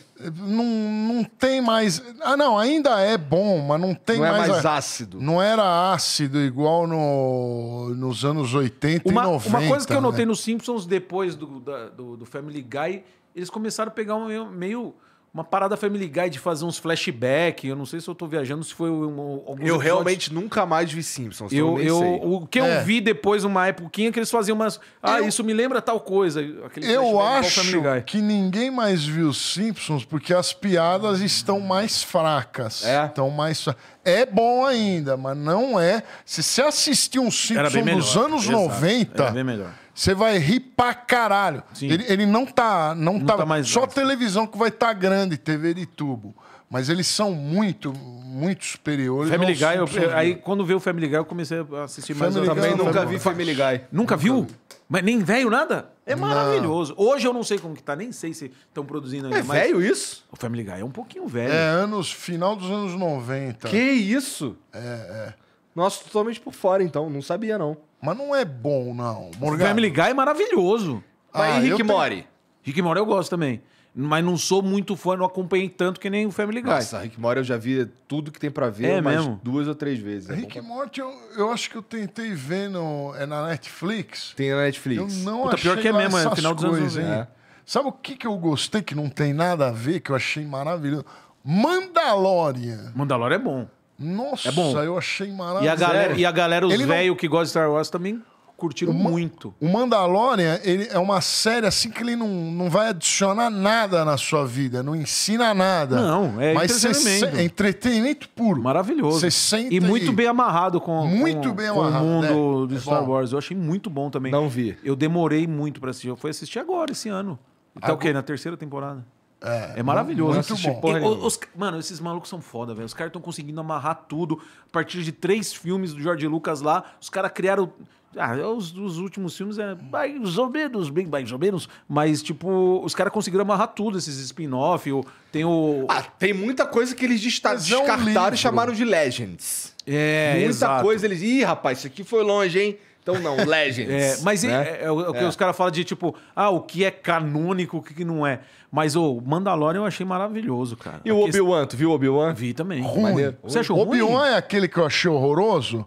Não, não tem mais. Ah, não, ainda é bom, mas não tem não mais. Não é mais ácido. Não era ácido igual no, nos anos 80 uma, e 90. Uma coisa que eu né? notei
nos Simpsons depois do, da, do, do Family Guy, eles começaram a pegar um meio uma parada foi ligar e de fazer uns flashback. Eu não sei se eu tô viajando,
se foi um, algum. Eu realmente nunca mais vi Simpsons. Eu, eu, eu o que é. eu vi
depois, uma época, que eles faziam umas. Ah, eu, isso me lembra tal coisa. eu acho
que
ninguém mais viu Simpsons porque as piadas estão mais fracas. É. Estão mais. É bom ainda, mas não é. Se você assistir um Simpsons dos anos Exato. 90. Era bem melhor. Você vai rir pra caralho. Ele, ele, não tá. Não, não tá, tá mais só televisão que vai estar tá grande, TV de tubo. Mas eles são muito, muito superiores. Family Guy, eu, aí
quando veio o Family Guy, eu comecei a assistir mais. eu também nunca vi Family Guy. Nunca, nunca viu? Vi. Mas nem velho nada? É maravilhoso. Não. Hoje eu não sei como que tá, nem sei se estão produzindo ainda. É mas... velho isso?
O
Family Guy é um pouquinho velho. É, anos, final dos anos 90. Que isso? É, é. Nossa, totalmente por fora então, não sabia não. Mas não é bom, não. Morgado.
Family Guy é maravilhoso. ah, Rick tenho... Mori? Rick Mori eu gosto também. Mas não sou muito fã, não acompanhei tanto que nem o Family Guy. Nossa,
Rick Mori eu já vi tudo que tem para ver, é mas duas ou três vezes. É Rick
Morty eu, eu acho que eu tentei ver no, é na Netflix.
Tem na Netflix. Eu não Puta, achei pior que é mesmo, é final dos anos É.
Sabe o que, que eu gostei que não tem nada a ver, que eu achei maravilhoso? Mandalorian. Mandalorian é bom. Nossa, é bom.
eu achei maravilhoso. E a galera, e a galera os velhos não... que gostam de Star Wars também
curtiram o muito. O Mandalorian ele é uma série assim que ele não, não vai adicionar nada na sua vida, não ensina nada. Não, é mas entretenimento. é entretenimento puro. Maravilhoso. Você sente e muito bem amarrado com, muito com, bem amarrado, com o mundo né? do é Star bom. Wars. Eu
achei muito bom também. Não vi. Eu demorei muito para assistir. Eu fui assistir agora, esse ano. Então, até o quê? Na terceira temporada? É, é maravilhoso muito assistir. Bom. Porra, os, os, mano, esses malucos são foda, velho. Os caras estão conseguindo amarrar tudo. A partir de três filmes do George Lucas lá, os caras criaram. Ah, é os, os, últimos filmes é mais ou menos, bem mais ou menos, mas tipo, os caras conseguiram
amarrar tudo, esses spin-off, tem o... Ah, tem muita coisa que eles é descartaram livro. e chamaram de Legends.
É, Muita exato.
coisa eles... Ih, rapaz, isso aqui foi longe, hein? Então não, Legends. é, mas né? é, é, o é que os caras
falam de tipo, ah, o que é canônico, o que não é. Mas o oh, Mandalorian eu achei maravilhoso, cara. E o
Obi-Wan, tu viu o Obi-Wan? Vi também. Ruim. É-
você achou Obi ruim? Obi-Wan
é aquele que eu achei horroroso?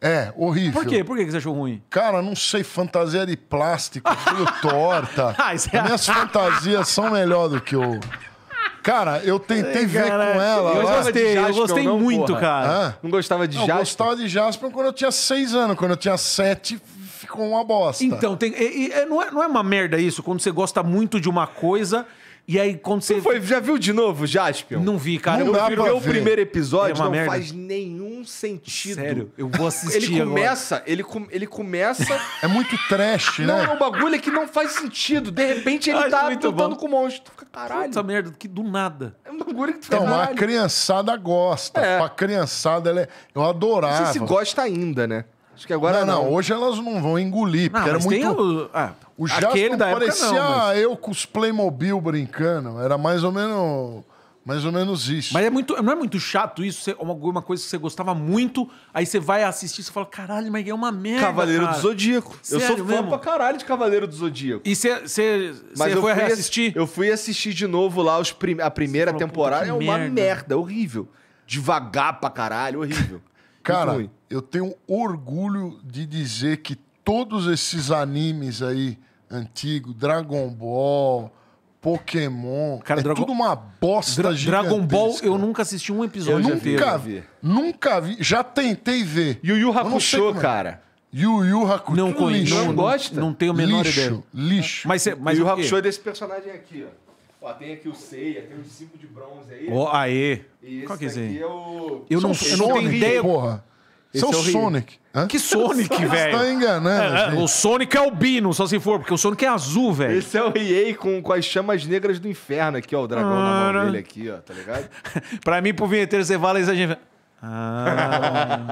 É, horrível. Por quê? Por que você achou ruim? Cara, não sei, fantasia de plástico, tudo torta. ah, é... Minhas fantasias são melhor do que o... Cara, eu tentei Ai, ver com ela. Eu lá. gostei, eu gostei não, muito, porra. cara. Hã? Não gostava de Jasper? Eu gostava de Jasper quando eu tinha seis anos. Quando eu tinha sete, ficou uma bosta. Então,
tem, e, e, é, não, é, não é uma merda isso? Quando você gosta muito de uma coisa e aí, quando você. Foi, já viu de novo, Jaspion? Não vi, cara. Não eu não vi o primeiro é episódio, é não merda. faz
nenhum sentido. Sério, eu vou assistir. Ele começa, agora. Ele, com, ele começa.
É muito trash, não, né? Não,
é um bagulho que não faz sentido. De repente ele Ai, tá lutando com o monstro. Fica, caralho. Essa merda, que do nada. É um bagulho que tu Então, caralho. a
criançada gosta. É. criançada, ela é... eu adorava. Não sei se gosta ainda, né? Acho que agora não, não, não, hoje elas não vão engolir, não, porque era muito. O, ah, o Jasper parecia não, mas... eu com os Playmobil brincando. Era mais ou menos. Mais ou menos isso. Mas é muito, não é muito chato isso?
Alguma coisa que você gostava muito, aí você vai assistir e fala, caralho, mas é uma merda. Cavaleiro cara. do Zodíaco. Sério, eu sou fã mesmo? pra
caralho de Cavaleiro do Zodíaco. E você foi assistir. Eu fui assistir de novo lá os prim, a primeira falou, temporada. É uma merda. merda, horrível. Devagar pra caralho, horrível. Cara,
eu tenho orgulho de dizer que todos esses animes aí antigos, Dragon Ball, Pokémon. Cara, é Dragon... tudo uma bosta Dra Dragon Ball, eu nunca assisti um episódio eu nunca inteiro. vi. Nunca vi. Já tentei ver. Yu Yu Hakusho, é. cara. Yu Yu Hakusho. Não
conheço. Não gosta? Não tenho a menor lixo, ideia. Lixo, lixo. Mas, mas Yu Hakusho é desse
personagem aqui, ó. Ó, tem aqui o Ceia, tem o discípulo de bronze aí. Oh, aê. E esse Qual que é é o... Eu não, Sonic eu não tenho ideia. Porra. Esse Seu é
Sonic. Hã? Que Sonic, velho? Você tá enganando. É, é o
Sonic é albino, só se for, porque o Sonic é azul, velho. Esse é o EA com, com as chamas negras do inferno aqui, ó. O dragão ah, na mão ah. dele aqui, ó, tá ligado? pra mim, pro vinheteiro, você fala isso, a gente... Ah.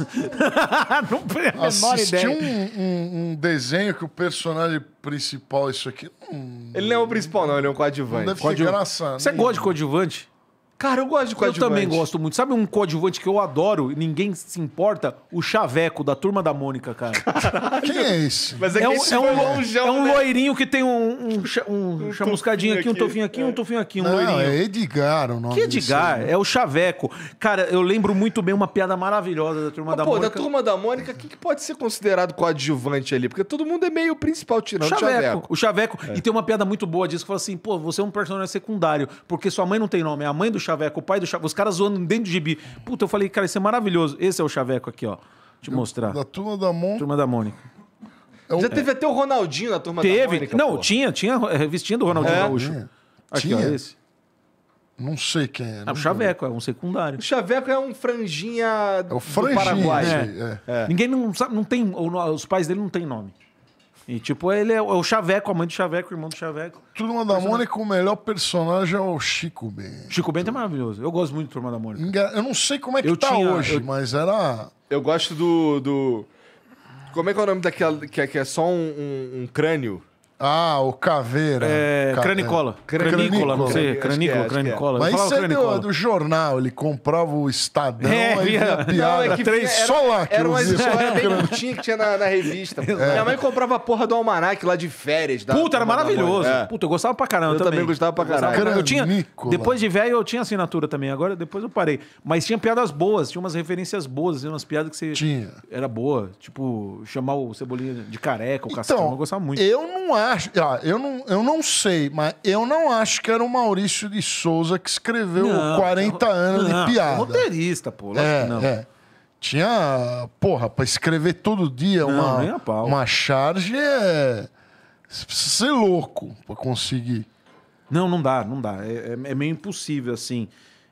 não tem a menor Assisti ideia. Um,
um, um desenho que o personagem principal, isso aqui. Hum,
Ele não é o principal, não,
ele é um coadjuvante. não deve ter Coadju- graça. Você nenhuma. Né? gosta de coadjuvante? Cara, eu gosto
de coadjuvante. Eu também gosto
muito. Sabe um
coadjuvante que eu adoro e ninguém se importa? O Chaveco, da Turma da Mônica, cara. Caralho. Quem é esse? Mas é, é, um, é, um, longeão, é um né? loirinho que tem um, um, um, um chamuscadinho aqui, aqui, um tofinho aqui, é. um tofinho aqui, um Não, loirinho. é
Edgar o nome Que Edgar? né?
É o Chaveco. Cara, eu lembro muito bem uma piada maravilhosa da Turma da pô, Mônica. Pô, da
Turma da Mônica,
o que, que, pode ser considerado coadjuvante ali? Porque todo mundo é meio principal tirando o Chaveco. Chaveco. O Chaveco. É. E tem uma piada muito boa disso que fala assim, pô, você é um personagem secundário, porque sua mãe não tem nome, é a mãe do Chaveco, o pai do Chaveco, os caras zoando dentro do gibi. Puta, eu falei, cara, isso é maravilhoso. Esse é o Chaveco aqui, ó. Te mostrar. Da
turma da Mônica. Turma da Mônica.
É Já teve até o Ronaldinho na turma teve. da
Mônica. Não, pô. tinha, tinha a revistinha do Ronaldinho é. Gaúcho. É. Tinha. Aqui, tinha. ó, esse. Não sei quem é. é o Chaveco, é um secundário. O Chaveco é um franjinha
é o franjinha, do Paraguai. É. É.
Ninguém não sabe, não tem. Os pais dele não têm nome. E, tipo, ele é, é o Chaveco, a mãe do Chaveco, o irmão do Chaveco.
Turma da Mônica, o melhor personagem é o Chico Bento. Chico Bento é maravilhoso. Eu gosto muito de Turma da Mônica. Enga... Eu não sei como é que eu tá tinha, hoje, eu...
mas era... Eu gosto do, do... Como é que é o nome daquela... Que é, que é só um, um, um crânio? Ah, o Caveira. É, Cranicola. Cranicola. Cranicola, não sei. É, cranicola, é. cranicola. Mas isso é do, do,
jornal, ele comprava o Estadão,
é, aí via é. piada. três era, só lá que Era uma história bem
curtinha que tinha na, na revista. Minha mãe comprava a porra do almanac lá de férias. Da, Puta, era maravilhoso. Puta, eu gostava pra caramba também. Eu também gostava pra caramba. Cranicola. Eu tinha, depois
de velho, eu tinha assinatura também. Agora, depois eu parei. Mas tinha piadas boas, tinha umas referências boas, tinha umas piadas que você... Tinha. Era boa. Tipo, chamar o Cebolinha de careca, o então, Castão. Eu gostava muito.
Eu não acho acho. Ah, eu, não, eu não sei, mas eu não acho que era o Maurício de Souza que escreveu não, 40 anos não, de piada. Roteirista, pô. É, não. É. Tinha. Porra, pra escrever todo dia não, uma, uma charge é. Você precisa ser louco pra conseguir.
Não, não dá, não dá. É, é, é meio impossível, assim.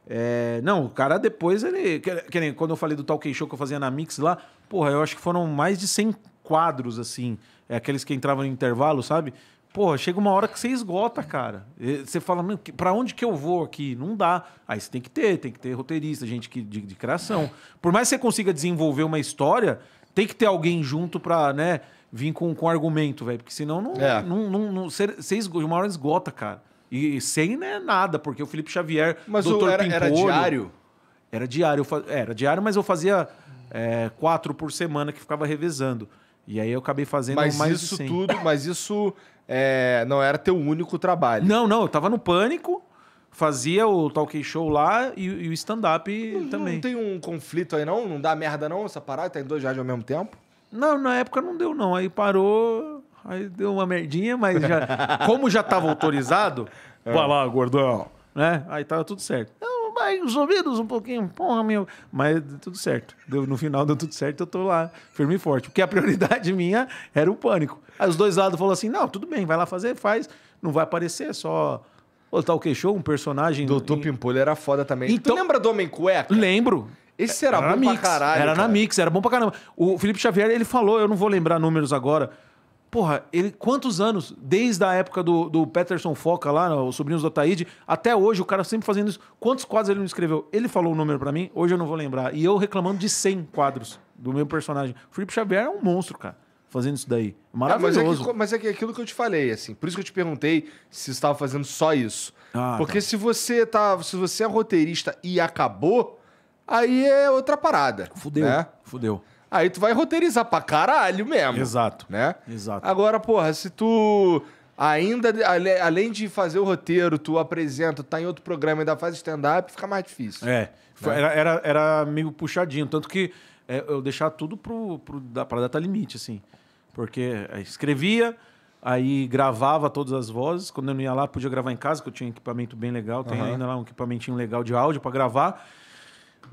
É, não, o cara depois ele. Que, nem quando eu falei do talk show que eu fazia na Mix lá, porra, eu acho que foram mais de 100 quadros, assim, é aqueles que entravam no intervalo, sabe? Porra, chega uma hora que você esgota, cara. Você fala, para pra onde que eu vou aqui? Não dá. Aí você tem que ter, tem que ter roteirista, gente que, de, de criação. Por mais que você consiga desenvolver uma história, tem que ter alguém junto pra, né, vir com, com argumento, velho. Porque senão não, é. não, não, não, esgota, uma hora esgota, cara. E, e sem né, nada, porque o Felipe Xavier, Mas Dr. Era, Pimpolho, era diário? Era diário. É, era diário, mas eu fazia é, quatro por semana que ficava revezando. E aí eu acabei fazendo mas mais isso de 100. tudo, mas isso é, não era teu único trabalho. Não, não, eu tava no pânico, fazia o talk show lá e, e o stand-up também. Não tem
um conflito aí não? Não dá merda não essa parada? Tá em dois rádios ao mesmo tempo? Não, na época não deu não, aí parou, aí deu uma merdinha, mas já,
como já tava autorizado, é. vai lá, gordão, né? Aí tava tudo certo mais ouvidos um pouquinho, porra, meu. Mas tudo certo. Deu, no final deu tudo certo, eu tô lá, firme e forte. Porque a prioridade minha era o pânico. Aí os dois lados falaram assim: não, tudo bem, vai lá fazer, faz. Não vai aparecer, é só. O tal que show, um personagem. Doutor em... Pimpolho era foda também.
Então... Tu lembra do Homem Cueca? Lembro.
Esse era, era bom pra mix. caralho. Era cara. na Mix, era bom pra caramba. O Felipe Xavier, ele falou, eu não vou lembrar números agora porra, ele, quantos anos? Desde a época do, do Peterson Foca lá, os sobrinhos do Ataíde, até hoje, o cara sempre fazendo isso. Quantos quadros ele não escreveu? Ele falou o um número para mim, hoje eu não vou lembrar. E eu reclamando de 100 quadros do meu personagem. Felipe Xavier é um monstro, cara fazendo isso daí. Maravilhoso. Ah, mas, é que,
mas, é que, é aquilo que eu te falei, assim. Por isso que eu te perguntei se estava fazendo só isso. Ah, tá. Porque tá. se você tá, se você é roteirista e acabou, aí é outra parada. Fudeu. Né? Fudeu. Aí tu vai roteirizar pra caralho mesmo. Exato. Né? Exato. Agora, porra, se tu ainda, além de fazer o roteiro, tu apresenta, tá em outro programa, e ainda faz stand-up, fica mais difícil. É. Né? Era, era, era
meio puxadinho. Tanto que é, eu deixava tudo pro, pro, pra data limite, assim. Porque é, escrevia, aí gravava todas as vozes. Quando eu não ia lá, podia gravar em casa, que eu tinha um equipamento bem legal. Tem uhum. ainda lá um equipamentinho legal de áudio para gravar.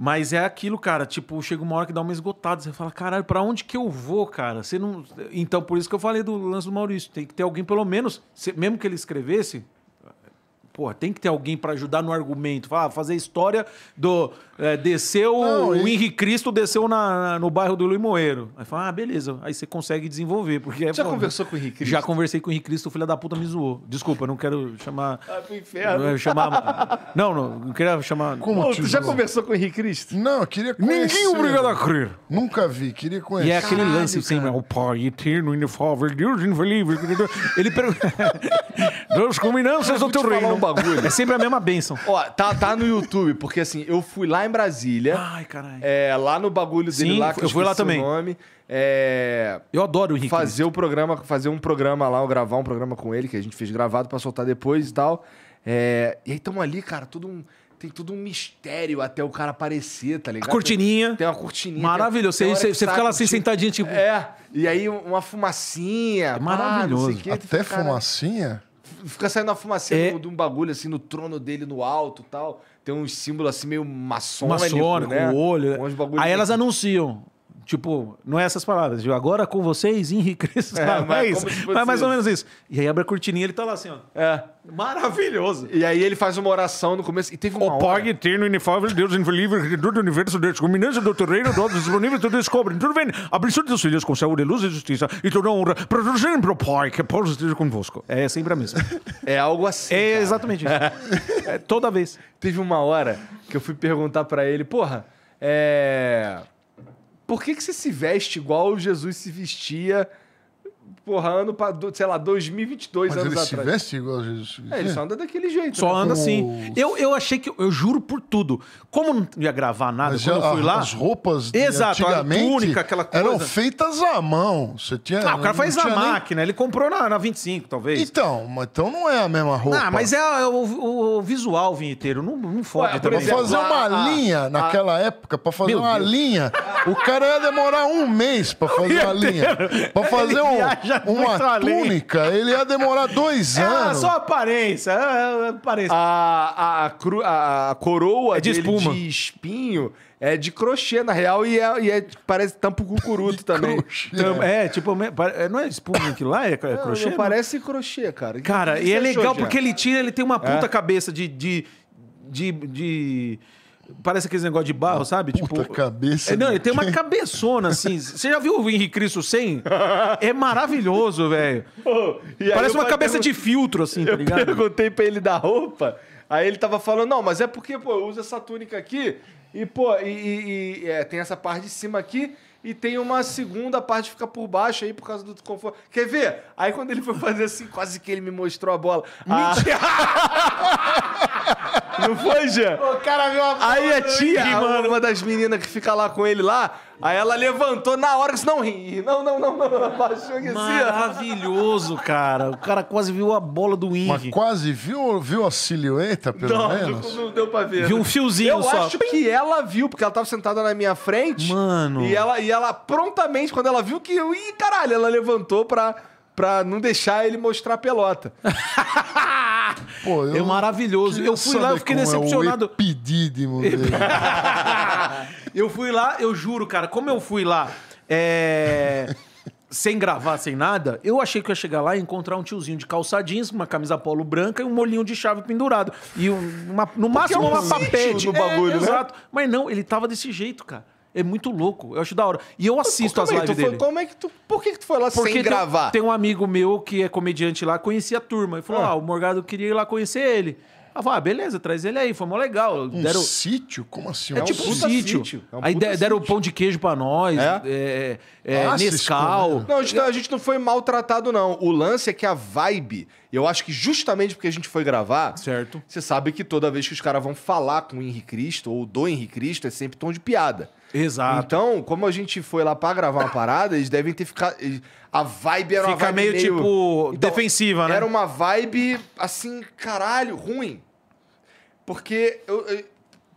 Mas é aquilo, cara, tipo, chega uma hora que dá uma esgotada, você fala, caralho, pra onde que eu vou, cara? Você não... Então, por isso que eu falei do lance do Maurício, tem que ter alguém, pelo menos, mesmo que ele escrevesse, Porra, tem que ter alguém para ajudar no argumento. Fala, ah, fazer história do. É, desceu. Não, o ele... Cristo desceu na, na, no bairro do Moeiro. Aí fala, ah, beleza. Aí você consegue desenvolver. Porque é Já pô, conversou com o Henri Cristo? Já conversei com o Henri Cristo, filho da puta me zoou. Desculpa, não quero chamar. Ah,
pro
inferno. Não, é
chamar, não, não, não queria chamar. Como tu assim, já conversou
com o Henri Cristo? Não,
eu queria conhecer. Ninguém obrigado a crer. Nunca vi, queria conhecer. E é aquele Caralho, lance
assim, o pai eterno,
inefável, Deus infalível. Ele pergunta. das combinanças do teu reino bagulho. É sempre a mesma bênção. Ó, tá, tá no YouTube, porque assim, eu fui lá em Brasília. Ai, caralho. É, lá no bagulho dele Sim, lá, que eu, fui lá também. nome. É, eu adoro o Henrique. Fazer o programa, fazer um programa lá, gravar um programa com ele, que a gente fez gravado para soltar depois e tal. É, e aí tamo ali, cara, tudo um tem todo um mistério até o cara aparecer, tá ligado? A cortininha. Tem, tem uma cortininha. É maravilhoso. Você, você, você fica lá assim, sentadinho, tipo... É, e aí uma fumacinha. É maravilhoso. Pá, até
fica, fumacinha?
fica saindo a fumaça é... de um bagulho, assim, no trono dele, no alto tal. Tem um símbolo, assim, meio maçônico, maçônico né? o
olho. Um Aí elas anunciam. Tipo, não é essas palavras. Viu? Agora com vocês, Henrique
Cristo. É, é, mas, Mas mais ou menos isso. E aí abre a cortininha ele tá lá assim, ó. É. Maravilhoso. E aí ele faz uma oração no começo. E teve uma. O pai
eterno, inefável, Deus infelível, Criador do universo, Deus, culminância do terreno, do disponível, tudo descobre. Tudo bem. Abençoe seus filhos com saúde, luz e justiça, e toda honra, para o sempre, Pai, que é possa esteja convosco.
É sempre a mesma. É algo assim. É cara. exatamente isso. é, toda vez. Teve uma hora que eu fui perguntar para ele, porra, é. Por que, que você se veste igual Jesus se vestia Porra, ano pra, sei lá, 2022 Mas anos ele atrás. se veste
igual a Jesus
É, ele só
anda daquele jeito. Só né? anda assim. Eu,
eu achei que, eu juro por tudo, como não ia gravar nada, Mas quando eu fui lá... As roupas Exato, antigamente a túnica, aquela coisa. eram feitas
à mão. Você tinha... Ah, o cara faz na máquina, nem... ele comprou na, na 25, talvez. Então, então não é a mesma roupa. Ah, mas é, é
o, o, o, visual vinheteiro, não, não fode Ué, também. Pra fazer uma a, linha, a, naquela época, pra fazer Meu uma Deus. linha,
o cara ia demorar um mês pra fazer uma linha. Pra fazer um uma túnica, ele ia demorar dois
é, anos. só aparência. É, é, é aparência. A, a, cru, a coroa é de, espuma. de espinho é de crochê, na real, e, é, e é, parece tampo cucuruto também. é, tipo, não é espuma aquilo lá? É, crochê? Não, parece crochê, cara. Cara, e é legal porque
ele tira, ele tem uma puta cabeça de, de, de, de Parece aquele negócio de barro, sabe? Tipo, puta tipo, cabeça. É, não, ele tem uma cabeçona assim. Você já viu o Henrique Cristo sem? É
maravilhoso, velho.
Oh, Parece uma cabeça pergun... de filtro, assim, tá ligado? Eu
perguntei pra ele da roupa, aí ele tava falando: não, mas é porque, pô, eu uso essa túnica aqui e, pô, e, e, e é, tem essa parte de cima aqui e tem uma segunda parte que fica por baixo aí por causa do conforto. Quer ver? Aí quando ele foi fazer assim, quase que ele me mostrou a bola. Mentira! Ah. Não foi, Jean? O
cara viu a Aí a tia, aqui, mano. uma
das meninas que fica lá com ele lá, aí ela levantou na hora, disse, não ri. Não, não, não, não. Abaixou aqui
Maravilhoso, cara. O cara quase viu a bola do Henry. Mas quase viu, viu
a silhueta, pelo não, menos? Não, não deu pra ver. Viu um fiozinho Eu só. Eu acho que ela viu, porque ela tava sentada na minha frente. Mano. E ela, e ela prontamente, quando ela viu que eu... Ih, caralho, ela levantou pra pra não deixar ele mostrar a pelota. Pô, eu é maravilhoso. Eu fui lá, eu fiquei decepcionado.
É o dele.
eu fui lá, eu juro, cara, como eu fui lá é... sem gravar, sem nada, eu achei que eu ia chegar lá e encontrar um tiozinho de calça jeans, uma camisa polo branca e um molinho de chave pendurado. E um, uma, no é máximo um uma papete. do bagulho, é, né? Exato. Mas não, ele tava desse jeito, cara. É muito louco. Eu acho da hora. E eu assisto as é lives dele. como
é que tu. Por que, que tu foi lá Porque sem gravar?
Tem, um amigo meu que é comediante lá, conhecia a turma. E falou: ah. ah, o Morgado queria ir lá conhecer ele. Ah, falou, ah, beleza, traz ele aí, foi mó legal. Um deram...
sítio? Como assim? É, é tipo um, sítio. sítio.
É um aí deram
sítio. pão de queijo pra nós, é? É, Nossa, é, ah, Nescau. Não a, gente, não, tá, a gente não foi maltratado, não. O lance é que a vibe, eu acho que justamente porque a gente foi gravar... Certo. Você sabe que toda vez que os caras vão falar com o Henrique Cristo ou do Henrique Cristo, é sempre tom de piada. Exato. Então, como a gente foi lá para gravar uma parada, eles devem ter ficado. A vibe era Fica uma vibe. meio, meio... tipo então, defensiva, né? Era uma vibe assim, caralho, ruim. Porque eu, eu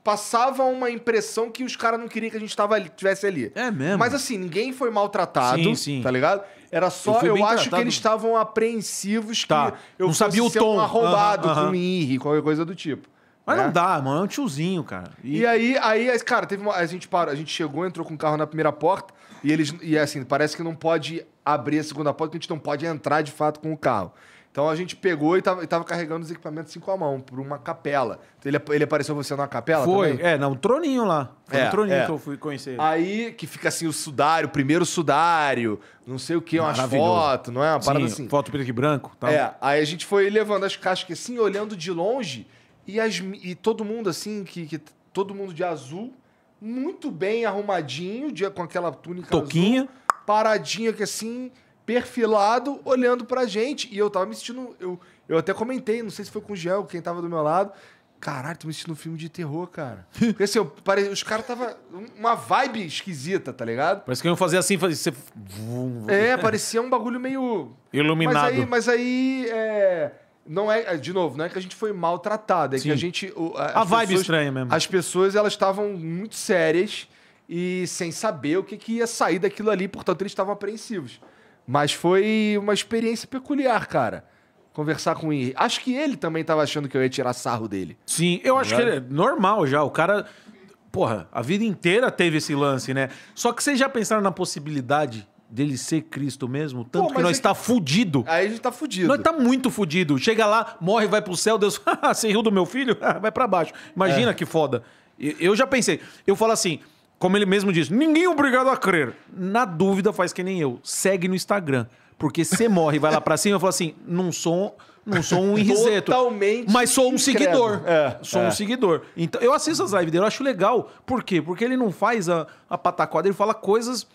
passava uma impressão que os caras não queriam que a gente tava ali, tivesse ali. É mesmo. Mas assim, ninguém foi maltratado, sim, sim. tá ligado? Era só, eu, eu acho tratado. que eles estavam apreensivos tá. que eu não sabia o tom. um arrombado, uh -huh, uh -huh. com irre, qualquer coisa do tipo. Mas não é. dá, mano. É um tiozinho, cara. E, e aí, aí, cara, teve uma... a gente parou, a gente chegou, entrou com o carro na primeira porta e eles. E é assim, parece que não pode abrir a segunda porta, que a gente não pode entrar de fato com o carro. Então a gente pegou e tava, e tava carregando os equipamentos assim com a mão, por uma capela. Então, ele, ele apareceu você numa capela? Foi, também? é, não, um troninho lá. Foi é, um troninho é. que eu fui conhecer. Aí que fica assim o sudário, o primeiro sudário, não sei o que, umas fotos, não é? Uma parada Sim, assim. Foto preto e
branco tal. É,
aí a gente foi levando as caixas que assim, olhando de longe. E, as, e todo mundo, assim, que, que todo mundo de azul, muito bem arrumadinho, de, com aquela túnica Toquinha. azul. paradinho que assim, perfilado, olhando pra gente. E eu tava me sentindo... Eu, eu até comentei, não sei se foi com o Gel, quem tava do meu lado. Caralho, tô me sentindo um filme de terror, cara. Porque assim, eu, pare... os caras tava uma vibe esquisita, tá ligado? Parece que iam fazer assim, fazer... Você... É, parecia um bagulho meio... Iluminado. Mas aí... Mas aí é não é, é, de novo, não é que a gente foi maltratado, é Sim. que a gente. a vibe pessoas, estranha mesmo. As pessoas elas estavam muito sérias e sem saber o que, que ia sair daquilo ali, portanto eles estavam apreensivos. Mas foi uma experiência peculiar, cara. Conversar com ele. Acho que ele também estava achando que eu ia tirar sarro dele. Sim, eu acho que é? é normal já. O cara, porra, a vida inteira
teve esse lance, né? Só que vocês já pensaram na possibilidade dele ser Cristo mesmo, tanto Pô, que nós está é tá fudido. Aí a gente tá fudido. Nós tá muito fudido. Chega lá, morre, vai pro céu, Deus, ah, você riu do meu filho? Ah, vai para baixo. Imagina é. que foda. Eu já pensei. Eu falo assim, como ele mesmo diz, ninguém é obrigado a crer. Na dúvida faz que nem eu. Segue no Instagram. Porque você morre, vai lá para cima e fala assim, não sou... Não sou um irriseto. Totalmente. Mas sou um seguidor. É, sou é. um seguidor. Então, eu assisto as lives dele, eu acho legal. Por quê? Porque ele não faz a, a pataquada, ele fala coisas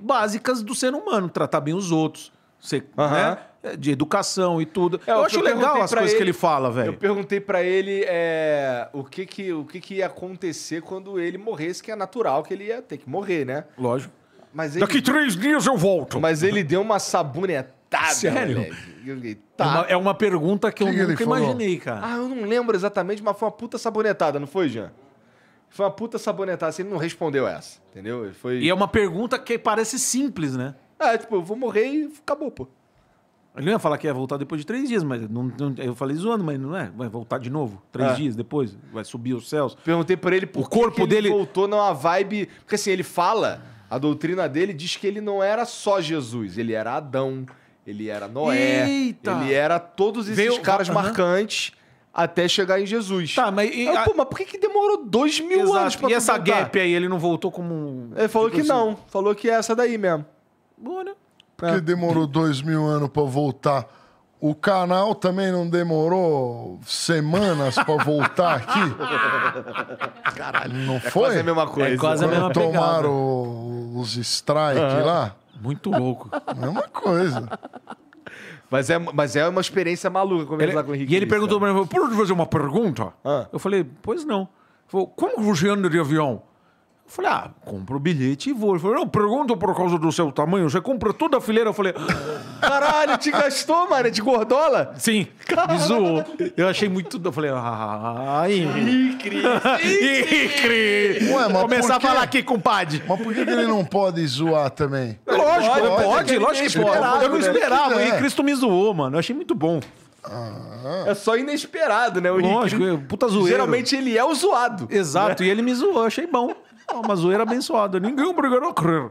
básicas do ser humano, tratar bem os outros, ser, né? de educação e tudo. É, eu, eu acho legal as coisas ele, que ele fala, velho. Eu
perguntei para ele é, o, que que, o que que ia acontecer quando ele morresse, que é natural que ele ia ter que morrer, né? Lógico. Mas ele... Daqui três dias eu volto. Mas ele deu uma sabonetada. Sério? Velho. Tá. É, uma, é uma pergunta que eu que nunca imaginei, cara. Ah, eu não lembro exatamente, mas foi uma puta sabonetada, não foi, Jean? Foi uma puta sabonetada, assim, ele não respondeu essa,
entendeu? foi... E é uma pergunta que parece simples, né?
É, tipo, eu vou morrer e
acabou, pô. Ele não ia falar que ia voltar depois de três dias, mas não, não, eu falei zoando, mas não é. Vai
voltar de novo? Três é. dias depois? Vai subir os céus? Perguntei pra ele por o corpo que ele dele... voltou numa vibe. Porque assim, ele fala, a doutrina dele diz que ele não era só Jesus, ele era Adão, ele era Noé, Eita. ele era todos esses Veio... caras uhum. marcantes até chegar em Jesus. Tá, mas. E, pô, mas por que, que demorou dois mil Exato. anos pra E essa voltar? gap aí, ele não voltou como um. Ele falou tipo que assim. não. Falou que é essa daí mesmo. Boa, né? Porque é. demorou
dois mil anos pra voltar. O canal também não demorou semanas pra voltar
aqui? Caralho. Não é foi? É quase a mesma coisa. É
quase a mesma Quando pegada. tomaram os strike lá. Muito louco. Mesma
coisa. Mas é, mas é uma experiência maluca conversar ele, com o Henrique. E ele Cristo, perguntou para pra mim:
posso fazer uma pergunta? Ah. Eu falei: pois não. Ele falou: como você anda de avião? Eu falei, ah, compro o bilhete e vou. Ele falou, não, pergunta por causa do seu tamanho, você compra toda a fileira. Eu falei, ah, caralho, te gastou, mano, é de gordola? Sim, me zoou. Eu achei muito. Eu falei,
ai.
Icre!
Icre! Ué, mas Começar a falar aqui, compadre. Mas por que ele não pode zoar também?
Lógico, pode, pode lógico
que pode. Eu não né? esperava, é. e Cristo
me zoou, mano. Eu achei muito bom.
Ah. É só inesperado, né? O Lógico, Rick, é puta zoeiro. Geralmente ele é o zoado. Exato, né? e ele me zoou, achei bom uma zoeira abençoada. Ninguém obrigou a crer.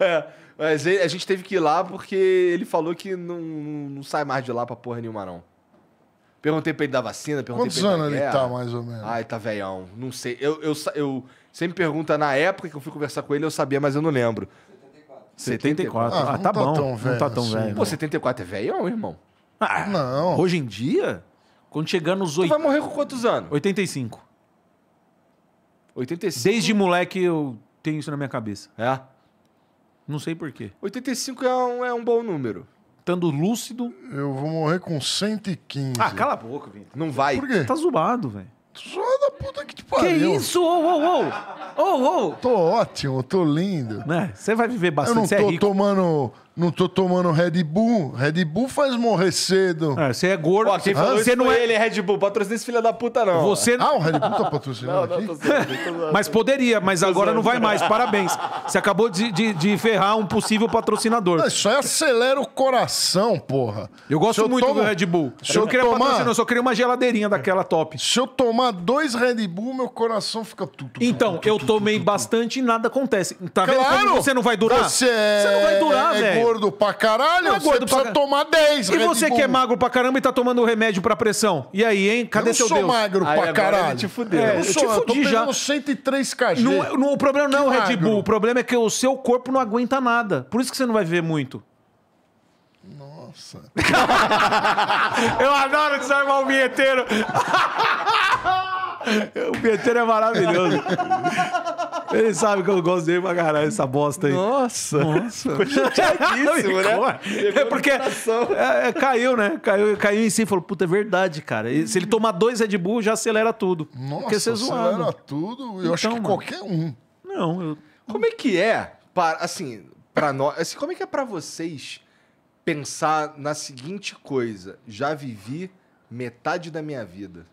É, mas a gente teve que ir lá porque ele falou que não, não sai mais de lá pra porra nenhuma, não. Perguntei pra ele da vacina, perguntei Quantos pra ele. Quantos anos ele tá, mais ou menos? Ai, tá velhão. Não sei. Eu, eu, eu sempre pergunta, na época que eu fui conversar com ele, eu sabia, mas eu não lembro. 74. 74. Ah, ah tá, tá, bom. Tão tá assim, velho, não tá tão velho. Pô, 74 é velhão, irmão?
Ah, não.
Hoje em dia, quando chegar nos
80. Tu vai morrer com quantos anos? 85. 85. Desde moleque eu tenho isso na minha cabeça.
É? Não sei por quê. 85 é um, é um bom número. Estando lúcido. Eu vou morrer com 115. Ah, cala a boca, Vitor. Não vai.
Por quê? Tá zoado, velho. Zoado da puta que te pariu. Que isso? Ô, ô, ô. Ô, ô. Tô ótimo, tô lindo. Né? Você vai viver bastante, Eu não é tô é tomando não tô tomando Red Bull. Red Bull faz morrer cedo. É, você é gordo. quem ah, falou você não é ele, é
Red Bull. Patrocina esse filho da puta, não. Você... Ah, o Red Bull tá patrocinando não, aqui? Não, sendo... mas poderia, mas agora não vai mais. Parabéns.
Você acabou de, de, de ferrar um possível patrocinador. Não, isso aí acelera
o coração, porra. Eu gosto eu muito tomo... do Red Bull. Se eu, eu queria tomar... eu
só queria uma geladeirinha daquela top. Se eu tomar dois Red Bull, meu coração fica... tudo. então, eu tomei bastante e nada acontece. Tá claro! vendo como você não vai durar? Você, você não vai é durar, é velho gordo pra caralho, é você precisa tomar 10. E Red você Bull. que é magro pra caramba e tá tomando remédio pra pressão. E aí, hein? Cadê seu Deus? Eu sou magro pra caralho. Eu te fudeu. É, eu, eu te fudi eu tô
103 kg. É, não, o
problema não é o Red Bull. O problema é que o seu corpo não aguenta nada. Por isso que você não vai ver muito. Nossa. eu adoro desarmar é o vinheteiro. O Pieteiro é maravilhoso. Ele sabe que eu gosto dele pra caralho, essa bosta aí. Nossa! Nossa! chateadíssimo, né? É porque é, é, caiu, né? Caiu, caiu em si e falou, puta, é verdade, cara. E se ele tomar
dois Red Bull, já acelera tudo. Nossa, porque você é acelera zoando. tudo. Eu então, acho que mano, qualquer um. Não, eu... Como é que é, para, assim, para nós... Assim, como é que é pra vocês pensar na seguinte coisa? Já vivi metade da minha vida.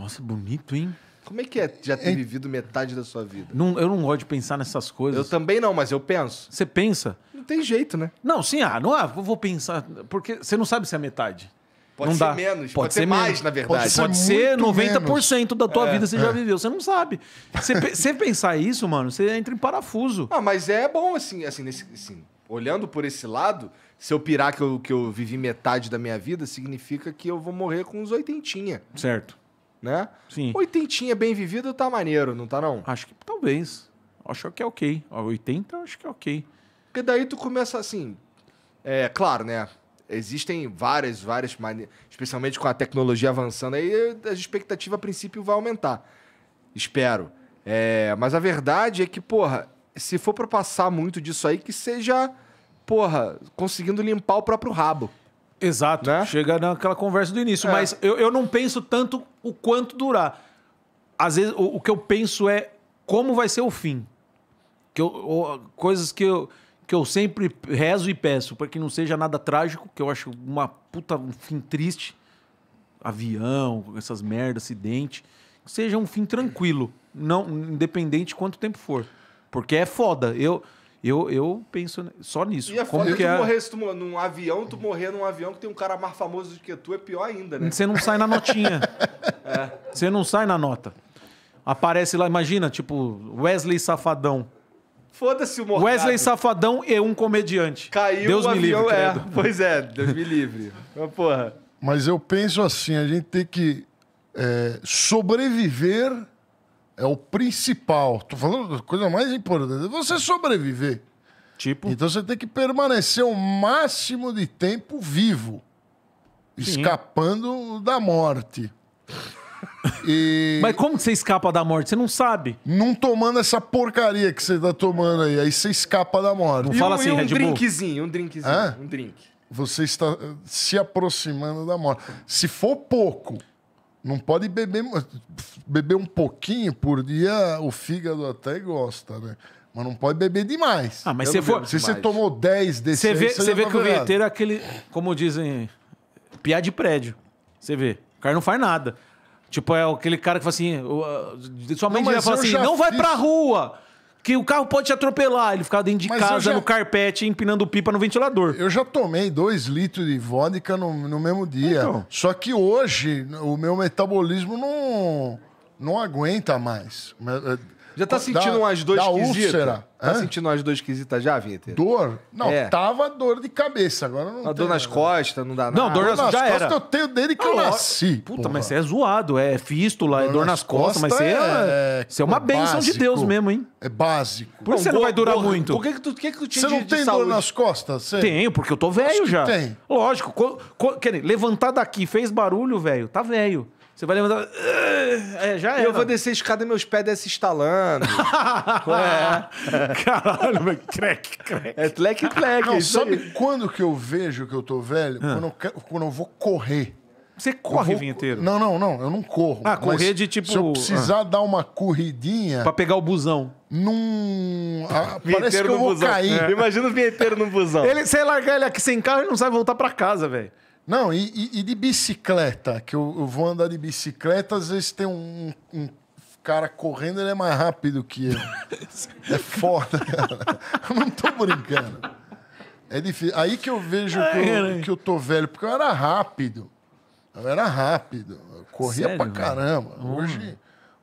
Nossa, bonito, hein? Como é que é já ter é... vivido metade da sua vida? Não, eu não gosto de pensar nessas coisas. Eu também não, mas eu penso. Você pensa? Não tem jeito, né? Não,
sim, ah, não, ah, vou pensar. Porque você não sabe se é metade. Pode não ser dá. menos, pode, pode ser, ser mais, menos. na verdade. Pode ser, pode ser 90% menos. da tua é. vida você é. já viveu. Você não sabe. Você, pensar
isso, mano, você entra em parafuso. Ah, mas é bom, assim, assim, nesse, assim olhando por esse lado, se eu pirar que eu, que eu vivi metade da minha vida, significa que eu vou morrer com uns oitentinha. Certo né? Sim. Oitentinha bem vivido tá maneiro, não tá não? Acho que talvez. Acho que é ok. 80 acho que é ok. Porque daí tu começa assim... É claro, né? Existem várias, várias maneiras, especialmente com a tecnologia avançando, aí a expectativa a princípio vai aumentar. Espero. É, mas a verdade é que, porra, se for para passar muito disso aí, que seja, porra, conseguindo limpar o próprio rabo. Exato. Né? Chega naquela conversa do início. É. Mas eu, eu
não penso tanto o quanto durar. Às vezes, o, o que eu penso é como vai ser o fim. Que eu, ou, coisas que eu, que eu sempre rezo e peço, para que não seja nada trágico, que eu acho uma puta, um fim triste. Avião, essas merdas, acidente. Que seja um fim tranquilo, não independente quanto tempo for. Porque é foda. Eu eu, eu penso só nisso. E é como foda que tu é... morrer
se tu, num avião, tu morrer num avião que tem um cara mais famoso do que tu, é pior ainda, né? Você não sai na notinha.
é. Você não sai na nota. Aparece lá, imagina, tipo, Wesley Safadão.
Foda-se o morgado. Wesley
Safadão e um comediante. Caiu Deus o me avião, livre, é.
Credo. Pois é, Deus me livre. Mas, porra.
Mas eu penso assim, a gente tem que é, sobreviver é o principal. Tô falando da coisa mais importante. É você sobreviver. Tipo. Então você tem que permanecer o máximo de tempo vivo, Sim. escapando da morte. E Mas como que você escapa da morte? Você não sabe. não tomando essa porcaria que você tá tomando aí. Aí você escapa da morte. Não fala um, assim, e um Red Bull. drinkzinho,
um drinkzinho, Hã? um drink.
Você está se aproximando da morte. Se for pouco, não pode beber, beber um pouquinho por dia, o fígado até gosta, né? Mas não pode beber demais. Ah, mas se, for... se você tomou 10 desses, você vê, aí, você vê tá que o vinheteiro
é aquele, como dizem, piá de prédio. Você vê. O cara não faz nada. Tipo, é aquele cara que fala assim. Sua mãe não, assim, já fala assim: não fiz... vai pra rua! que o carro
pode te atropelar. Ele ficava dentro de Mas casa, já... no carpete, empinando pipa no ventilador. Eu já tomei dois litros de vodka no, no mesmo dia. Então. Só que hoje o meu metabolismo não, não aguenta mais. É, já tá sentindo da, umas dores esquisitas? Úlcera. Tá Hã? sentindo
umas dores esquisitas já, Vitor? Dor? Não, é.
tava dor
de cabeça, agora não A tá dor nas nada. costas, não dá nada. Não, dor nas, nas costas era. eu tenho desde que eu nasci. Puta,
porra. mas você é zoado, é fístula, dor é dor nas, nas costas, costas, mas você é... Você é uma é é bênção básico. de Deus mesmo, hein? É básico. Por isso você não vai durar muito. Por que que tu,
que que tu tinha Você não de, tem de dor nas
costas? Tenho, porque eu tô velho já. Tem. Lógico. levantar daqui fez barulho, velho, tá
velho. Você vai levantar.
Ah!
É, já é. E eu vou descer a escada e meus pés descem estalando. é. Caralho, meu crack, crack. É clec, clec. Não, sabe
quando que eu vejo que eu tô velho? Ah. Quando, eu quero, quando eu vou correr. Você corre o vou... inteiro? Não, não, não. Eu não corro. Ah, correr de tipo. Se eu precisar ah. dar uma corridinha. Pra
pegar o busão.
Num.
Ah, parece que eu vou busão. cair. É. Imagina
o vinheteiro no busão. Ele,
você largar ele aqui sem carro, ele não sabe voltar pra casa, velho. Não, e, e, e de bicicleta, que eu, eu, vou andar de bicicleta, às vezes tem um, um cara correndo, ele é mais rápido que eu. é foda, cara. Eu não tô brincando. É difícil. Aí que eu vejo que eu, que eu tô velho, porque eu era rápido. Eu era rápido.
Eu corria Sério, pra velho? caramba. Hum. Hoje.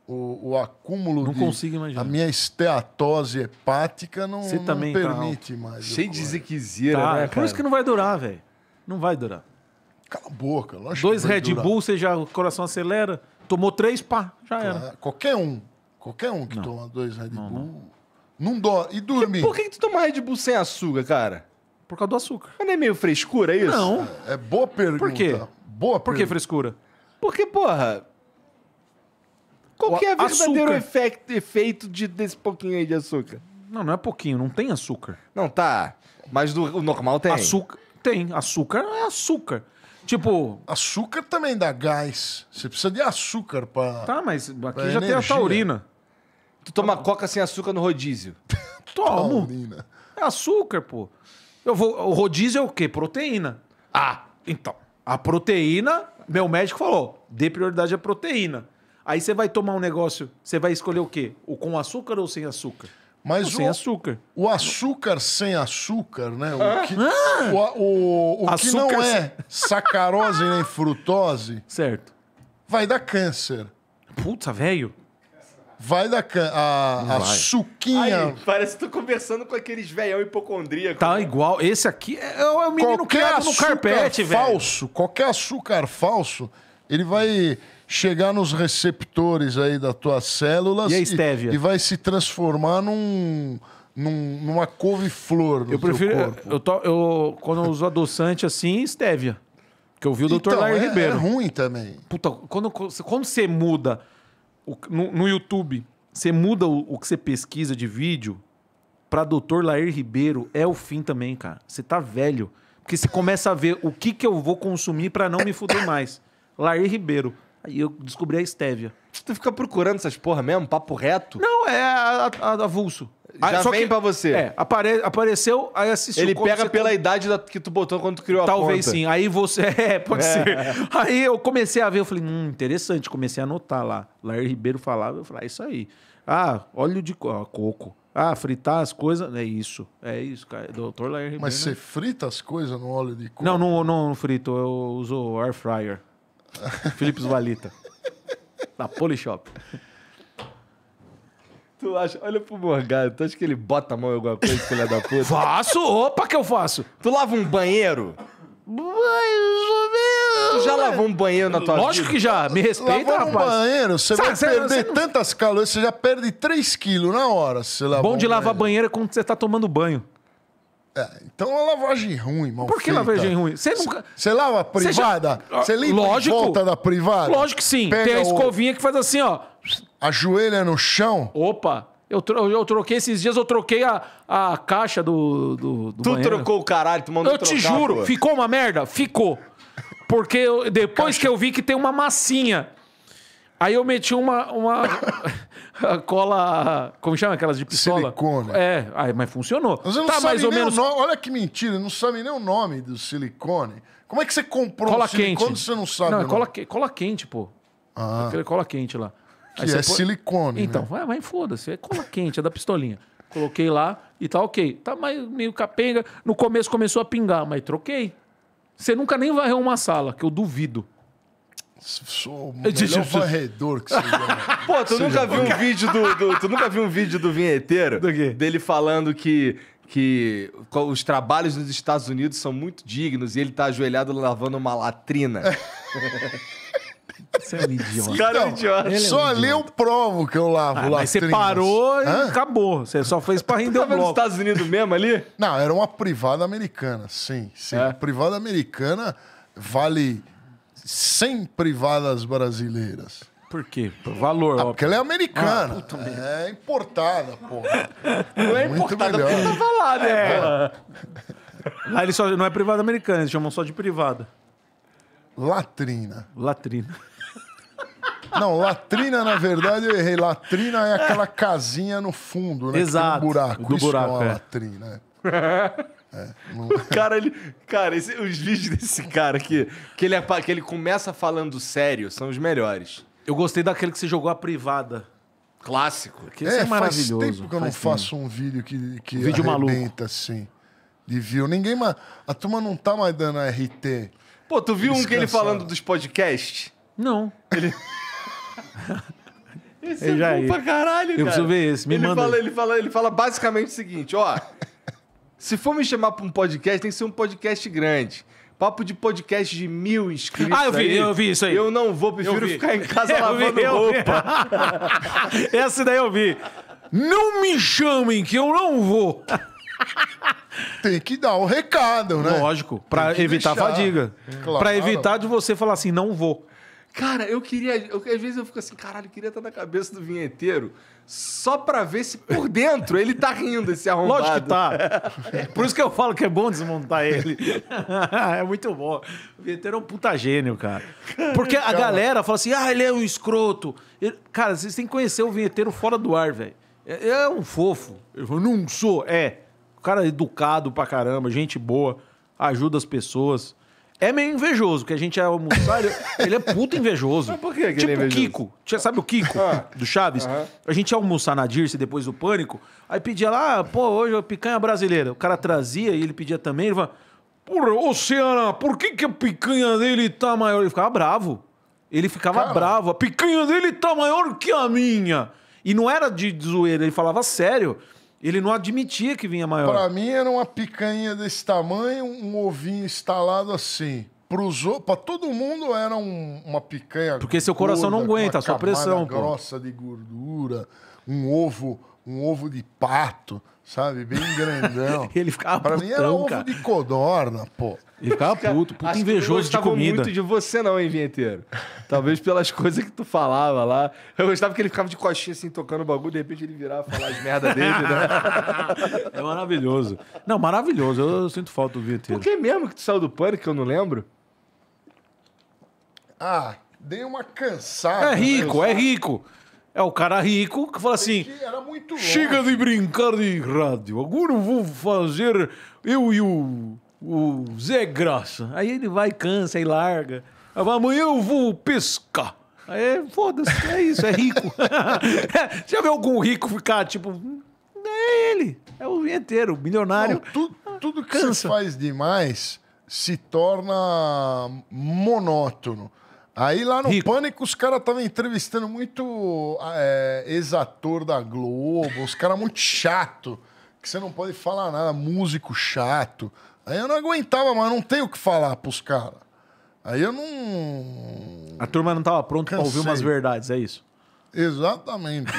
O, o, acúmulo não de, consigo imaginar. a minha esteatose hepática não, não tá permite tá mais. Cheio de ziquezira, tá, né, é Por isso que não
vai durar, velho. Não vai durar. Cala a boca, lógico. Dois Red Bull, você já, o coração acelera. Tomou três, pá, já claro. era. Qualquer um. Qualquer um que não. toma dois Red
Bull. Não, não dó. E dorme. Por que, que tu toma Red Bull sem açúcar, cara? Por causa do açúcar. Mas não é meio frescura é isso? Não. É, é boa pergunta. Por quê? Boa pergunta. Por que frescura? Porque, porra. Qual que é o verdadeiro efeito, efeito de, desse pouquinho aí de açúcar? Não, não é pouquinho, não tem açúcar. Não, tá. Mas do, o normal tem. Açúcar. Tem. Açúcar é açúcar. Tipo. Açúcar também dá gás. Você precisa de açúcar pra. Tá, mas aqui já energia. tem a taurina. Tu toma coca sem açúcar no rodízio. Tomo. Taurina. É açúcar, pô. Eu vou, o
rodízio é o quê? Proteína. Ah, então. A proteína, meu médico falou, dê prioridade à proteína. Aí você vai tomar um negócio, você vai escolher o quê? O com açúcar ou sem
açúcar? Mas sem o, açúcar. O açúcar sem açúcar, né? O que, ah! o, o, o que não é sacarose nem frutose. Certo. Vai dar câncer. Puta, velho. Vai dar câncer. a, a suquinha. Aí,
parece que tô conversando com aqueles velhão hipocondríaco. Tá né?
igual. Esse
aqui é, é o menino qualquer criado no carpete, velho.
falso, qualquer açúcar falso, ele vai chegar nos receptores aí das tuas células e, e, e vai se transformar num, num, numa couve-flor no eu prefiro, corpo. Eu, to, eu,
quando eu uso adoçante assim, estévia. Que eu vi o então, Dr. é, Ribeiro. É ruim também. Puta, quando, quando você muda o, no, no, YouTube, você muda o, o, que você pesquisa de vídeo para Dr. Lair Ribeiro, é o fim também, cara. Você tá velho. Porque você começa a ver o que, que eu vou consumir para não me fuder mais. Lair Ribeiro
e eu descobri a estévia. Tu fica procurando essas porra mesmo? Papo reto? Não, é a, a, a avulso. Já só vem que, pra você. É,
apare, apareceu, aí assistiu. Ele pega pela idade da,
que tu botou quando tu criou Talvez a conta. Talvez sim. Aí você... É, pode é. ser.
Aí eu comecei a ver, eu falei, hum, interessante. Comecei a anotar lá. Lair Ribeiro falava, eu falei, ah, isso aí. Ah, óleo de ah, coco. Ah, fritar as coisas. É isso. É isso, cara. Doutor Lair Ribeiro. Mas você né?
frita as coisas no óleo de
coco? Não, não, não frito. Eu uso air fryer. Felipe Valita. Na Polishop.
Tu acha? Olha pro Morgado, tu acha que ele bota a mão em alguma coisa, filha da puta? Faço? Opa, que eu faço! Tu lava um banheiro? Tu já lavou um banheiro na tua Lógico vida? que
já, me respeita, Lavar um banheiro, você Sabe, vai perder você não- tantas calorias, você já perde 3 quilos na hora se lavar Bom de lavar banheiro é quando você tá tomando banho. É, então é lavagem ruim, mano. Por que feita. lavagem ruim? Você nunca. Você lava a privada? Você já... limpa Lógico. volta da privada? Lógico que sim. Pega Tem a escovinha o... que faz assim, ó. Ajoelha no chão? Opa! Eu,
tro... eu troquei esses dias, eu troquei a, a caixa do, do, do Tu banheiro. trocou o caralho, tu mandou Eu trocar, te juro, pô. ficou uma merda? Ficou. Porque eu, depois caixa. que eu vi que tem uma massinha Aí eu meti uma. uma... cola. Como chama aquelas de pistola? Silicone. É, mas funcionou. Mas não tá mais ou menos. Nome,
olha que mentira, não sabe nem o nome do silicone. Como é que você comprou cola um silicone quente. Quando você não sabe? Não, é cola, que, cola quente, pô. Ah. Aquele cola quente lá. Que aí é pô... silicone. Então, né? vai, vai foda-se. É cola quente,
é da pistolinha. Coloquei lá e tá ok. Tá mais meio capenga. No começo começou a pingar, mas troquei. Você nunca nem varreu uma sala, que eu duvido. Sou o melhor varredor
que você Pô,
tu nunca viu um
vídeo do, do, Tu nunca viu um vídeo do vinheteiro? Do quê? Dele falando que que os trabalhos nos Estados Unidos são muito dignos e ele tá ajoelhado lavando uma latrina. Você é um idiota. Então, é É só é um então, é ali eu provo que eu lavo ah, latrina. Mas você parou Hã? e
acabou. Você só fez pra render o bloco. nos Estados Unidos mesmo ali? Não, era uma privada americana, sim. sim. É. Privada americana vale 100 privadas brasileiras. Por quê? Por valor, ah, Porque ela é americana. Ah, é importada, porra. Não é importada porque tava tá lá, né? É. Lá ele só não é privada americana, eles chamam só de privada. Latrina. Latrina. Não, latrina, na verdade, eu errei. Latrina é aquela casinha no fundo, né? Exato. Do buraco. Do Isso é buraco, é uma é. latrina.
É. É, não... cara, ele. Cara, esse, os vídeos desse cara aqui, que ele, que ele começa falando sério, são os melhores. Eu gostei daquele que você jogou a privada. Clássico. Que é, é maravilhoso. Faz
tempo que eu não faço um vídeo que, que vídeo arrebenta maluco. assim. De view. Ninguém mais. A turma não tá mais dando RT.
Pô, tu viu um que ele falando dos podcasts? Não. Ele. Esse é ele é bom pra caralho, eu cara. Eu preciso ver esse, me ele manda. Fala, ele, fala, ele fala basicamente o seguinte, ó... Se for me chamar pra um podcast, tem que ser um podcast grande. Papo de podcast de mil inscritos. Ah, eu vi, aí. eu vi isso aí. Eu não vou, prefiro ficar em casa eu lavando vi, roupa. Essa daí eu vi. Não
me chamem, que eu não vou. Tem que dar o um recado,
né? Lógico, para evitar deixar. fadiga. Claro. Para evitar
de você falar assim, não vou. Cara, eu queria. Eu, às vezes eu fico assim, caralho, eu queria estar na cabeça do vinheteiro só pra ver se por dentro ele tá rindo, esse arrombado. Lógico que tá. Por isso que eu falo que é bom desmontar ele.
é muito bom. O vinheteiro é um puta gênio, cara. Porque a Calma. galera fala assim, ah, ele é um escroto. Ele... Cara, vocês têm que conhecer o vinheteiro fora do ar, velho. É, é um fofo. Ele falou, não sou. É. O cara é educado pra caramba, gente boa, ajuda as pessoas. É meio invejoso, que a gente ia é almoçar, ele, ele é puta invejoso. Mas por que, que tipo ele é tipo invejoso? Kiko. sabe o Kiko ah. do Chaves? A gente ia almoçar na Dirce depois do pânico. Aí pedia lá, ah, pô, hoje é picanha brasileira. O cara trazia e ele pedia também. Ele falava, porra, Oceana, por que, que a picanha dele tá maior? Ele ficava bravo. Ele ficava bravo. A picanha dele tá maior que a minha. E não era de zoeira, ele falava sério. Ele não admitia que vinha maior. Para
mim era uma picanha desse tamanho, um ovinho instalado assim. Para todo mundo era um, uma picanha. Porque seu gorda, coração não aguenta, a sua pressão. Uma grossa de gordura, um ovo, um ovo
de pato sabe? Bem grandão. ele ficava Pra mim era ovo de
codorna,
pô. Ele ficava puto, puto Acho invejoso que eu de comida. muito de você não, hein, vinheteiro? Talvez pelas coisas que tu falava lá. Eu gostava que ele ficava de coxinha assim, tocando o bagulho, de repente ele virava falar as
merda dele, né? é maravilhoso. Não, maravilhoso. Eu, eu sinto falta do vinheteiro. Por que mesmo que tu saiu do pânico, que eu não lembro?
Ah, dei uma cansada. É rico,
né? é rico. É o cara rico que fala assim: chega de brincar de rádio, agora eu vou fazer eu e o, o Zé Graça. Aí ele vai, cansa e larga. Ah, amanhã eu vou pescar. É, foda-se, é isso, é rico. Já viu algum rico ficar tipo. Hum,
é ele, é o inteiro, o milionário. Não, tu, tudo que cansa. você faz demais se torna monótono. Aí lá no Rico. Pânico os caras estavam entrevistando muito é, ex-ator da Globo, os caras muito chato, que você não pode falar nada, músico chato. Aí eu não aguentava, mas não tenho o que falar pros caras. Aí eu não. A turma não tava pronta para ouvir umas verdades, é isso? Exatamente.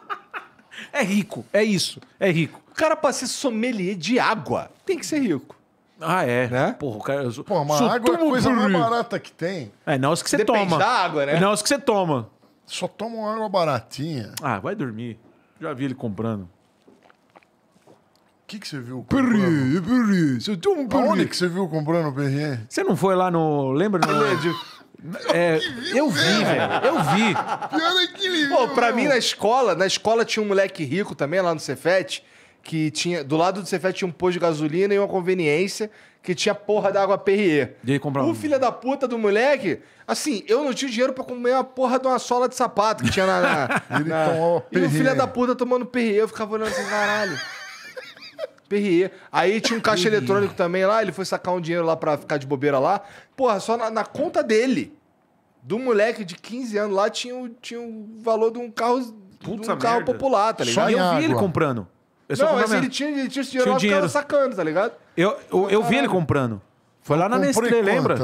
é
rico, é isso, é rico. O cara pra ser sommelier de água tem que ser rico. Ah, é. Né? Porra, o cara. Pô, uma água é a coisa mais
barata que tem.
É, não os que você Depende toma. da água, né? Não os que você toma. Só toma uma água baratinha. Ah, vai dormir. Já vi ele comprando.
O que, que você viu Perrier, Perrier. Você toma um Perrier. Onde que você viu comprando Perrier?
Você não foi lá no... Lembra no... É, eu
vi, velho. Eu vi. Pior é que ele viu, Pô, pra mim, na escola, na escola tinha um moleque rico também, lá no Cefete que tinha. Do lado do Cefet tinha um posto de gasolina e uma conveniência que tinha porra da água Perrier. E aí comprava. O filho da puta do moleque, assim, eu não tinha dinheiro para comer uma porra de uma sola de sapato que tinha na. na, Ele na... Tomou e o filho da puta tomando Perrier, eu ficava olhando assim, caralho. Perrier. Aí tinha um caixa Perrier. eletrônico também lá, ele foi sacar um dinheiro lá pra ficar de bobeira lá. Porra, só na, na conta dele, do moleque de 15 anos lá, tinha o, tinha o valor de um carro, Puta de um carro popular, tá ligado? Só eu vi água. ele
comprando. Esse não, mas ele tinha,
ele tinha esse dinheiro tinha lá, dinheiro. sacando, tá ligado?
Eu, eu, eu vi ele comprando. Foi eu lá na Nestlé, lembra?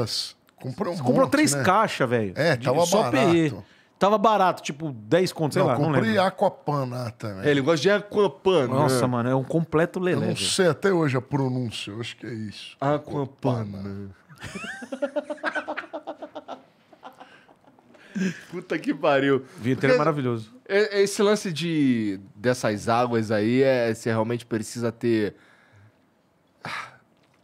Comprou um Você comprou monte, três né?
caixas, velho. É, tava só barato. PE. Tava barato, tipo 10 contos, sei não, lá, não lembro. comprei
Aquapanata, também. É, ele gosta de
Aquapan. Né? Nossa, né? mano,
é um completo
lelé. Eu não sei
até hoje a pronúncia, eu acho que é isso.
Aquapana. aquapana. Puta que pariu. Vinheteiro é maravilhoso. É, é, esse lance de dessas águas aí, é, você realmente precisa ter. Ah,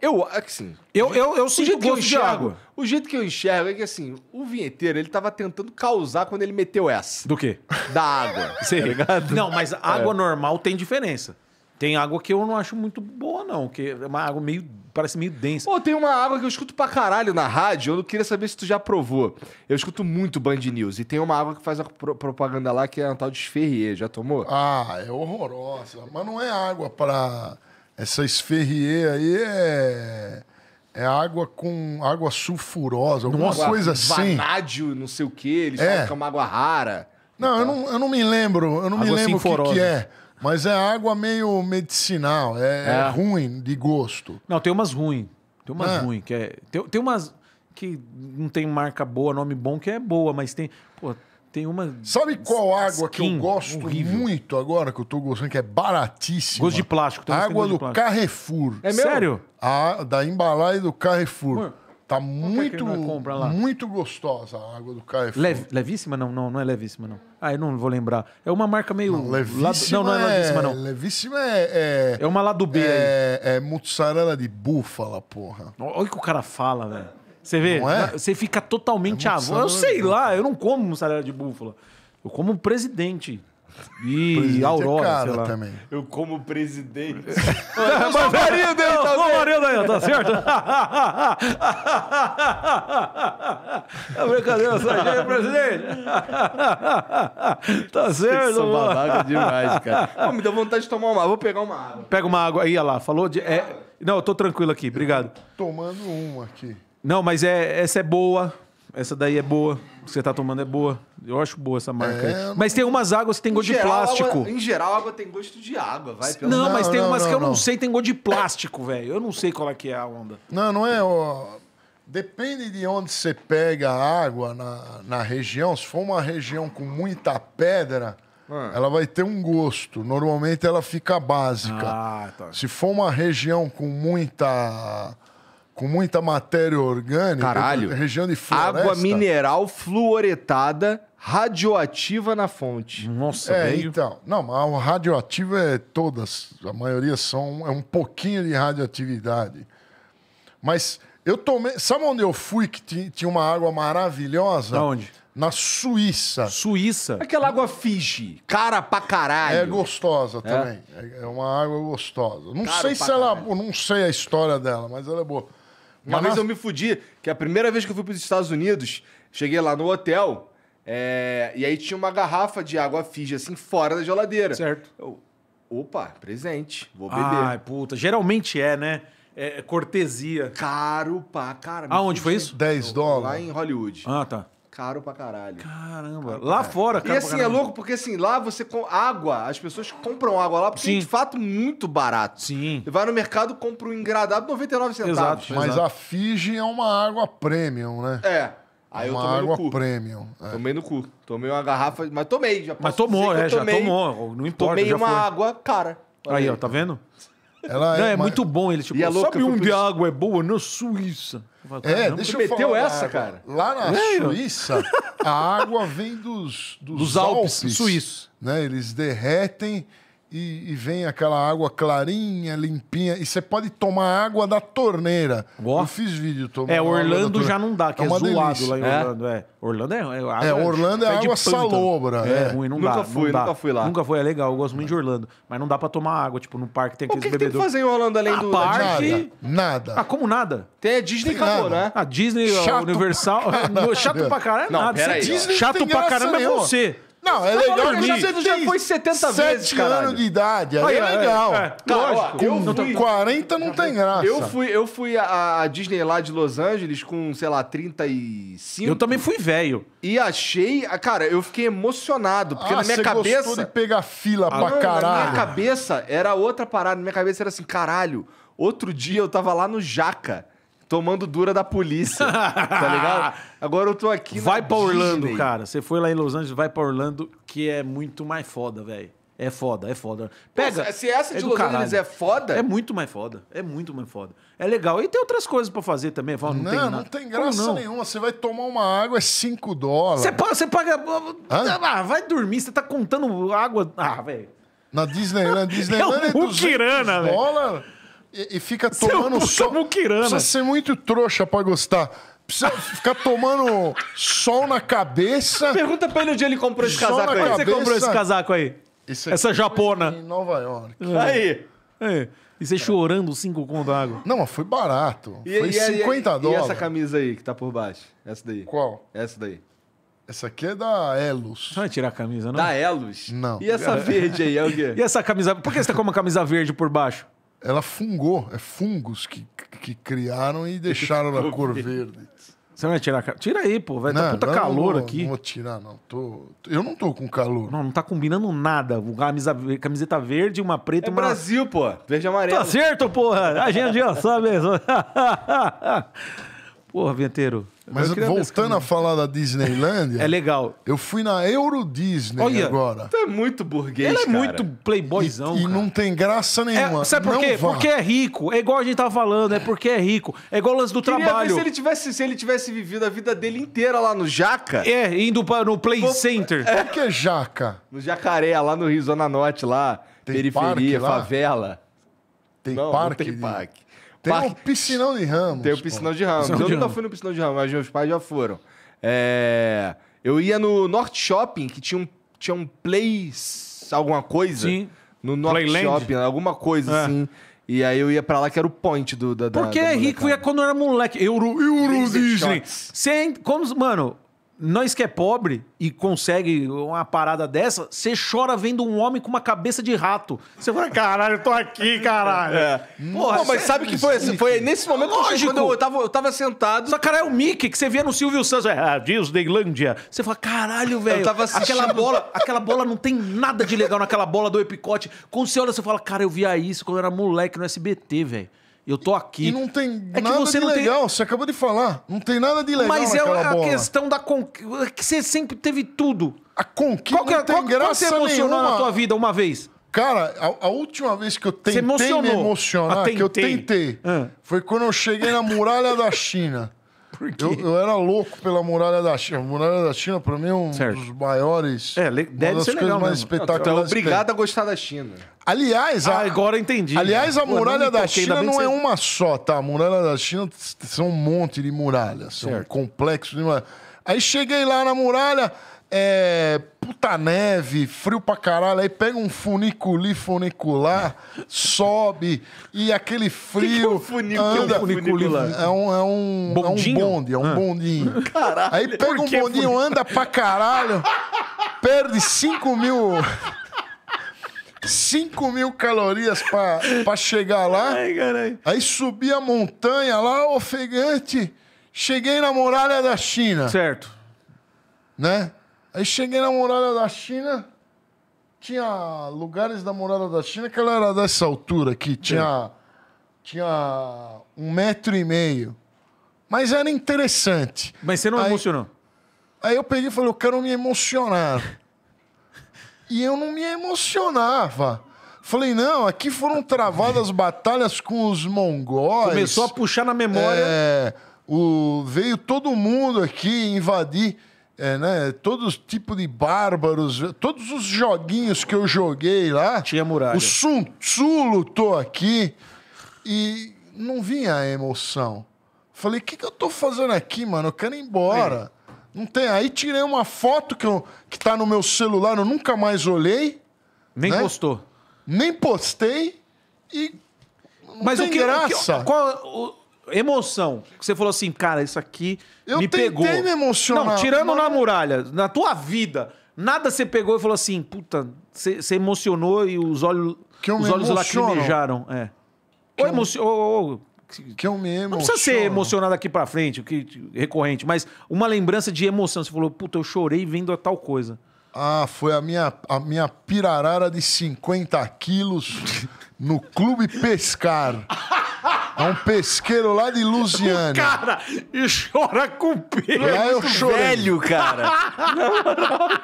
eu, assim. Eu, eu, eu sinto o gosto enxergo, de água. O jeito que eu enxergo é que, assim, o vinheteiro, ele tava tentando causar quando ele meteu essa. Do quê? Da água. Sim.
ligado? Não,
mas água é. normal
tem diferença. Tem água que eu não acho muito boa, não. Que é uma água meio parece meio
densa. Pô, tem uma água que eu escuto pra caralho na rádio, eu queria saber se tu já provou. Eu escuto muito Band News, e tem uma água que faz a pro propaganda lá que é a tal de Esferrier, já tomou? Ah, é
horrorosa, mas não é água pra... Essa Esferrier aí é... É água com água sulfurosa, alguma água, coisa assim.
Vanádio, não sei o quê, eles é. falam que é uma água rara.
Não, então. eu não, eu não me lembro, eu não me lembro o que, que é. Mas é água meio medicinal, é, é, é. ruim de gosto. Não, tem umas ruim.
Tem umas é. ruim, que é. Tem, tem umas que não tem marca boa, nome bom, que é boa, mas
tem. Pô, tem uma. Sabe qual água que eu gosto horrível. muito agora, que eu tô gostando, que é baratíssima? Gosto de plástico. Tem água do plástico. Carrefour. É mesmo? Sério? A, ah, da embalagem do Carrefour. Tá é muito, é muito gostosa a água do KF. Lev, levíssima? Não,
não, não é levíssima, não. Ah, eu não vou lembrar. É uma marca meio. Não, levíssima. Lado... Não, não é, é- levíssima, não.
Levíssima é. É, é uma do B. É, é mussarela de búfala, porra. Olha o que o cara fala, velho.
Você vê? É? Você fica totalmente é avô. Eu sei lá, eu não como mussarela de búfala. Eu como presidente. E é Aurora, é sei lá. Também.
Eu como presidente. Eu
sou o marido dele Sou marido aí, tá certo? é brincadeira, sargento, é presidente. tá certo, Vocês são babaca demais, cara. Pô, me deu vontade de tomar uma água. Vou pegar uma água. Pega uma água. Aí, olha lá, falou de... É... Não, eu tô tranquilo aqui, obrigado.
Tomando uma aqui.
Não, mas é, essa é boa essa daí é boa, que você tá tomando é boa. Eu acho boa essa marca. É, aí. Mas tem umas águas que tem gosto geral, de plástico. Água,
em geral, água tem gosto de água, vai. Pelo... Não, não, mas tem não, umas não, que eu não
sei, tem gosto de plástico, velho. Eu não sei qual é que é a onda.
Não, não é. Ó... Depende de onde você pega a água na, na região. Se for uma região com muita pedra, ah. ela vai ter um gosto. Normalmente ela fica básica. Ah, tá. Se for uma região com muita com muita matéria orgânica, Caralho. região de floresta. Água mineral fluoretada radioativa na fonte. Nossa, é, meio... então. Não, a radioativa é todas, a maioria são é um pouquinho de radioatividade. Mas eu tomei, sabe onde eu fui que tinha uma água maravilhosa? Da onde? Na Suíça. Suíça. Aquela água Fiji, cara pra caralho. É gostosa é? também. É, é uma água gostosa. Não cara sei se caralho. ela, não sei a história dela, mas ela é boa. Uma vez eu
me fudi, que é a primeira vez que eu fui para os Estados Unidos, cheguei lá no hotel, é, e aí tinha uma garrafa de água fija assim, fora da geladeira. Certo. Eu, opa, presente, vou beber. Ai, puta, geralmente é, né? É, é cortesia. Caro, pá, cara. Aonde foi isso?
10 dólares. Lá em Hollywood. Ah, tá
caro pra caralho. Caramba, caro lá fora, cara. E assim, é louco porque assim, lá você com água, as pessoas compram água lá porque é, Sim. de fato muito barato. Sim. E vai no mercado, compra um engradado 99 centavos. Exato, Mas exato. a
Fiji é uma água premium, né? É. Aí uma eu tomei água no cu. premium.
É. Tomei no cu. Tomei uma garrafa, mas tomei, já Mas tomou, é, tomei, já tomou, não importa. Tomei uma foi. água cara. Aí, aí, ó, tá vendo? Ela não, é, é muito bom ele, tipo, e a é louca sabe onde a água é boa?
Na né? Suíça.
é, deixa eu meteu falar, essa, cara. Lá na é, Suíça, a
água vem dos, dos, dos Alpes, Alpes suíços. Né? Eles derretem e, e, vem aquela água clarinha, limpinha. E você pode tomar água da torneira. Boa. Eu fiz vídeo tomando. É, Orlando já não dá, que é, é zoado lá em é? Orlando.
É. É, é. é. Orlando é, é água. É, Orlando é, é água salobra. É, ruim, não nunca dá. Fui, não dá. Nunca fui lá. Nunca foi, é legal. Eu gosto muito de Orlando. Mas não dá pra tomar água, tipo, no parque tem aqueles bebedores. O que, que tem que fazer em Orlando além ah, do parque? Nada, nada. Ah, como nada?
Tem a Disney tem acabou, né? A ah, Disney, a Universal. Chato pra caralho, nada. Disney Chato pra caramba é você.
Não, é legal. Você já foi 70 vezes, cara. anos de idade, aí é legal. É. Lógico. Eu fui...
40 não tem graça. Eu fui, eu fui a Disney lá de Los Angeles com, sei lá, 35. Eu também fui velho. E achei... Cara, eu fiquei emocionado, porque ah, na minha cabeça... gostou de pegar fila ah, pra não, caralho. Na minha cabeça era outra parada. Na minha cabeça era assim, caralho, outro dia eu tava lá no Jaca, tomando dura da polícia, tá ligado? Agora eu tô aqui. Vai pra Disney. Orlando,
cara. Você foi lá em Los Angeles, vai pra Orlando, que é muito mais foda, velho. É foda, é foda. Pega. se essa é de é Los caralho. Angeles é foda. É muito mais foda. É muito mais foda. É legal. E tem outras coisas pra fazer também. não, não, tem, não tem graça não? nenhuma.
Você vai tomar uma água, é 5 dólares. Você paga. Você paga ah, ah, vai dormir, você tá
contando água. Ah, velho. Na Disneyland, é Disneyland é, um é
200 e, e fica é tomando sol. Muquirana. Precisa ser muito trouxa pra gostar. Precisa ficar tomando sol na cabeça. Pergunta pra ele onde ele comprou esse casaco aí. Onde você comprou esse casaco
aí? Essa japona. Em
Nova
York. É.
Aí. aí. É. E você chorando cinco conto d'água. Não, mas foi barato. E, foi e, 50 e, dólares. E essa
camisa aí que tá por baixo? Essa daí. Qual? Essa daí. Essa aqui é da Elos. Não vai tirar a camisa, não? Da Elos? Não. E essa verde aí, é o quê? e essa
camisa...
Por que você tá com uma camisa verde por baixo? ela fungou. É fungos que, que criaram e deixaram na cor verde. Você não vai tirar? Tira aí, pô. Vai tá não, dar puta calor aqui. Não vou tirar, não. Tô...
Eu não tô com calor. Não, não tá combinando nada. Camisa, camiseta verde, uma preta e é uma... Brasil, pô. Verde e amarelo. Tá
certo, porra. A gente já sabe. Porra, Vinteiro. Mas voltando a falar da Disneylandia. é legal. Eu fui na Euro Disney Olha, agora. Tu
é muito burguês. Ele é cara. muito playboyzão. E, e não
tem graça é,
nenhuma. É, sabe por quê? Vá. Porque
é rico. É igual a gente tava falando, é porque é rico.
É igual o lance do Queria trabalho. se, ele tivesse, se ele tivesse vivido a vida dele inteira lá no Jaca. É, indo para no Play Center. É. Por que Jaca? No Jacaré, lá no Rio Zona Norte, lá. Tem periferia, favela. Tem não, parque? Não tem parque. Tem parque... um piscinão de ramos. Tem o um piscinão de ramos. Piscinão eu de nunca fui no piscinão de ramos, mas meus pais já foram. É... Eu ia no Norte Shopping, que tinha um, tinha um Play... alguma coisa. Sim. No Norte Playland. Shopping, alguma coisa é. assim. E aí eu ia pra lá que era o point do, da. Porque da, da é rico ia
quando eu era moleque. Euro, Euro Disney. Sem. Como, mano, nós que é pobre e consegue uma parada dessa, você chora vendo um homem com uma cabeça de rato. Você fala, caralho, eu tô aqui, caralho. É. Porra, não, mas sabe que foi, foi nesse momento Lógico. eu tava, eu tava sentado. Só cara é o Mickey que você via no Silvio Santos. É, ah, é, Disneylandia. Você fala, caralho, velho. Eu tava assistindo. Aquela bola, aquela bola não tem nada de legal naquela bola do Epicote. Quando você olha, você fala, cara, eu via isso quando eu era moleque no SBT, velho. Eu tô aqui. E não tem é nada você de legal,
tem... você acabou de falar. Não tem nada de legal Mas é a bola. questão da conquista. É que você sempre teve tudo. A conquista qual que, é- não tem qual, graça você emocionou nenhuma. na tua vida uma vez? Cara, a, a última vez que eu tentei me emocionar, ah, que eu tentei, ah. foi quando eu cheguei na muralha da China. Eu, eu, era louco pela Muralha da China. A Muralha da China, pra mim, é um certo. dos maiores. É, deve uma das ser coisas legal mais mesmo. É espetaculares. Então, obrigado
a gostar da China.
Aliás, a... Ah, agora
entendi. Aliás, a Muralha da China não é
uma só, tá? A Muralha da China são um monte de muralhas, são certo. complexos de muralhas. Aí cheguei lá na muralha é, puta neve, frio pra caralho, aí pega um funiculi funicular, sobe, e aquele frio. Que que é um anda, é um funicular? É, é um, é um, bondinho? é um bonde, é um ah. bondinho. Caralho. Aí pega um bondinho, anda pra caralho, perde 5 mil. 5 mil calorias para chegar lá. Ai, aí subi a montanha lá, ofegante. Cheguei na muralha da China. Certo. Né? Aí cheguei na Muralha da China, tinha lugares da Muralha da China que ela era dessa altura aqui, tinha, tinha um metro e meio. Mas era interessante. Mas você não aí, emocionou? Aí eu peguei e falei, eu quero me emocionar. e eu não me emocionava. Falei, não, aqui foram travadas batalhas com os mongóis. Começou a puxar na memória. É, o, veio todo mundo aqui invadir. É, né? Todos tipo de bárbaros, todos os joguinhos que eu joguei lá. Tinha muralha. O Sun Tzu lutou aqui e não vinha a emoção. Falei, o que, que eu tô fazendo aqui, mano? Eu quero ir embora. É. Não tem. Aí tirei uma foto que, eu, que tá no meu celular, eu nunca mais olhei. Nem né? postou. Nem postei e. Mas o que, graça. O que, qual,
o, emoção. Que você falou assim, cara, isso aqui eu me pegou. Eu me emocionar. Não, tirando mas... na é. muralha, na tua vida, nada você pegou e falou assim, puta, você emocionou e os olhos, que os olhos lacrimejaram. É. Que eu... Ou, ou, que eu me emociono. Não precisa ser emocionado aqui pra frente, que recorrente, mas uma lembrança de emoção. Você falou, puta, eu chorei
vendo a tal coisa. Ah, foi a minha, a minha pirarara de 50 quilos no Clube Pescar. É um pesqueiro lá de Lusiana. cara, e chora com peixe. Lá eu chorei. Velho, cara.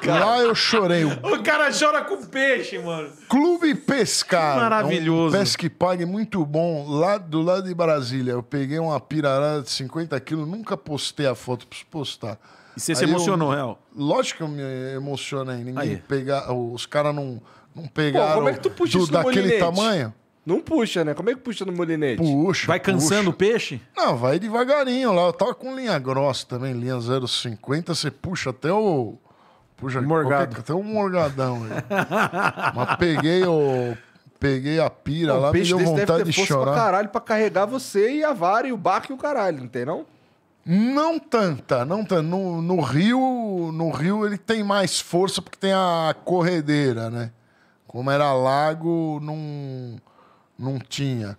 cara. Lá eu chorei.
O cara chora com peixe, mano.
Clube Pescar. Maravilhoso. É um pesque pague muito bom, lá do lado de Brasília. Eu peguei uma pirarara de 50 quilos, nunca postei a foto, preciso postar. E você Aí se emocionou, eu, real? Lógico que eu me emocionei. Ninguém Aí. pegar, os caras não, não pegaram Pô, como é que tu puxa do, isso daquele tamanho.
Não puxa, né? Como é que puxa no molinete? Puxa. Vai cansando puxa. o peixe? Não,
vai devagarinho lá. Eu tava com linha grossa também, linha 0,50. Você puxa até o. Puxa, Morgado. Qualquer... até um morgadão. Mas peguei o. Peguei a pira o lá, me deu vontade de chorar. Pra caralho
pra carregar você e a vara e o barco e o
caralho, não tem não? Não tanta, não tanta. No, no Rio, no Rio ele tem mais força porque tem a corredeira, né? Como era lago, não. Num não tinha.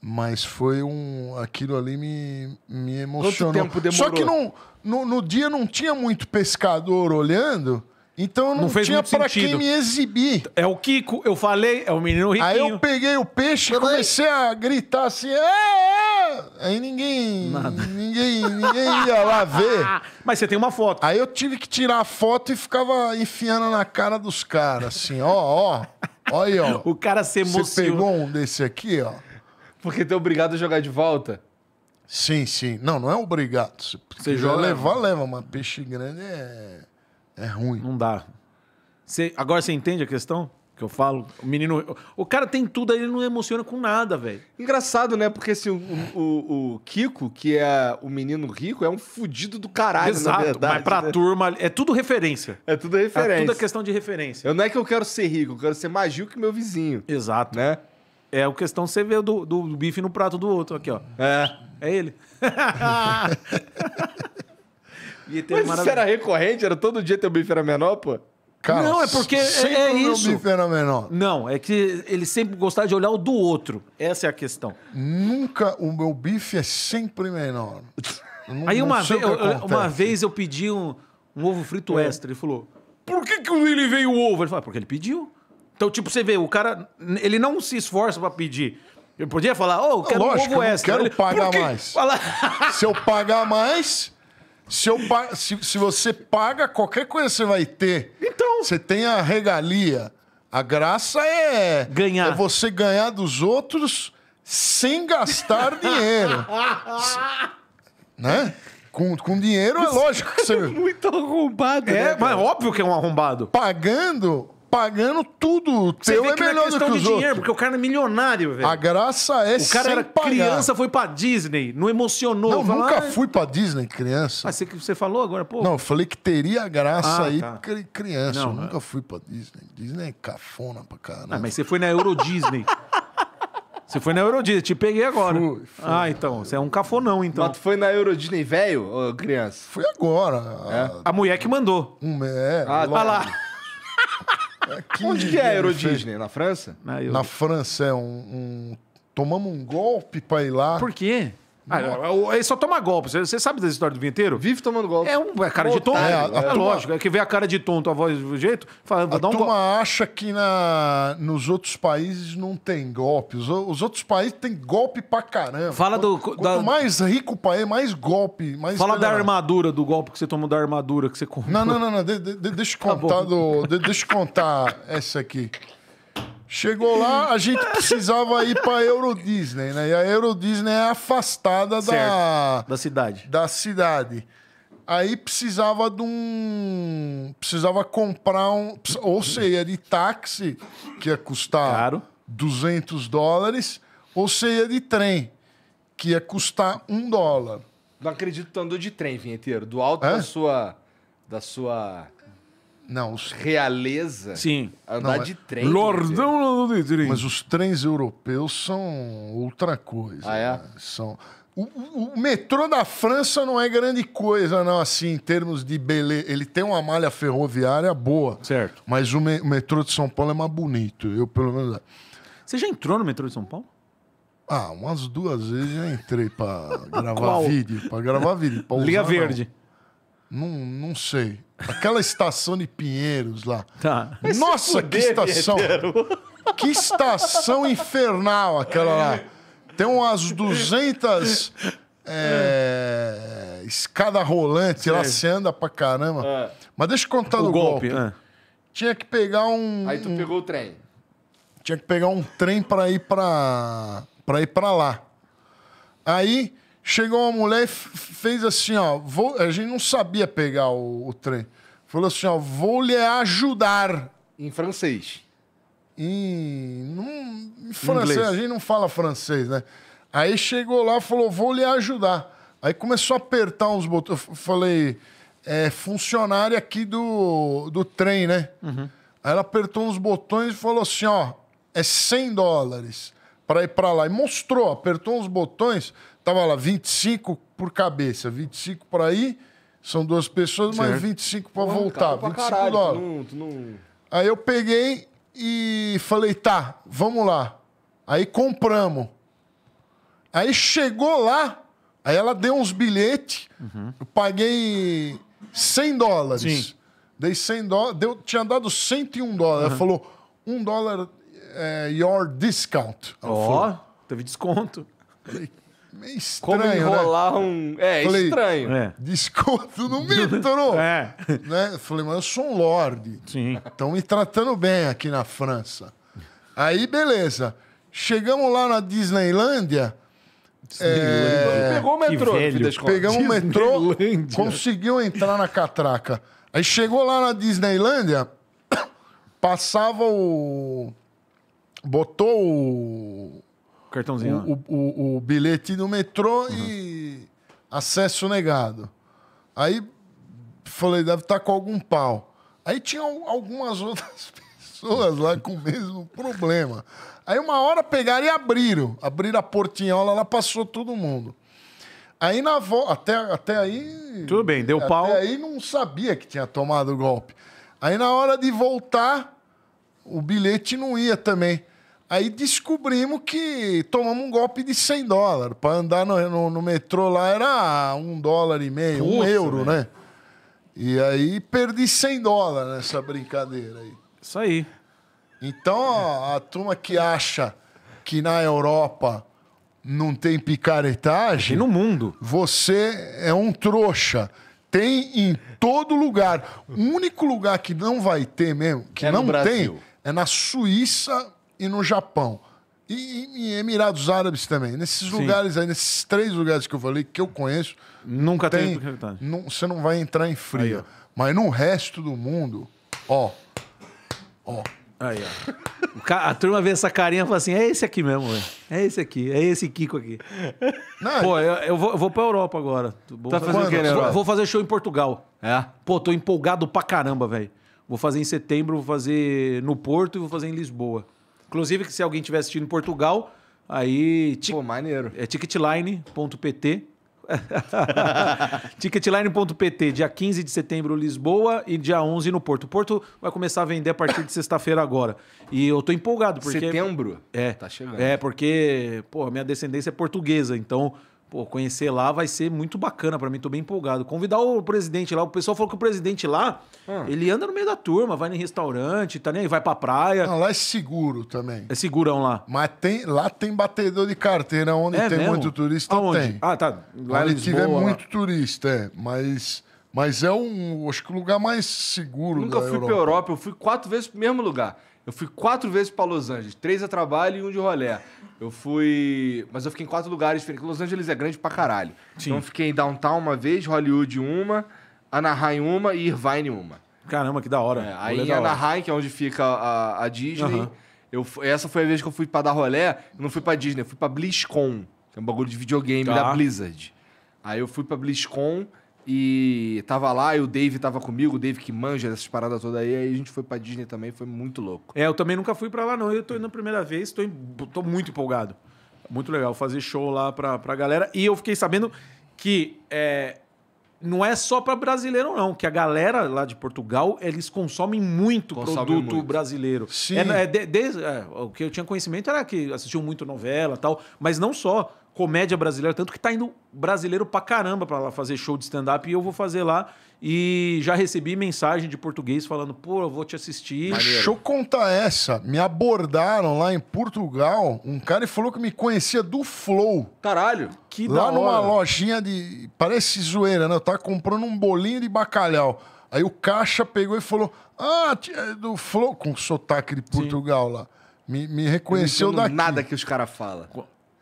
Mas foi um. Aquilo ali me, me emocionou. Quanto tempo demorou? Só que não, no, no dia não tinha muito pescador olhando. Então não, não fez tinha pra quem me exibir. É o Kiko, eu falei, é o menino riquinho. Aí eu peguei o peixe e comecei a gritar assim, é, Aí ninguém, Nada. ninguém, ninguém ia lá ver. Mas você tem uma foto. Aí eu tive que tirar a foto e ficava enfiando na cara dos caras, assim, ó, ó. Olha ó. O cara se emocionou. Você pegou um desse aqui, ó.
Porque tem obrigado a jogar de volta?
Sim, sim. Não, não é obrigado. Se você joga leva leva, mas peixe grande é...
É ruim. Não dá. Você, agora você entende a questão? que eu falo. O menino.
O cara tem tudo, ele não emociona
com nada, velho.
Engraçado, né? Porque assim, o, o, o, Kiko, que é o menino rico, é um fudido do caralho, Exato, na verdade. Mas pra né? turma, é tudo referência. É tudo referência. É tudo a questão
de referência.
Eu, não é que eu quero ser rico, eu quero ser mais rico que meu vizinho.
Exato. Né? É a questão você vê do, do, do bife no prato do outro, aqui, ó. É. É ele.
Mas isso era recorrente? Era todo dia teu bife era menor, pô? Cara, não, é porque é, é isso. Bife
era menor. Não, é que
ele sempre gostava de olhar o do outro. Essa é a questão.
Nunca, o meu bife é sempre menor. não, Aí uma, vez, uma
vez eu pedi um, um ovo frito é. extra. Ele falou, por que, que ele veio o ovo? Ele falou, ah, porque ele pediu. Então, tipo, você vê, o cara,
ele não se esforça para pedir. Eu podia falar, ô, oh, quero Lógico, um ovo extra. Eu não quero ele, pagar mais. Fala... Se eu pagar mais, se, eu, se, se você paga, qualquer coisa você vai ter. Então. Você tem a regalia. A graça é. Ganhar. É você ganhar dos outros sem gastar dinheiro. né? Com, com dinheiro é lógico que você. É muito arrombado. É, né, mas é óbvio que é um arrombado. Pagando, pagando tudo. O teu é, é melhor do que os de dinheiro,
porque o cara é milionário, velho. A graça é O cara sem era pagar. criança, foi pra Disney,
não emocionou. Não, eu nunca fui pra Disney, criança. Ah, você, você falou agora, pô? Não, eu falei que teria graça Ah, aí, tá. criança. Não, eu é. nunca fui pra Disney. Disney é cafona pra caramba. Ah, mas você
foi na Euro Disney. Você foi na Euro Disney, te peguei agora. Fui, fui. Ah, então, você é um cafonão,
então. Mas tu foi na Euro Disney velho, criança? Fui agora. É? A mulher que mandou. Um, é, Ah, tá. lá. Onde que é a Euro Disney? Na França? Na,
Na França, é um, um. Tomamos um golpe pra ir lá. Por
quê? Ah, ele só toma golpe. Você sabe das histórias do vinheteiro? Vive tomando golpe. É um é cara de tonto. É, a, é, a é, é lógico.
É que vê a cara de tonto, a voz do jeito, fala, dá um acha que na, nos outros países não tem golpe. Os, os outros países têm golpe pra caramba. Fala quanto, do. Quanto da... mais rico o país, mais golpe. Mais fala da armadura, do golpe que você tomou da armadura que você comprou. Não, não, não. não de, de, deixa eu contar, tá do, de, deixa eu contar essa aqui. Chegou lá, a gente precisava ir para Euro Disney, né? E a Euro Disney é afastada certo. da da cidade. Da cidade. Aí precisava de um precisava comprar um, ou seja, de táxi que ia custar claro. 200 dólares, ou seja, de trem que ia custar um
dólar. Não acredito que tu andou de trem, vinheteiro, do alto é? da sua da sua não, os... Realeza? Sim. Andar Não, de é trem. Lordão
andando de trem. Mas os trens europeus são outra coisa. Ah, é? Né? São... O, o, o, metrô da França não é grande coisa, não, assim, em termos de beleza. Ele tem uma malha ferroviária boa. Certo. Mas o, me, o, metrô de São Paulo é mais bonito. Eu, pelo menos. É. Você já entrou no metrô de São Paulo? Ah, umas duas vezes já entrei pra gravar vídeo. Pra gravar vídeo. Pra Liga Verde. Não. não, não sei. Aquela estação de Pinheiros lá. Tá. Nossa, que estação! Que estação infernal aquela lá. Tem umas 200 é, escada rolante lá, você anda pra caramba. É. Mas deixa eu contar o do golpe. golpe. É. Tinha que pegar um. Aí tu pegou o trem. Tinha que pegar um trem pra ir pra, pra, ir pra lá. Aí Chegou uma mulher e fez assim, ó. Vou... a gente não sabia pegar o, o trem. Falou assim, ó, vou lhe ajudar. Em francês. Em, num, em francês, Inglês. a gente não fala francês, né? Aí chegou lá, falou, vou lhe ajudar. Aí começou a apertar uns botões. Eu falei, é funcionária aqui do, do trem, né? Uhum. Aí ela apertou uns botões e falou assim, ó, é 100 dólares para ir para lá. E mostrou, apertou uns botões, Tava lá, 25 por cabeça, 25 para ir, são duas pessoas, certo. mas 25 para voltar, cara, 25 caralho, dólares. Tu não, tu não... Aí eu peguei e falei, tá, vamos lá. Aí compramos. Aí chegou lá, aí ela deu uns bilhetes, uhum. eu paguei 100 dólares. Sim. Dei 100 dólares, do... tinha dado 101 dólares. Uhum. Ela falou, 1 dólar é, your discount. Ó, oh, teve desconto. Falei, Meio estranho, Como né? enrolar né? um... É, Falei, estranho. É. Desconto no metrô é. Né? Falei, mas eu sou um lorde. Sim. Estão me tratando bem aqui na França. Aí, beleza. Chegamos lá na Disneylândia...
É... Pegou o
metrô, Pegamos o metrô, conseguiu entrar na catraca. Aí chegou lá na Disneylândia, passava o. Botou o cartãozinho. O, o, o, o bilhete no metrô uhum. e acesso negado. Aí falei, deve estar tá com algum pau. Aí tinha algumas outras pessoas lá com o mesmo problema. Aí uma hora pegaram e abriram. Abriram a portinhola lá, passou todo mundo. Aí na volta, até, até aí. Tudo bem, deu até pau. aí não sabia que tinha tomado o golpe. Aí na hora de voltar, o bilhete não ia também. Aí descobrimos que tomamos um golpe de 100 dólares. Para andar no, no, no, metrô lá era um dólar e meio, Puxa, um euro, né? né? E aí perdi 100 dólares nessa brincadeira aí. Isso aí. Então, ó, a turma que acha que na Europa não tem picaretagem. E no mundo. Você é um trouxa. Tem em todo lugar. O único lugar que não vai ter mesmo, que é não tem, é na Suíça e no Japão. E, Emirados Árabes também. Nesses Sim. lugares aí, nesses três lugares que eu falei, que eu conheço. Nunca tem. não, você não vai entrar em frio. Aí, Mas no resto do mundo,
ó. Ó. Aí, ó. A turma vê essa carinha e fala assim: é esse aqui mesmo, velho. É esse aqui, é esse Kiko aqui. Não, Pô, é- eu, eu, vou, eu vou pra Europa agora.
Vou, tá fazendo quando, vou, né,
vou fazer show em Portugal. É? Pô, tô empolgado pra caramba, velho. Vou fazer em setembro, vou fazer no Porto e vou fazer em Lisboa. Inclusive, que se alguém estiver assistindo em Portugal, aí. Pô, maneiro. É ticketline.pt. ticketline.pt, dia 15 de setembro Lisboa e dia 11 no Porto. O Porto vai começar a vender a partir de sexta-feira agora. E eu tô empolgado porque setembro.
É. Tá chegando. É,
porque, pô, minha descendência é portuguesa, então Pô, conhecer lá vai ser muito bacana para mim, tô bem empolgado. Convidar o presidente lá, o pessoal falou que o presidente lá, hum. ele anda no meio da turma, vai em restaurante, tá nem aí, vai pra praia. Não,
lá é seguro também. É segurão lá. Mas tem, lá tem batedor de carteira, onde é tem mesmo? muito turista, Aonde? tem. Ah, tá. Lá onde tiver muito lá. turista, é. Mas, mas é um, acho que o lugar mais seguro Nunca fui Europa. pra
Europa, eu fui quatro vezes pro mesmo lugar. Eu fui quatro vezes para Los Angeles, três a trabalho e um de rolé. Eu fui. Mas eu fiquei em quatro lugares diferentes. Los Angeles é grande pra caralho. Sim. Então eu fiquei em downtown uma vez, Hollywood uma, Anaheim uma e Irvine uma. Caramba, que da hora. É, aí em Anaheim, que é onde fica a, a Disney, uhum. eu, essa foi a vez que eu fui pra dar rolé. Eu não fui pra Disney, eu fui pra BlizzCon, que é um bagulho de videogame tá. da Blizzard. Aí eu fui pra BlizzCon e tava lá e o Dave tava comigo, o Dave que manja essas paradas todas aí. Aí a gente foi pra Disney também, foi muito louco.
É, eu também nunca fui pra lá não. Eu tô indo a primeira vez, tô, em, tô muito empolgado. Muito legal fazer show lá pra, pra galera. E eu fiquei sabendo que é, não é só pra brasileiro não, que a galera lá de Portugal, eles consomem muito produto muito. brasileiro. É, Sim. É, é, de, de, é, o que eu tinha conhecimento era que assistiam muito novela tal, mas não só comédia brasileira, tanto que tá indo brasileiro pra caramba pra lá fazer show de stand-up e eu vou fazer lá. E já recebi mensagem de português falando, pô, eu vou te assistir. Maneiro. Deixa
eu contar essa. Me abordaram lá em Portugal, um cara e falou que me conhecia do Flow. Caralho. Que lá numa lojinha de. Parece zoeira, né? Eu tava comprando um bolinho de bacalhau. Aí o caixa pegou e falou: Ah, é do Flow, com sotaque de Portugal Sim. lá. Me, me reconheceu daqui.
nada que os caras falam.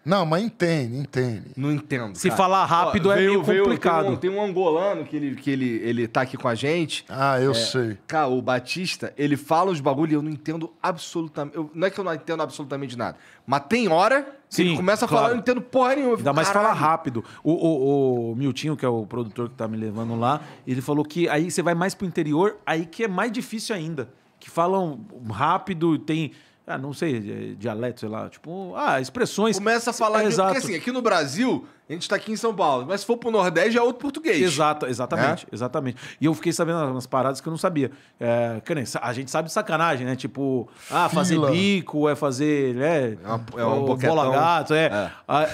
Não, mas entende, entende. Não entendo. Se cara. falar rápido Ó, é veio, meio complicado. tem, um, tem,
um, angolano que ele, que ele, ele tá aqui com a gente. Ah, eu é, sei. Cara, o Batista, ele fala os bagulho e eu não entendo absolutamente. Eu, não é que eu não entendo absolutamente nada. Mas tem hora Sim, ele começa a claro. falar, eu não entendo porra nenhuma. Ainda mais falar rápido. O,
o, o, Miltinho, que é o produtor que tá me levando lá, ele falou que aí você vai mais pro interior, aí que é mais difícil ainda. Que falam rápido, tem ah, não sei, dialeto, sei lá. Tipo, ah, expressões. Começa a é, falar. É, exato. Porque assim, aqui no Brasil, a gente está aqui em São Paulo, mas se for para o Nordeste é outro português. Exato, exatamente, né? exatamente. E eu fiquei sabendo umas paradas que eu não sabia. É, a gente sabe de sacanagem, né? Tipo, ah, fazer Fila. bico, é fazer. Né? É, uma, é um bola gato, é. é. Ah,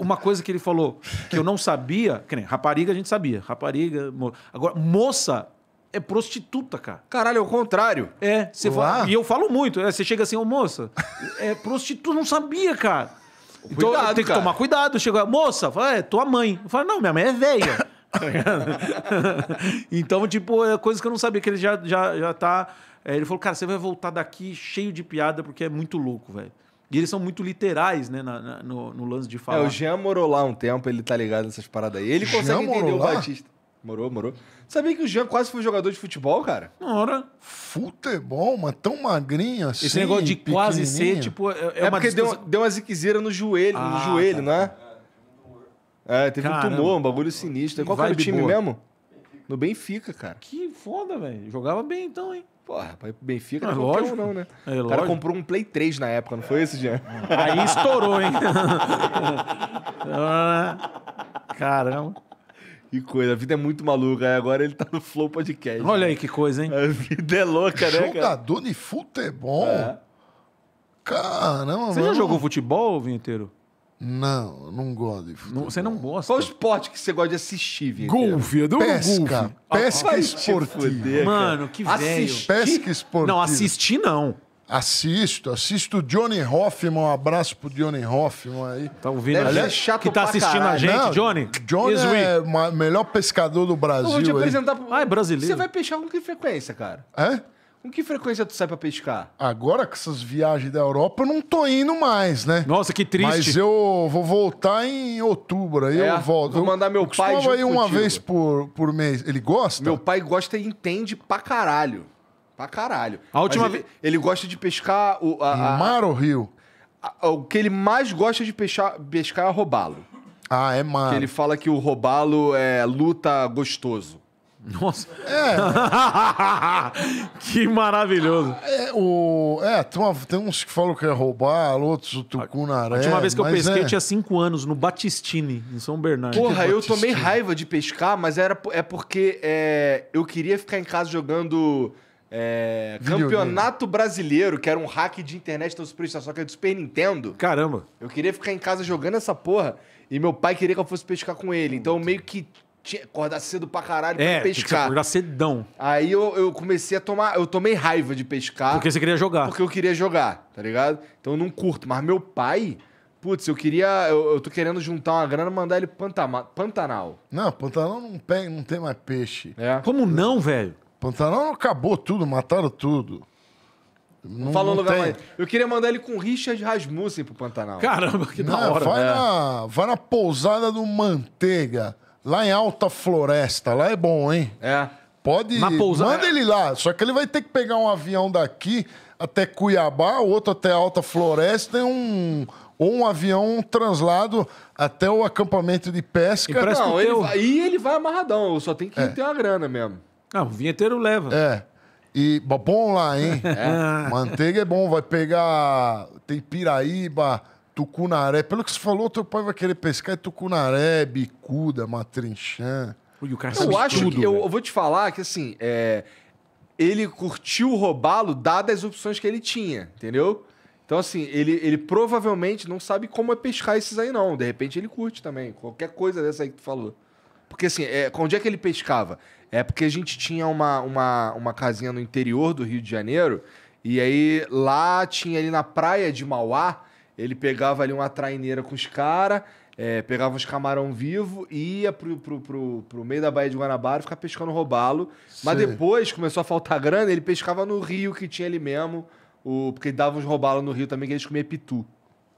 uma coisa que ele falou que eu não sabia, que nem, rapariga a gente sabia. Rapariga. Mo... Agora, moça, é prostituta, cara. Caralho, é o contrário. É, você fala, e eu falo muito, né? Você chega assim, ô moça, é prostituta, não sabia, cara. Então, cuidado, tem que cara. tomar cuidado. Chega, moça, fala, é tua mãe. Eu falo, não, minha mãe é velha. então, tipo, é coisa que eu não sabia, que ele já, já, já tá. É, ele falou, cara, você vai voltar daqui cheio de piada, porque é muito louco, velho. E eles são muito literais, né, na, na, no, no, lance de falar. É, o Jean
morou lá um tempo, ele tá ligado nessas paradas aí. Ele consegue Jean entender o Batista. Morou, morou. Sabia que o Jean quase foi jogador de futebol, cara?
Na hora. Futebol, mas tão magrinho assim. Esse negócio de quase ser, tipo. É, é, é porque deu,
deu uma ziquezeira no joelho, ah, no joelho, tá. né? Tá. É, teve Caramba. um tumor, um bagulho sinistro. Qual era o time boa. mesmo? No Benfica, cara. Que foda, velho. Jogava bem então, hein? Porra, pra Benfica não é lógico. não, né? É, o cara comprou um Play 3 na época, não foi esse, Jean? Aí estourou, hein? Ah, caramba. Que coisa, a vida é muito maluca. Agora ele tá no Flow Podcast. Olha né? aí que coisa, hein? A vida é louca, né?
Jogador de futebol? É. Caramba, Você mano. já jogou
futebol, Vinheteiro? Não, não gosto de futebol. Não, você não gosta? Qual esporte que
você gosta de assistir,
Vinheteiro? Golfe, eu dou Pesca. Golfe. Pesca ah, esportiva. Fuder, mano, que velho. Assistir... Pesca esportiva. Não, assistir não. Assisto, assisto o Johnny Hoffman. Um abraço pro Johnny Hoffman aí. Tá ouvindo Deve a gente? Chato que tá assistindo caralho. a gente, Não, Johnny? Johnny Is é o melhor pescador do Brasil. Eu vou te apresentar. Ah, é brasileiro. Você vai
pescar com que frequência, cara?
É? Com que frequência tu sai pra pescar? Agora com essas viagens da Europa, eu não tô indo mais, né? Nossa, que triste. Mas eu vou voltar em outubro, aí é, eu volto. Vou mandar meu eu pai junto aí uma contigo. vez
por, por mês. Ele gosta? Meu pai gosta e entende pra caralho. Pra caralho. A última ele, vez. Ele gosta de pescar. O, a, a, mar ou rio? A, o que ele mais gosta de pescar, pescar é robalo. Ah, é mar. Que ele fala que o robalo é luta gostoso. Nossa. É.
que maravilhoso. É, o, é tem, uma, tem, uns que falam que é roubar, outros o tucunaré.
A última vez que eu pesquei, é. eu tinha 5 anos, no Batistini, em São Bernardo. Porra, é eu
tomei raiva de pescar, mas era, é porque é, eu queria ficar em casa jogando é, Campeonato Brasileiro, que era um hack de internet no então, Super que do Super Nintendo. Caramba. Eu queria ficar em casa jogando essa porra e meu pai queria que eu fosse pescar com ele. Então eu meio que tinha que acordar cedo pra caralho é, pra pescar. acordar cedão. Aí eu, eu comecei a tomar. Eu tomei raiva de pescar. Porque você queria jogar. Porque eu queria jogar, tá ligado? Então eu não curto. Mas meu pai. Putz, eu queria. Eu, eu tô querendo juntar uma grana e mandar ele Pantama, Pantanal.
Não, Pantanal não, tem, não tem mais peixe. É. Como não, velho? Pantanal acabou tudo, mataram tudo. Não, Falou não lugar tem. mais.
Eu queria mandar ele com Richard Rasmussen pro Pantanal. Caramba, que não, da hora. Vai, né?
na, vai na pousada do Manteiga, lá em Alta Floresta. Lá é bom, hein? É. Pode. Na pousada. Manda ele lá. Só que ele vai ter que pegar um avião daqui até Cuiabá, outro até Alta Floresta e um, ou um avião translado até o acampamento de pesca. E, não, ele teu... vai,
e ele vai amarradão, só tem que é. ter uma grana mesmo. Ah, o vinheteiro leva. É.
E bom lá, hein? É. Manteiga é bom, vai pegar. Tem piraíba, tucunaré. Pelo que você falou, teu pai vai querer pescar é tucunaré, bicuda, matrinchã. Ui, o cara eu sabe acho tudo, que. Eu,
eu, vou te falar que assim. É, ele curtiu roubá-lo dadas as opções que ele tinha, entendeu? Então, assim, ele, ele provavelmente não sabe como é pescar esses aí, não. De repente ele curte também. Qualquer coisa dessa aí que tu falou. Porque assim, é, onde é que ele pescava? É porque a gente tinha uma, uma, uma casinha no interior do Rio de Janeiro, e aí lá tinha ali na praia de Mauá, ele pegava ali uma traineira com os caras, é, pegava os camarão vivo e ia pro, pro, pro, pro, meio da Baía de Guanabara ficar pescando robalo. Sim. Mas depois começou a faltar grana, ele pescava no rio que tinha ali mesmo, o, porque ele dava uns robalos no rio também, que eles comiam pitu.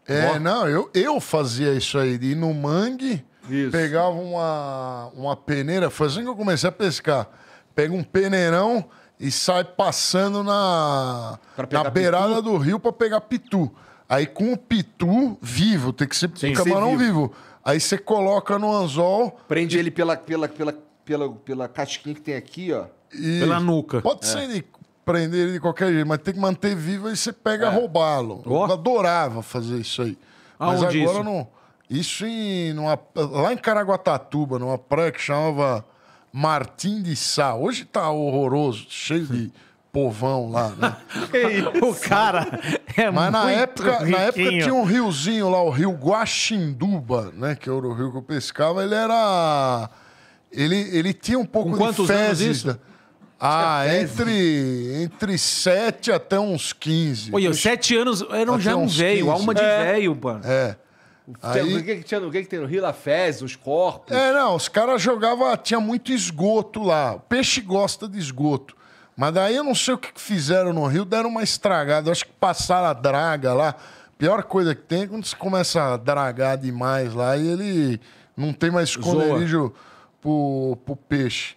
É, não, eu, eu fazia isso aí, de ir no mangue isso. Pegava uma, uma peneira, foi assim que eu comecei a pescar. Pega um peneirão e sai passando na, na beirada pitu? do rio para pegar pitu. Aí com o pitu vivo, tem que ser um camarão ser vivo. vivo. Aí você coloca no anzol.
Prende e... ele pela, pela, pela, pela, pela casquinha que tem aqui, ó. E... Pela nuca. Pode é. ser
de prender ele de qualquer jeito, mas tem que manter vivo e você pega é. roubá-lo. Oh. Eu adorava fazer isso aí. Aonde mas agora isso? não. Isso em, numa, lá em Caraguatatuba, numa praia que chamava Martim de Sá. Hoje tá horroroso, cheio de povão lá, né? o cara é Mas na época, riquinho. na época tinha um riozinho lá, o Rio Guaxinduba, né, que era o rio que eu pescava, ele era ele ele tinha um pouco Com de fezes. Ah, é entre, entre 7 até uns 15. Olha,
7 anos era já um velho, alma de é. velho, mano. É. Aí... O, que, que, tinha, que, que tem no Rio? Lá, fezes, os corpos? É, não,
os caras jogavam, tinha muito esgoto lá. O peixe gosta de esgoto. Mas daí eu não sei o que fizeram no Rio, deram uma estragada. Eu acho que passaram a draga lá. Pior coisa que tem é quando você começa a dragar demais lá e ele não tem mais esconderijo pro, pro peixe.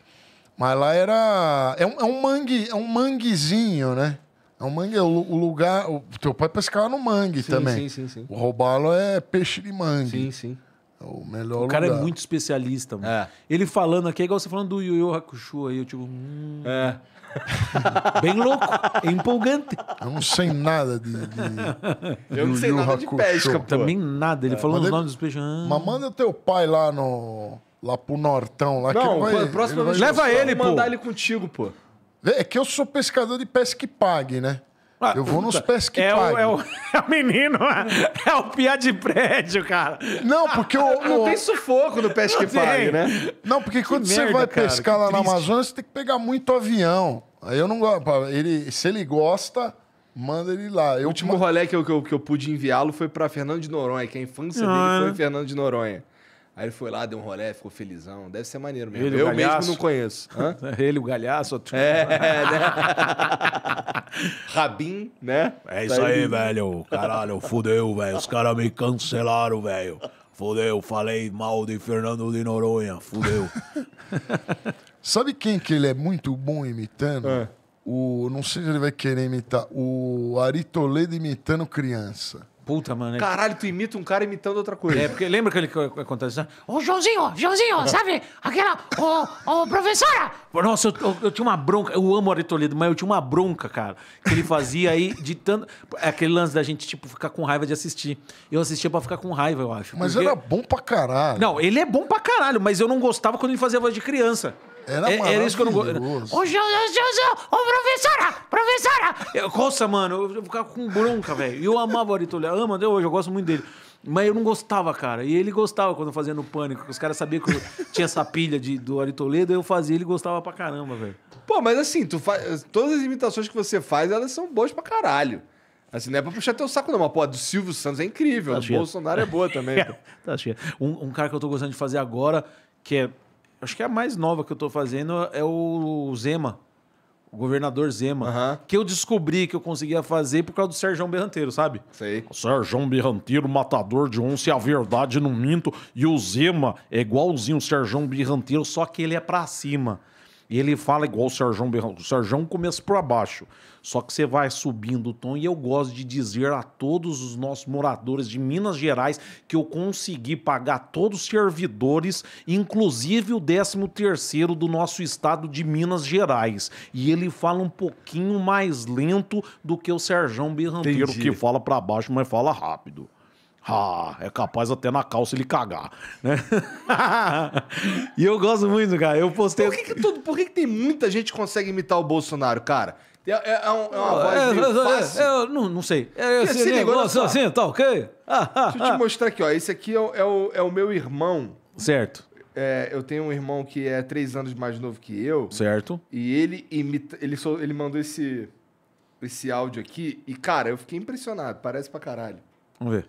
Mas lá era. É um, é um mangue, é um manguezinho, né? É um mangue, é o, o lugar. O teu pai pescava no mangue sim, também. Sim, sim, sim. O robalo é peixe de mangue. Sim, sim. É o melhor lugar. O cara é lugar. é muito especialista, mano. É.
Ele falando aqui é igual você falando do Yoyo Hakushu aí, eu tipo. Hum... É.
Bem louco, empolgante. Eu não sei nada de. de eu não sei Yu nada Hakusho. de pesca, pô. Também nada. Ele é. falou os nomes dos peixes. Ah. Mas manda teu pai lá no. Lá pro Nortão, lá não, que ele vai, próxima ele vai leva ele, pô. mandar ele contigo, pô. É que eu sou pescador de pesca e pague, né? Ah, eu vou puta, nos pesca e é pague. O, é, o, é, é o menino, é, é o piá de prédio, cara. Não, porque o... o... Não tem sufoco no pesca e pague, né? Não, porque que quando merda, você vai cara, pescar lá triste. na Amazônia, você tem que pegar muito avião. Aí eu não gosto.
Ele, se ele gosta... Manda ele lá. Eu o último rolê que eu, que eu, que eu pude enviá-lo foi para Fernando de Noronha, que a infância ah. dele foi Fernando de Noronha. Aí ele foi lá, deu um rolé, ficou felizão. Deve ser maneiro mesmo. Ele, eu mesmo não conheço. Hã? Ele, o galhaço, outro. É, né? Rabin, né? É isso tá aí, aí, velho. Caralho,
fudeu, velho. Os caras me cancelaram, velho. Fudeu, falei mal de Fernando de Noronha. Fudeu.
Sabe quem que ele é muito bom imitando? É. O, não sei se ele vai querer imitar. O Ari Toledo imitando criança. Puta, mano.
É caralho,
tu imita um cara imitando outra coisa. É, porque
lembra que ele acontece, né?
Ô, Joãozinho, Joãozinho, sabe? Aquela. Ô, ô professora!
Nossa, eu, eu, eu, tinha uma bronca. Eu amo Ari mas eu tinha uma bronca, cara. Que ele fazia aí de tanto. É aquele lance da gente, tipo, ficar com raiva de assistir. Eu assistia pra ficar com raiva, eu acho. Mas porque... era
bom pra caralho. Não,
ele é bom pra caralho, mas eu não gostava quando ele fazia voz de criança. Era, é, era isso que eu não gosto. Ô, oh, José,
José, ô, professora,
professora. Eu, nossa, mano, eu ficava com bronca, velho. E eu amava o Aritolé, amo até hoje, eu gosto muito dele. Mas eu não gostava, cara. E ele gostava quando eu fazia no Pânico. Os caras sabiam que eu tinha
essa pilha de, do Ari eu fazia ele gostava pra caramba, velho. Pô, mas assim, tu faz, todas as imitações que você faz, elas são boas pra caralho. Assim, não é pra puxar teu saco, não. Mas, pô, a do Silvio Santos é incrível. Tá a do Bolsonaro é boa também.
tá cheia. Um, um cara que eu tô gostando de fazer agora, que é acho que é a mais nova que eu estou fazendo é o Zema. O governador Zema. Uhum. Que eu descobri que eu conseguia fazer por causa do Sérgio Berranteiro, sabe? Sei. O Sérgio Berranteiro, matador de onça, a verdade não minto. E o Zema é igualzinho o Sérgio Berranteiro, só que ele é pra cima. E ele fala igual o Sérgio Berrão. O Sérgio começa por baixo. Só que você vai subindo o tom e eu gosto de dizer a todos os nossos moradores de Minas Gerais que eu consegui pagar todos os servidores, inclusive o 13 terceiro do nosso estado de Minas Gerais. E ele fala um pouquinho mais lento do que o Sérgio Berranteiro, Entendi. que fala para baixo, mas fala rápido.
Ah, é capaz até na calça ele cagar, né? e eu gosto muito, cara. Eu postei. Por que, que, por que, que tem muita gente que consegue imitar o Bolsonaro, cara? É, é, é, é uma voz é, meio fácil. Eu não, não sei. É esse se negócio assim, assim, tá ok? Ah, ah, Deixa eu te mostrar aqui, ó. Esse aqui é, o, é o é meu irmão. Certo. É, eu tenho um irmão que é três anos mais novo que eu. Certo. E ele imita. Ele, ele mandou esse, esse áudio aqui. E, cara, eu fiquei impressionado. Parece pra caralho. Vamos ver.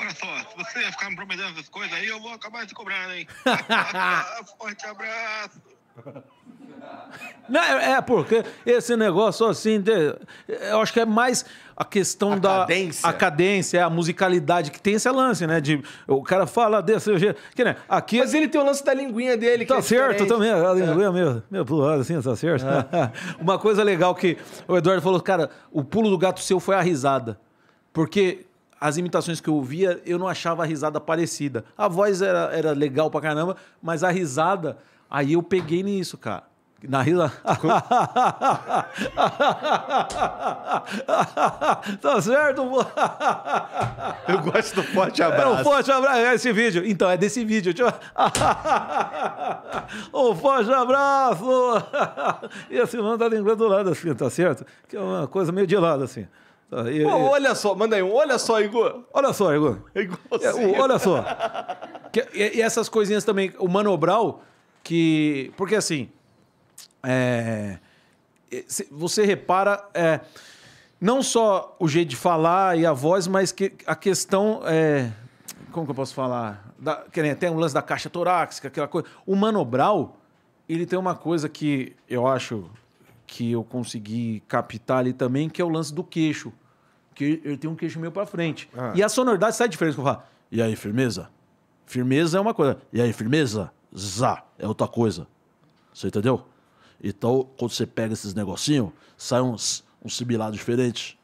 Olha só, se você ficar me prometendo essas coisas aí, eu vou acabar te cobrando, hein?
Forte abraço. Não, é, é porque esse negócio assim, eu acho que é mais a questão a da cadência. a cadência, é a musicalidade que tem esse lance, né? De o cara fala desse jeito, que né? Aqui é Mas ele tem o lance da linguinha dele, tá que é certo diferente. também, a linguinha é. meu pulo assim, tá certo. É. Uma coisa legal que o Eduardo falou, cara, o pulo do gato seu foi a risada. Porque as imitações que eu ouvia, eu não achava a risada parecida. A voz era, era legal pra caramba, mas a risada, aí eu peguei nisso, cara. Na risada. tá certo? eu gosto do forte é, abraço. É um forte abraço. É esse vídeo. Então, é desse vídeo. um forte abraço! e assim, não tá lembrando do lado assim, tá certo? Que é uma coisa meio de lado assim. Tá, e, Pô, e... Olha só, manda aí um. Olha só, Igor. Olha só, Igor. É, é olha só. que, e, e, essas coisinhas também. O manobral, que. Porque assim. É, você repara. É, não só o jeito de falar e a voz, mas que a questão. É, como que eu posso falar? Da, que nem, tem um lance da caixa torácica, aquela coisa. O manobral, ele tem uma coisa que eu acho que eu consegui captar ali também, que é o lance do queixo porque eu tenho um queixo meio para frente. Ah. E a sonoridade sai diferente. Eu falo, e aí, firmeza? Firmeza é uma coisa. E aí, firmeza? Zá é outra coisa. Você entendeu? Então, quando você pega esses negocinhos, sai uns, uns diferente diferentes.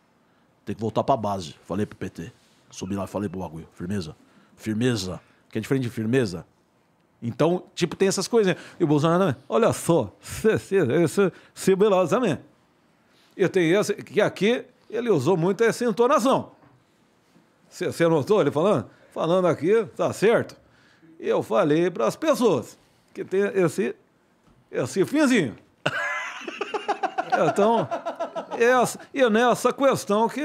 Tem que voltar pra base. Falei pro PT. Subi lá e falei pro bagulho. Firmeza. Firmeza. Que é diferente de firmeza. Então, tipo, tem essas coisas. E o Bolsonaro também. Olha só. Sibilados também. Eu tenho essa. Que aqui ele usou muito essa entonação. Você notou ele falando? Falando aqui, tá certo? Eu falei para as pessoas que tem esse, esse finzinho. Então, essa, e é nessa questão que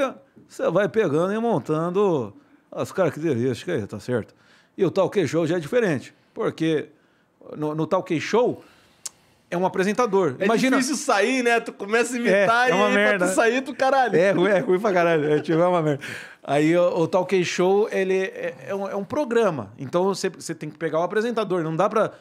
você vai pegando e montando as características aí, tá certo? E o talk show já é diferente, porque no, no talk show é um apresentador. É Imagina... difícil sair, né? Tu começa a é, imitar é, é uma e merda. pra tu sair, tu caralho. É ruim, é ruim pra caralho. É, tipo, é uma merda. Aí o, o Talk Show, ele é, é, um, é um programa. Então você, tem que pegar o apresentador. Não dá pra...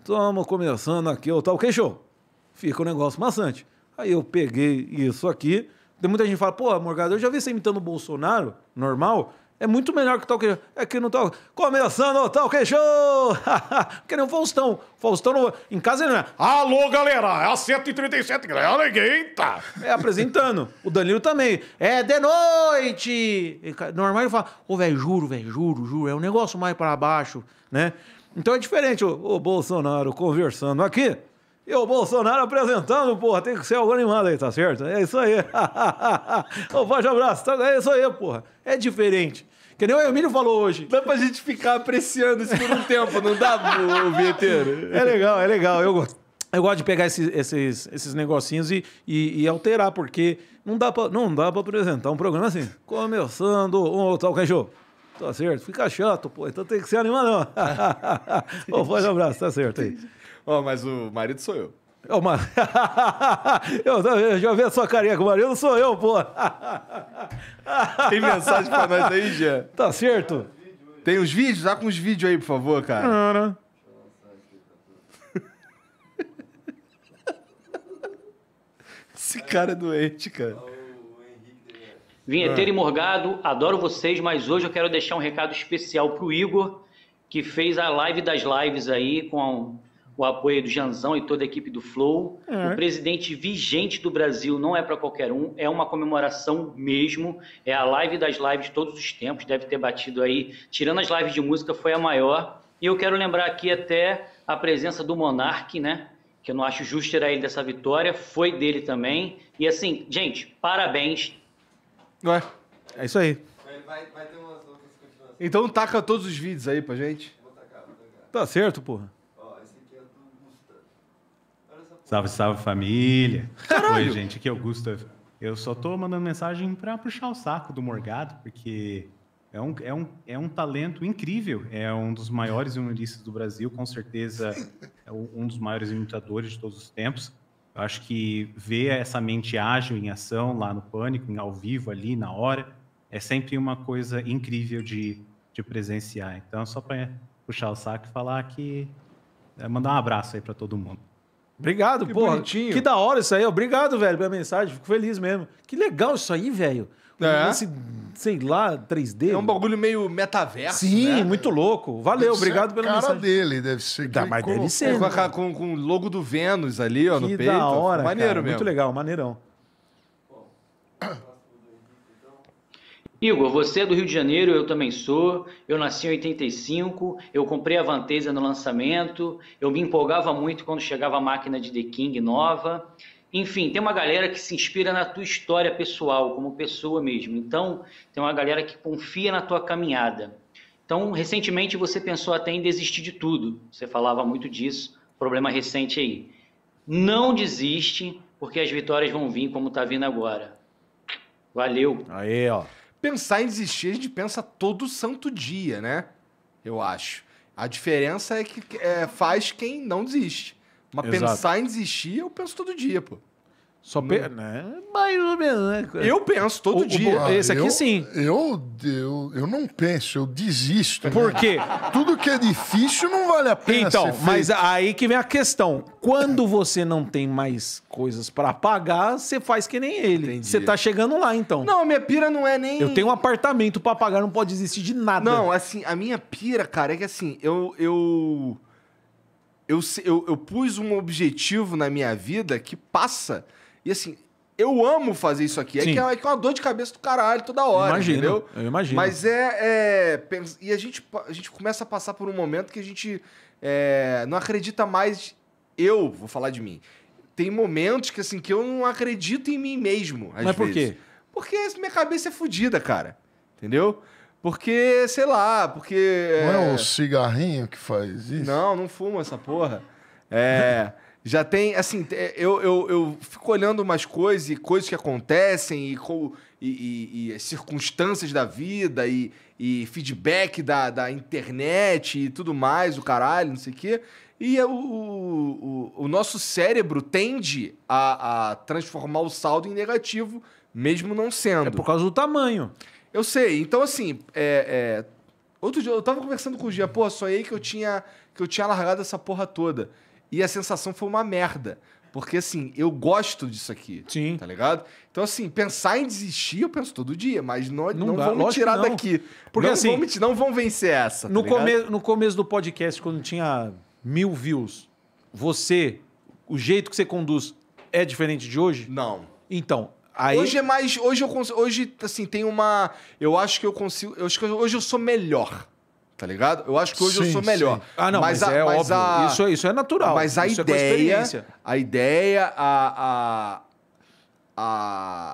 Estamos começando aqui o Talk Show. Fica um negócio maçante. Aí eu peguei isso aqui. Tem muita gente que fala, pô, Morgado, eu já vi você imitando o Bolsonaro, normal. É muito melhor que o Talk Show. É que não toca. Começando o Talk Show! Porque nem o Faustão. Faustão não... em casa ele não é. Alô, galera! É a 137 galera. Eita! É apresentando. o Danilo também. É de noite! Normal ele fala, ô, oh, velho, juro, velho, juro, juro. É um negócio mais para baixo, né? Então é diferente o, o Bolsonaro conversando aqui. E o Bolsonaro apresentando, porra, tem que ser algo animado aí, tá certo? É isso aí. um forte abraço, tá? é isso aí, porra. É diferente. Que nem o Emílio falou hoje. Dá pra gente ficar apreciando isso por um tempo, não dá, o vinheteiro? É legal, é legal. Eu gosto. Eu gosto de pegar esses, esses, esses negocinhos e, e, e, alterar, porque não dá pra, não dá pra apresentar um programa assim. Começando, um tal tá, cachorro. Tá certo, fica chato, pô. Então tem que ser animado, não. Pô, faz um abraço, tá certo aí.
Ó, oh, mas o marido sou eu.
É uma... eu,
eu já vi a sua carinha com o Marido, sou eu, pô. Tem mensagem pra nós aí, Jean? Tá certo. Tem os vídeos? Dá com os vídeos aí, por favor, cara. Não, não. Esse cara é doente, cara.
Vinheteiro e Morgado, adoro vocês, mas hoje eu quero deixar um recado especial pro Igor, que fez a live das lives aí com o apoio do Janzão e toda a equipe do Flow. É. O presidente vigente do Brasil não é para qualquer um, é uma comemoração mesmo. É a live das lives de todos os tempos, deve ter batido aí. Tirando as lives de música, foi a maior. E eu quero lembrar aqui até a presença do Monarque, né? Que eu não acho justo tirar ele dessa vitória, foi dele também. E assim, gente, parabéns.
Ué, é isso aí.
Vai, vai ter umas
outras continuações. Então taca todos os vídeos aí pra gente. Vou tacar, vou tacar. Tá certo, porra.
Salve, salve família. Caralho. Oi,
gente, aqui é o Gustavo. Eu só tô mandando mensagem para puxar o saco do Morgado, porque é um, é um, é um talento incrível. É um dos maiores humoristas do Brasil, com certeza é um dos maiores imitadores de todos os tempos. Eu acho que ver essa mente ágil em ação lá no Pânico, em ao vivo ali, na hora, é sempre uma coisa incrível de, de presenciar. Então, só para puxar o saco e falar que. É, mandar um abraço aí para todo mundo. Obrigado, que porra. Bonitinho. Que da hora isso aí. Obrigado, velho, pela mensagem. Fico feliz mesmo. Que legal isso aí, velho. É. Esse, sei lá, 3D.
É um bagulho meio metaverso. Sim, né? muito louco. Valeu, deve obrigado pela cara dele, deve ser. Dá, mas com, deve ser. Com, né? com, com, o logo do Vênus ali, ó, que no peito. Da hora, Maneiro cara, mesmo. Muito legal,
maneirão.
Igor, você é do Rio de Janeiro, eu também sou. Eu nasci em 85, eu comprei a Vanteza no lançamento, eu me empolgava muito quando chegava a máquina de The King nova. Enfim, tem uma galera que se inspira na tua história pessoal, como pessoa mesmo. Então, tem uma galera que confia na tua caminhada. Então, recentemente você pensou até em desistir de tudo. Você falava muito disso, problema recente aí. Não desiste, porque as vitórias vão vir como está vindo agora. Valeu. Aí, ó. Pensar em desistir, a gente
pensa todo santo dia, né? Eu acho. A diferença é que é, faz quem não desiste. Mas Exato. pensar em desistir, eu penso todo dia, pô. Só pe... Hum. Né?
Mais ou menos, né?
Eu penso todo o, dia. Ah, Esse aqui eu,
sim. Eu, eu, eu não penso, eu desisto. Por quê? Tudo que é difícil não vale a pena. Então,
mas aí que vem a questão. Quando você não tem mais coisas para pagar, você faz que nem
ele. Entendi. Você tá chegando lá, então. Não, minha pira não é nem. Eu tenho um apartamento para pagar, não pode desistir de nada. Não, assim, a minha pira, cara, é que assim, eu. eu... Eu, eu, eu pus um objetivo na minha vida que passa e assim, eu amo fazer isso aqui. É que, é, é que, é uma dor de cabeça do caralho toda hora, imagino, entendeu? Eu imagino. Mas é, é... e a gente, a gente começa a passar por um momento que a gente é, não acredita mais. Eu vou falar de mim. Tem momentos que assim que eu não acredito em mim mesmo. Às Mas por vezes. quê? Porque minha cabeça é fodida, cara. Entendeu? Porque, sei lá, porque. Não é o é cigarrinho que faz isso? Não, não fumo essa porra. É. Já tem, assim, é, eu, eu, eu fico olhando umas coisas e coisas que acontecem e, e, e, e circunstâncias da vida e, e feedback da, da internet e tudo mais, o caralho, não sei o quê. E é o, o, o nosso cérebro tende a, a transformar o saldo em negativo, mesmo não sendo. É por causa do tamanho. Eu sei. Então, assim, é, é... outro dia eu tava conversando com o Gia, pô, sonhei que eu tinha, que eu tinha largado essa porra toda. E a sensação foi uma merda. Porque, assim, eu gosto disso aqui. Sim. Tá ligado? Então, assim, pensar em desistir, eu penso todo dia, mas não, não, não vão me tirar não. daqui. Porque não, assim, vão me, não vão vencer essa. Tá no, come, no começo do podcast, quando tinha
mil views, você, o jeito que você conduz é diferente de hoje? Não.
Então, Aí... Hoje é mais. Hoje eu consigo, Hoje, assim, tem uma. Eu acho que eu consigo. Eu acho que hoje eu sou melhor tá ligado? Eu acho que hoje sim, eu sou melhor. Sim. Ah, não, mas, mas é mas óbvio. A... Isso, é- isso
é natural. Mas a isso é ideia, é
a ideia, a, a,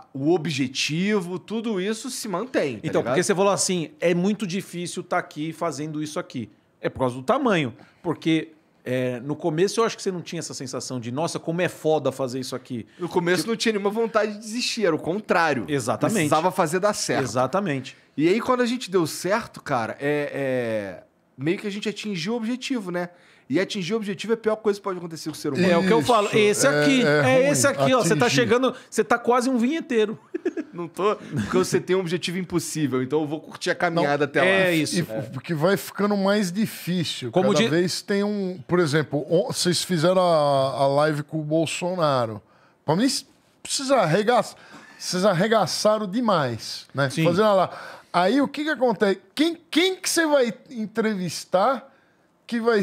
a, o objetivo, tudo isso se mantém. Tá então, ligado? porque você
falou assim, é muito difícil estar tá aqui fazendo isso aqui. É por causa do tamanho. Porque é, no começo eu acho que você não tinha essa sensação de, nossa, como é foda fazer isso aqui. No começo não tinha
nenhuma vontade de desistir, era o contrário. Exatamente. Precisava fazer dar certo. Exatamente. E aí, quando a gente deu certo, cara, é, é... meio que a gente atingiu o objetivo, né? E atingir o objetivo é a pior coisa que pode acontecer com o ser humano. É o que eu falo. Esse aqui. É, é, é esse aqui, atingir. ó. Você tá chegando. Você tá quase um vinheteiro. Não tô. Porque você tem um objetivo impossível. Então eu vou curtir a caminhada Não, até é lá. É isso. E, é.
Porque vai ficando mais difícil. Como Cada de... vez tem um. Por exemplo, vocês fizeram a, a live com o Bolsonaro. Pra mim, precisa arregaçar vocês arregaçaram demais, né? Sim. Fazendo lá, Aí o que, que acontece? Quem, quem que você vai entrevistar que vai,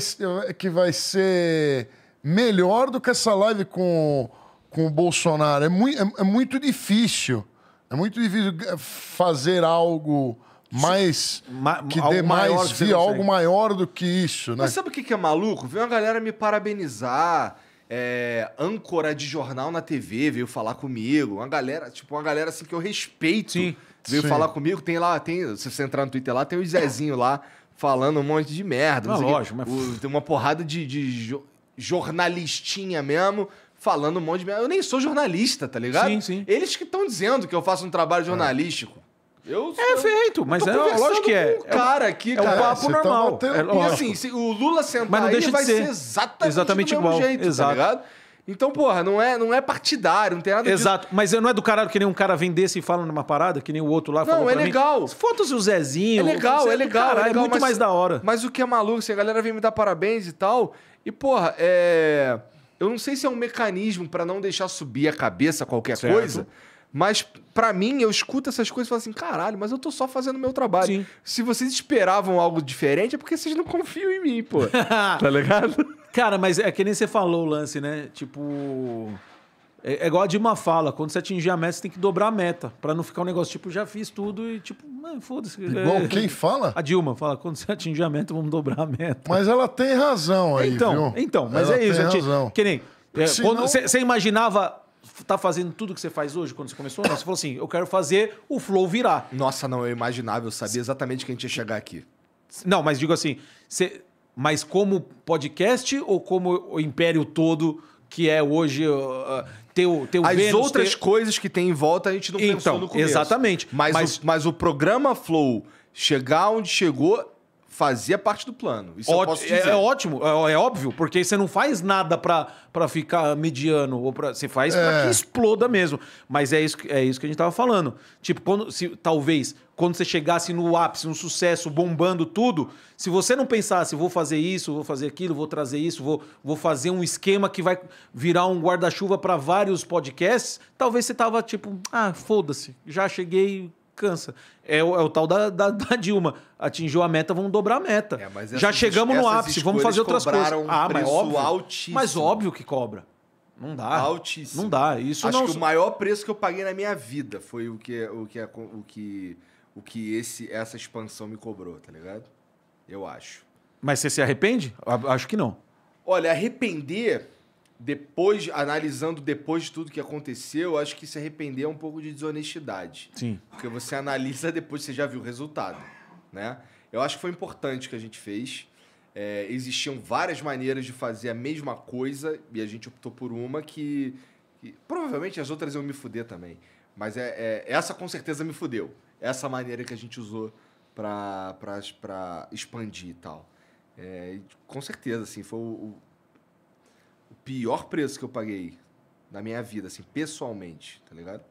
que vai ser melhor do que essa live com, com o Bolsonaro? É, muito é, é muito difícil. É muito difícil fazer algo mais Ma que dê mais que via, algo maior do que isso, né? Mas
sabe o que é maluco? Veio uma galera me parabenizar, é, âncora de jornal na TV veio falar comigo, uma galera, tipo, uma galera assim que eu respeito. Sim. Veio Sim. falar comigo, tem lá, tem, se você entrar no Twitter lá, tem o Zezinho lá falando um monte de merda. Não, não ah, lógico, mas... O, tem uma porrada de, de jo, jornalistinha mesmo falando um monte de merda. Eu nem sou jornalista, tá ligado? Sim, sim. Eles que estão dizendo que eu faço um trabalho jornalístico. É. Eu, é feito, mas é lógico que é. é. Um cara aqui, é, cara, tá é um papo normal. Tá é lógico. e assim, o Lula sentar mas não deixa aí, de vai ser, ser exatamente, exatamente igual. Jeito, tá Exato. Tá então, porra, não é, não é partidário, não tem nada Exato,
disso. mas não é do caralho que nem um cara vendesse e fala numa parada, que nem o outro lá falou Não, é legal. Foda-se o Zezinho. É legal, é legal, é caralho, é legal, muito mas, mais da hora.
Mas o que é maluco, se a galera vem me dar parabéns e tal, e, porra, é... Eu não sei se é um mecanismo para não deixar subir a cabeça qualquer certo. coisa... Mas para mim, eu escuto essas coisas e falo assim, caralho, mas eu tô só fazendo meu trabalho. Sim. Se vocês esperavam algo diferente, é porque vocês não confiam em mim, pô. tá ligado?
Cara, mas é que nem você falou o lance, né? Tipo. É, é, igual a Dilma fala, quando você atingir a meta, você tem que dobrar a meta. para não ficar um negócio tipo, já fiz tudo e tipo, mano, foda-se. É igual é. quem fala? A Dilma fala, quando você atingir a meta, vamos dobrar a meta. Mas ela tem razão aí, então, viu? Então, mas ela é isso. Tem razão. Que nem. Senão... Você imaginava tá fazendo tudo
que você faz hoje quando você começou? Não, você falou assim, eu quero fazer o flow virar. Nossa, não, eu imaginava, eu sabia exatamente que a gente ia chegar aqui. Não, mas
digo assim, você,
mas como podcast
ou como o império todo que é hoje uh, ter o, ter As Vênus, outras ter...
coisas que tem em volta a gente não então, pensou no começo. Exatamente. Mas, mas... O, mas o programa Flow chegar onde chegou fazia parte do plano. Isso Ó, é, é,
ótimo, é, é, óbvio, porque você não faz nada para ficar mediano, ou pra, você faz é. para que exploda mesmo. Mas é isso, é isso que a gente tava falando. Tipo, quando, se, talvez, quando você chegasse no ápice, no sucesso, bombando tudo, se você não pensasse, vou fazer isso, vou fazer aquilo, vou trazer isso, vou, vou fazer um esquema que vai virar um guarda-chuva para vários podcasts, talvez você tava tipo, ah, foda-se, já cheguei cansa. É o, é o tal da, da, da, Dilma. Atingiu a meta, vamos dobrar a meta. É, Já chegamos no ápice, vamos fazer outras coisas. Um ah, mas óbvio. Altíssimo. Mas óbvio que cobra. Não dá. Altíssimo. Não dá. Isso Acho não... que o maior
preço que eu paguei na minha vida foi o que o que o que o que esse essa expansão me cobrou, tá ligado? Eu acho.
Mas você se arrepende? Acho que não.
Olha, arrepender depois, analisando depois de tudo que aconteceu, eu acho que se arrepender é um pouco de desonestidade. Sim. Porque você analisa depois, você já viu o resultado, né? Eu acho que foi importante que a gente fez. É, existiam várias maneiras de fazer a mesma coisa e a gente optou por uma que, que provavelmente as outras iam me fuder também. Mas é, é, essa com certeza me fudeu. Essa maneira que a gente usou para expandir e tal. É, com certeza, assim, foi o, pior preço que eu paguei na minha vida, assim, pessoalmente, tá ligado?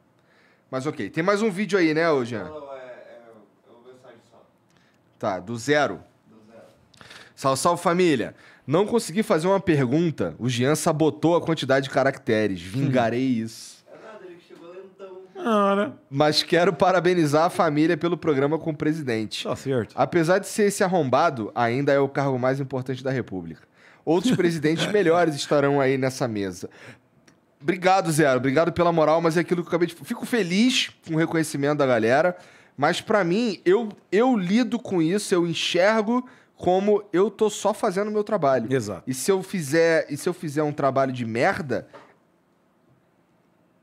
Mas ok, tem mais um vídeo aí, né, hoje? Não, não, é, é, é uma mensagem só. Tá, do zero. Do zero. Salve, salve família. Não consegui fazer uma pergunta. O Jean sabotou a quantidade de caracteres. Vingarei hum. isso. É nada, ele chegou lentão. Ah, né? Mas quero parabenizar a família pelo programa com o presidente. Tá certo. Apesar de ser esse arrombado, ainda é o cargo mais importante da República. Outros presidentes melhores estarão aí nessa mesa. Obrigado, Zé. Obrigado pela moral, mas é aquilo que eu acabei de. Fico feliz com o reconhecimento da galera, mas para mim, eu, eu lido com isso, eu enxergo como eu tô só fazendo o meu trabalho. Exato. E se eu fizer, e se eu fizer um trabalho de merda,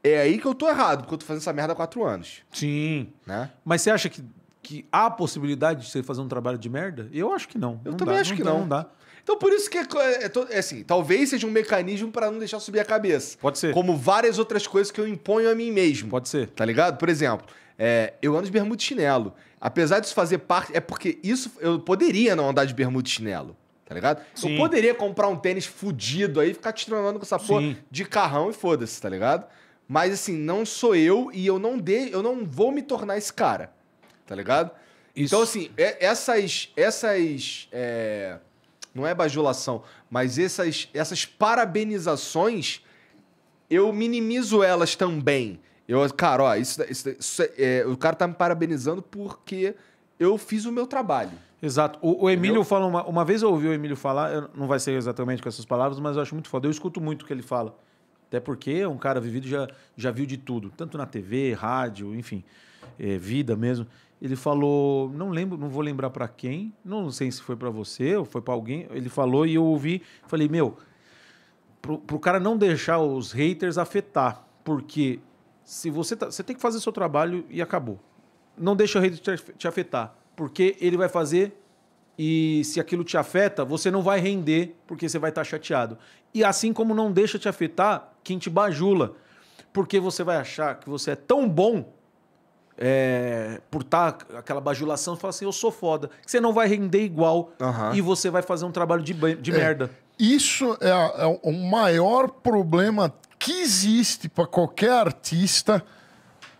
é aí que eu tô errado, porque eu tô fazendo essa merda há quatro anos.
Sim. Né? Mas você acha que, que há possibilidade
de você fazer um trabalho de merda? Eu acho que não. Eu não também dá, acho não que dá, não. Não dá. Então por isso que é, é, é, é, assim, talvez seja um mecanismo para não deixar subir a cabeça. Pode ser. Como várias outras coisas que eu imponho a mim mesmo. Pode ser. Tá ligado? Por exemplo, é, eu ando de bermuda e chinelo. Apesar disso fazer parte, é porque isso eu poderia não andar de bermuda e chinelo. Tá ligado? Sim. Eu poderia comprar um tênis fudido aí, ficar te tronando com essa porra Sim. de carrão e foda-se, tá ligado? Mas assim, não sou eu e eu não de, eu não vou me tornar esse cara. Tá ligado? Isso. Então assim, é, essas essas é não é bajulação, mas essas, essas parabenizações, eu minimizo elas também. Eu, cara, ó, isso, isso, isso é, o cara tá me parabenizando porque eu fiz o meu trabalho. Exato. O,
o Emílio fala uma, uma vez eu ouvi o Emílio falar, não vai ser exatamente com essas palavras, mas eu acho muito foda. Eu escuto muito o que ele fala. Até porque é um cara vivido já já viu de tudo, tanto na TV, rádio, enfim, é, vida mesmo ele falou, não lembro, não vou lembrar para quem, não sei se foi para você ou foi para alguém. Ele falou e eu ouvi, falei, meu, pro, pro cara não deixar os haters afetar, porque se você tá, você tem que fazer seu trabalho e acabou. Não deixa o hater te afetar, porque ele vai fazer e se aquilo te afeta, você não vai render porque você vai estar tá chateado. E assim como não deixa te afetar quem te bajula, porque você vai achar que você é tão bom é, por estar tá aquela bajulação, fala assim: eu sou foda. Você não vai render igual uhum. e você vai fazer um trabalho de, de é, merda.
Isso é, é, o maior problema que existe para qualquer artista.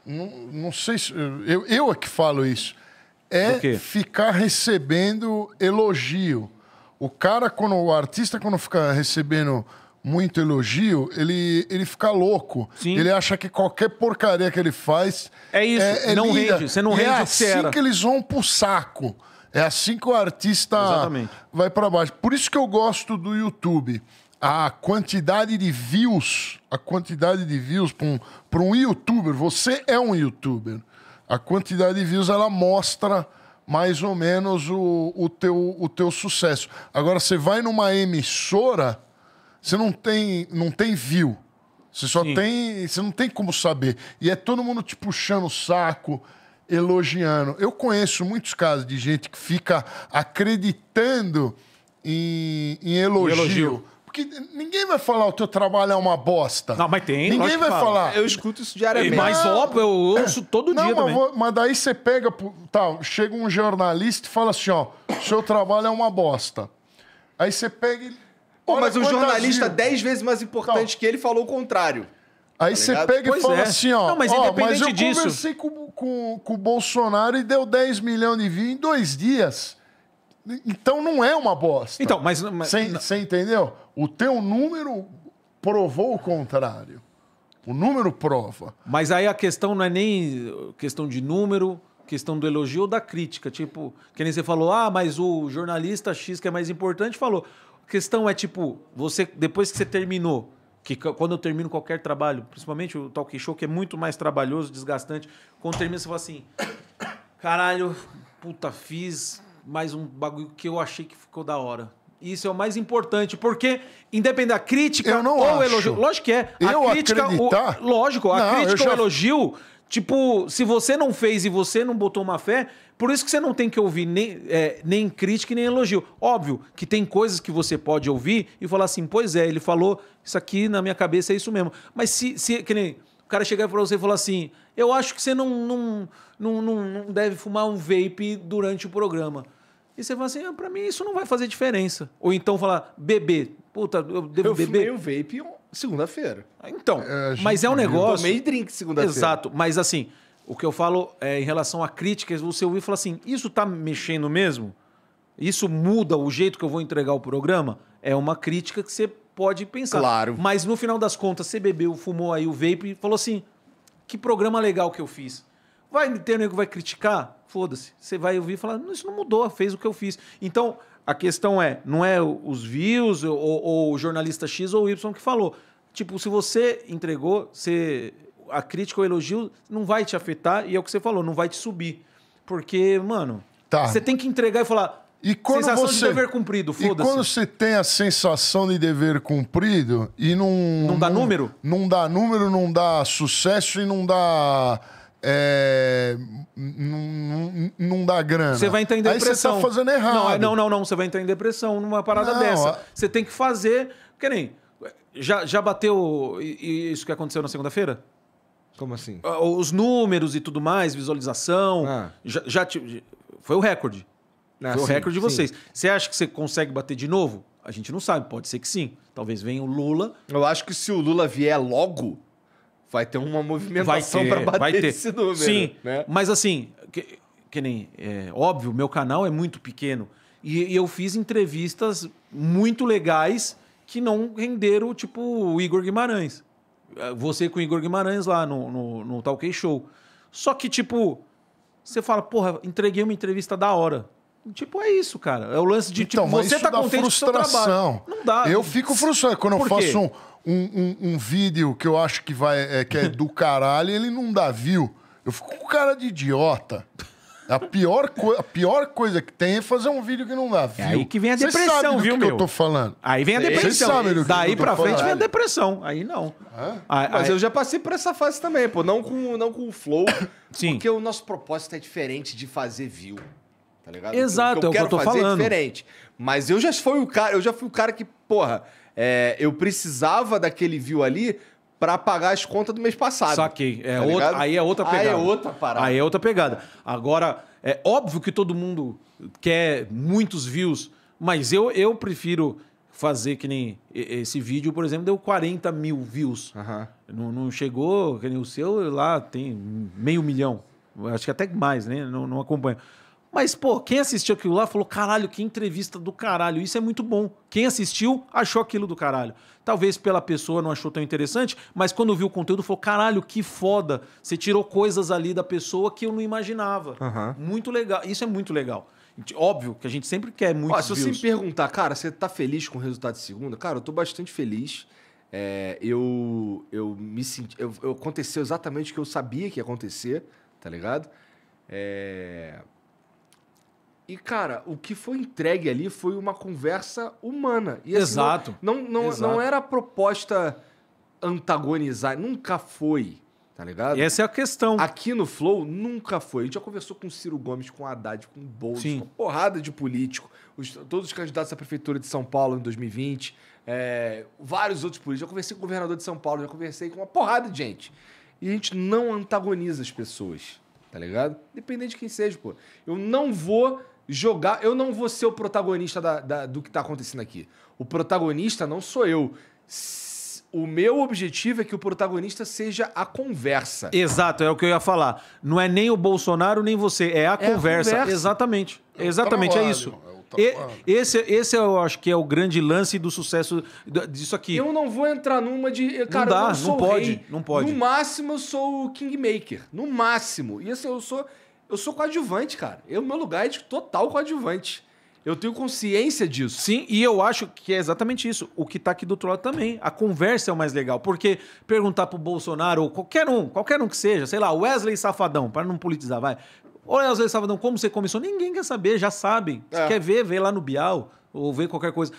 Não, não sei se. Eu, eu é que falo isso. É ficar recebendo elogio. O cara, quando o artista, quando fica recebendo muito elogio, ele, ele fica louco. Sim. Ele acha que qualquer porcaria que ele faz. É isso, é, é não lida. rende, você não e é rende. É assim que, era. que eles vão pro saco. É assim que o artista Exatamente. vai para baixo. Por isso que eu gosto do YouTube. A quantidade de views, a quantidade de views para um, um youtuber, você é um youtuber. A quantidade de views ela mostra mais ou menos o, o, teu, o teu sucesso. Agora, você vai numa emissora você não tem, não tem view. Você só Sim. tem. Você não tem como saber. E é todo mundo te puxando o saco, elogiando. Eu conheço muitos casos de gente que fica acreditando em, em elogio. elogio. Porque ninguém vai falar o teu trabalho é uma bosta. Não, mas tem. Ninguém vai fala. falar. Eu escuto isso diariamente. Mas óbvio, eu ouço todo não, dia mas, também. Mas daí você pega, tá, chega um jornalista e fala assim, ó, seu trabalho é uma bosta. Aí você pega e Pô, mas o jornalista
dez vezes mais importante então, que ele falou o contrário. Tá aí você pega pois e fala é. assim, ó. Não, mas ó, mas eu disso... conversei
com, com, com o Bolsonaro e deu 10 milhões de views em dois dias. Então não é uma bosta. Então, mas. Você entendeu? O teu número provou o contrário. O número prova.
Mas aí a questão não é nem questão de número, questão do elogio ou da crítica. Tipo, que nem você falou, ah, mas o jornalista X que é mais importante falou questão é, tipo, você depois que você terminou, que quando eu termino qualquer trabalho, principalmente o talk show, que é muito mais trabalhoso, desgastante, quando termina você fala assim, caralho, puta, fiz mais um bagulho que eu achei que ficou da hora. Isso é o mais importante, porque independente da crítica ou acho. elogio, lógico que é. A eu crítica, acreditar? O, lógico, a não, crítica já... elogio Tipo, se você não fez e você não botou uma fé, por isso que você não tem que ouvir nem, é, nem crítica nem elogio. Óbvio que tem coisas que você pode ouvir e falar assim, pois é, ele falou, isso aqui na minha cabeça é isso mesmo. Mas se, se que nem, o cara chegar para você e falar assim, eu acho que você não, não, não, não, não deve fumar um vape durante o programa. E você fala assim, ah, para mim isso não vai fazer diferença. Ou então falar, beber. Puta,
eu devo eu beber. Eu fumei o vape Segunda-feira. Então, é, mas é um negócio. Eu tomei
drink segunda-feira. Exato, mas assim, o que eu falo é, em relação a críticas, você ouvir e falou assim: isso tá mexendo mesmo? Isso muda o jeito que eu vou entregar o programa? É uma crítica que você pode pensar. Claro. Mas no final das contas, você bebeu, fumou aí o vape e falou assim: que programa legal que eu fiz. Vai ter nego que vai criticar? Foda-se. Você vai ouvir e falar: isso não mudou, fez o que eu fiz. Então, a questão é, não é os views ou, ou o jornalista X ou Y que falou. Tipo, se você entregou, você, a crítica ou elogio não vai te afetar e é o que você falou, não vai te subir. Porque, mano, tá. você tem que entregar e falar, e quando sensação você... de dever cumprido, foda-se. E quando
você tem a sensação de dever cumprido e não... Não dá não, número? Não dá número, não dá sucesso e não dá é, não, dá grana. Você vai entrar em depressão. você tá fazendo errado. Não, é, não, não,
não, Você vai entrar em depressão numa parada não, dessa. A... Você tem que fazer. Que nem. Já, já bateu isso que aconteceu na segunda-feira? Como assim? Ah, os números e tudo mais, visualização. Ah. Já, já te... Foi o recorde. Ah, foi sim, o recorde de vocês. Sim. Você acha que você consegue bater de novo? A gente não sabe, pode ser que sim. Talvez venha o Lula. Eu acho que se o Lula vier logo, vai ter uma movimentação para bater vai ter. esse número. Sim, né? mas assim, que, que nem... É, óbvio, meu canal é muito pequeno. E, e eu fiz entrevistas muito legais que não renderam, tipo, o Igor Guimarães. É, você com o Igor Guimarães lá no, no, no Talk Show. Só que, tipo, você fala, porra, entreguei uma entrevista da hora. Tipo, é isso, cara. É o lance de tipo, então, tipo, você tá contente frustração. com o seu trabalho. Não dá. Eu fico
frustrado quando eu faço um um, um, um, vídeo que eu acho que, vai, é, que é do caralho ele não dá view. Eu fico com cara de idiota. A pior, a pior coisa que tem é fazer um vídeo que não dá view. É aí que vem a depressão, viu, que meu? eu tô falando. Aí vem a depressão. Sabe
do que Daí que pra frente vem a
depressão. Aí não.
É?
Aí, Mas
aí... eu já passei por essa fase também, pô. Não com, não com o flow. Sim. Porque o nosso propósito é diferente de fazer view. Tá ligado? Exato, então, o que eu, é o que eu tô é falando. diferente. Mas eu já fui o cara, eu já fui o cara que, porra, é, eu precisava daquele view ali para pagar as contas do mês passado. Saquei. É tá outra, aí é outra pegada. Aí é outra parada.
Aí é outra pegada. Agora, é óbvio que todo mundo quer muitos views, mas eu, eu prefiro fazer que nem esse vídeo, por exemplo, deu 40 mil views. Uhum. Não, não, chegou, que nem o seu, lá tem meio milhão. Acho que até mais, né? Não, não acompanho. Mas, pô, quem assistiu aquilo lá falou: caralho, que entrevista do caralho, isso é muito bom. Quem assistiu achou aquilo do caralho. Talvez pela pessoa não achou tão interessante, mas quando viu o conteúdo falou: caralho, que foda. Você tirou coisas ali da pessoa que eu não imaginava. Uhum. Muito legal. Isso é muito legal.
Óbvio que a gente sempre quer muito. se eu você me perguntar, cara, você tá feliz com o resultado de segunda? Cara, eu tô bastante feliz. É, eu, eu me senti. Eu, eu, aconteceu exatamente o que eu sabia que ia acontecer, tá ligado? É e, cara, o que foi entregue ali foi uma conversa humana. E, assim, Exato. Não, não, Exato. não era a proposta antagonizar, nunca foi. Tá ligado? E essa é a questão. Aqui no Flow nunca foi. A gente já conversou com o Ciro Gomes, com o Haddad, com o Bolsonaro, com uma porrada de político. Os, todos os candidatos à Prefeitura de São Paulo em 2020, é, vários outros políticos. Já conversei com o governador de São Paulo, já conversei com uma porrada de gente. E a gente não antagoniza as pessoas, tá ligado? Independente de quem seja, pô. Eu não vou jogar. Eu não vou ser o protagonista da, da, do que está acontecendo aqui. O protagonista não sou eu. O meu objetivo é que o protagonista seja a conversa.
Exato, é o que eu ia falar. Não é nem o Bolsonaro nem você, é a, é conversa. a conversa. Exatamente. É Exatamente, trabalho, é isso. É e, esse, esse eu acho que é o grande lance do sucesso disso
aqui. Eu não vou entrar numa de. Eh, cara, não dá, não, não pode, rei. não pode. No máximo eu sou o Kingmaker. No máximo. E assim, eu sou eu sou coadjuvante, cara. Eu, meu lugar é de total coadjuvante. Eu tenho consciência disso. Sim, e eu acho que é exatamente isso. O que está
aqui do outro lado também. A conversa é o mais legal. Porque perguntar pro Bolsonaro, ou qualquer um, qualquer um que seja, sei lá, Wesley Safadão, para não politizar, vai. Ô, Wesley Safadão, como você começou? Ninguém quer saber, já sabem. É. quer ver, vê lá no Bial, ou vê qualquer coisa.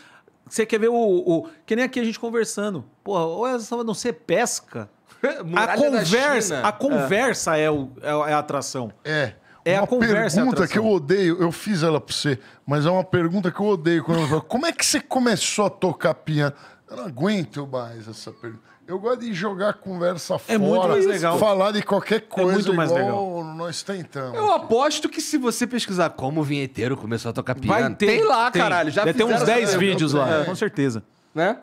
Você quer ver o, o, Que nem aqui a gente conversando? Porra, Wesley Safadão, você pesca? a conversa, a é. conversa é, o, é a é atração. É. É uma é a conversa, pergunta que eu
odeio, eu fiz ela pra você, mas é uma pergunta que eu odeio quando eu falo, como é que você começou a tocar piano? Eu não aguento mais essa pergunta. Eu gosto de jogar conversa é fora, muito mais legal. falar de
qualquer coisa é muito mais legal.
nós tentamos.
Eu aposto que se você pesquisar como o vinheteiro começou a tocar piano, Vai ter, tem lá, tem. caralho. Já tem uns 10 vídeos lá, é. com certeza. Né?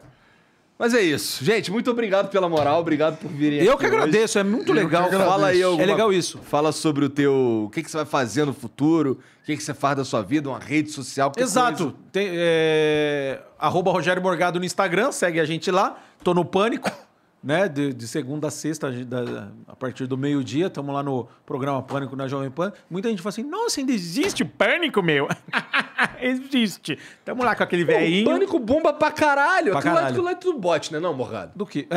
Mas é isso. Gente, muito obrigado pela moral, obrigado por virem Eu aqui que agradeço, hoje. é muito legal. Fala aí alguma... É legal isso. Fala sobre o teu... O que, que você vai fazer no futuro, o que, que você faz da sua vida, uma rede social. Exato. Coisa...
Tem, é... Arroba Rogério Morgado no Instagram, segue a gente lá. Tô no pânico né? De, de, segunda a sexta, a partir do meio-dia, estamos lá no programa Pânico na Jovem Pan. Muita gente fala assim: nossa, ainda existe pânico, meu? existe. Estamos lá com aquele velhinho. Pânico
bomba pra caralho. Pra é caralho. Lá,
aquilo lá é tudo bot, né, não, Morgado? Do que?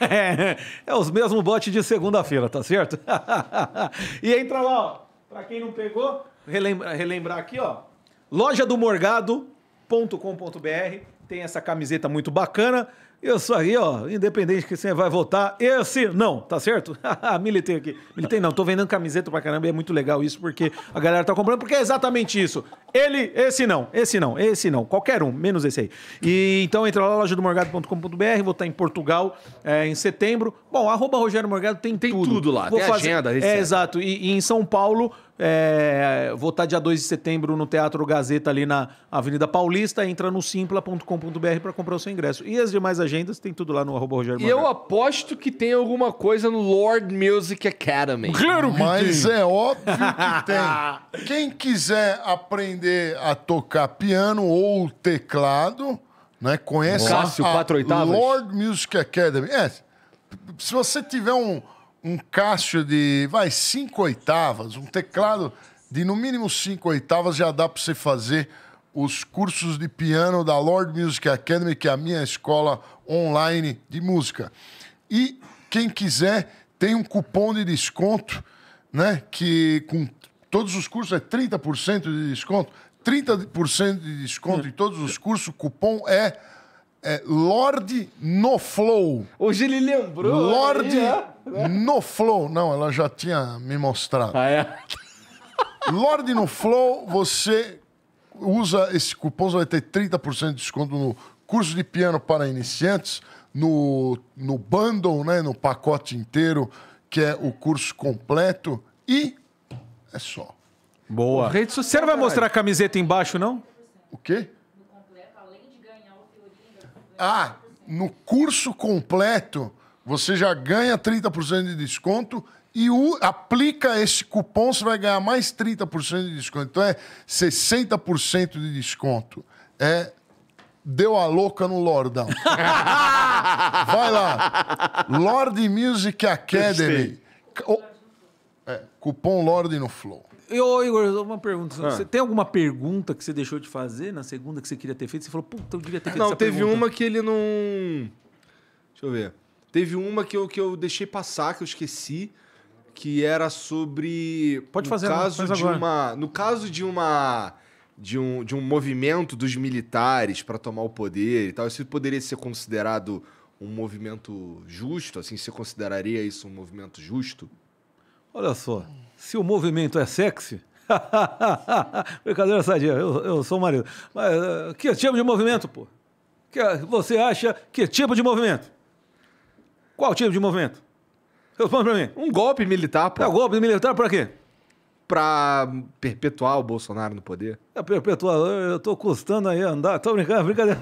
É, é, é os mesmos bots de segunda-feira, tá certo? e entra lá, ó. Pra quem não pegou, relembra, relembrar aqui, ó. Loja do Morgado.com.br tem essa camiseta muito bacana. Isso aí, ó, independente que você vai votar, esse não, tá certo? Ah, militei aqui. Militei não, tô vendendo camiseta pra caramba e é muito legal isso, porque a galera tá comprando, porque é exatamente isso. Ele, esse não, esse não, esse não, qualquer um, menos esse aí. E então entra lá, loja do morgado.com.br, vou estar tá em Portugal é, em setembro. Bom, arroba Rogério Morgado tem, tem tudo. tudo lá, vou tem fazer... agenda, receita. É, exato, e, e em São Paulo... É, votar dia 2 de setembro no Teatro Gazeta, ali na Avenida Paulista. Entra no simpla.com.br para comprar o seu ingresso. E as demais
agendas tem tudo lá no arroba Rogério E eu aposto que tem alguma coisa no Lord Music Academy. Claro que Mas tem. é óbvio que tem. Quem quiser aprender
a tocar piano ou teclado, né, conhece Cássio, a, a Lord Music Academy. É, se você tiver um um Cássio de, vai, cinco oitavas, um teclado de no mínimo cinco oitavas já dá para você fazer os cursos de piano da Lord Music Academy, que é a minha escola online de música. E quem quiser tem um cupom de desconto, né, que com todos os cursos é 30% de desconto. 30% de desconto hum. em todos os cursos, o cupom é é, Lorde no Flow. Hoje
ele lembrou. Né? Lorde é?
no Flow. Não, ela já tinha me mostrado. Ah, é? Lorde no Flow, você usa esse cupom, você vai ter 30% de desconto no curso de piano para iniciantes, no, no bundle, né, no pacote inteiro, que é o curso completo. E é só.
Boa. Rede social. Você não vai mostrar a
camiseta embaixo, não? O quê? Ah, no curso completo, você já ganha 30% de desconto e o, aplica esse cupom, você vai ganhar mais 30% de desconto. Então é 60% de desconto. É deu a louca no Lordão. vai lá. Lord Music Academy. O, é, cupom Lord no Flow.
Eu, Igor, uma pergunta. Ah. Você tem alguma pergunta
que você deixou de fazer na segunda que você queria ter feito? Você falou, puta, eu devia ter feito não, essa teve uma que ele não. Deixa eu ver. Teve uma que eu, que eu deixei passar, que eu esqueci, que era sobre. Pode fazer, no caso faz de agora. uma No caso de uma. De um, de um movimento dos militares para tomar o poder e tal, isso poderia ser considerado um movimento justo? Assim, você consideraria isso um movimento justo? Olha só se o movimento é sexy. Brincadeira
sadia, eu, eu sou o marido. Mas eh, que tipo de movimento, pô? Que, você acha que tipo de movimento? Qual tipo de movimento? Responde pra mim. Um golpe
militar, pô. É um golpe militar pra quê? Pra perpetuar o Bolsonaro no poder.
É perpetuar, eu tô custando aí andar. Tô brincando, brincadeira.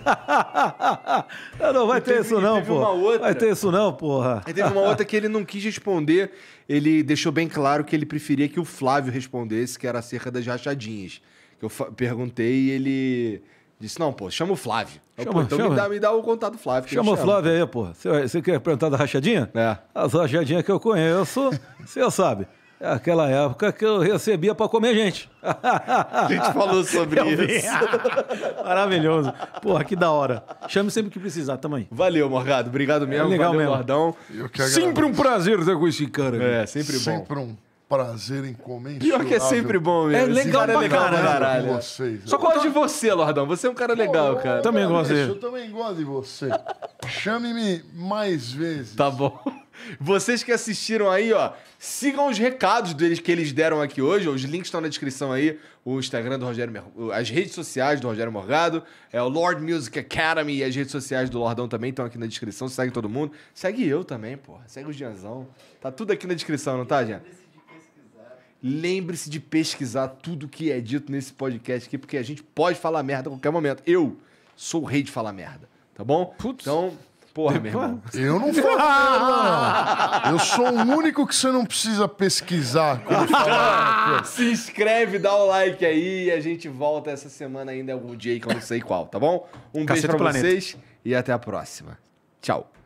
não, não vai e ter teve, isso não, pô. Vai ter isso
não, porra. Aí teve uma outra que ele não quis responder ele deixou bem claro que ele preferia que o Flávio respondesse, que era acerca das rachadinhas. eu perguntei e ele disse: não, pô, chama o Flávio. chama, pô, então chama. Me, dá, me dá o contato do Flávio. Chama o Flávio
aí, pô. Você, você quer perguntar da rachadinha? É. As rachadinhas que eu conheço, você sabe aquela época que eu recebia para comer gente. A gente falou sobre eu isso. Maravilhoso. Porra, que da hora. Chame sempre que precisar, também.
Valeu, Morgado. Obrigado mesmo. É legal Valeu, mesmo. Sempre um
prazer estar né, com esse cara. É, sempre, sempre bom.
Sempre um prazer em comer. Pior que é sempre bom mesmo. É legal cara é legal pra caralho. Né? vocês, Só gosto de você, Lordão. Você é um cara legal, cara. Também gosto você. Eu
também gosto de você.
Chame-me mais vezes. Tá bom. Vocês que assistiram aí, ó, sigam os recados deles que eles deram aqui hoje. Os links estão na descrição aí. O Instagram do Rogério as redes sociais do Rogério Morgado, é o Lord Music Academy e as redes sociais do Lordão também estão aqui na descrição. Segue todo mundo. Segue eu também, porra. Segue o Gianzão. Tá tudo aqui na descrição, não tá, Gian? Lembre-se de pesquisar tudo que é dito nesse podcast aqui, porque a gente pode falar merda a qualquer momento. Eu sou o rei de falar merda, tá bom? Putz. Então, porra, meu irmão. Eu não falo merda, Eu sou o único que você não precisa pesquisar. Se inscreve, dá o like aí e a gente volta essa semana ainda algum dia aí que eu não sei qual, tá bom? Um Cacete beijo pra vocês e até a próxima. Tchau.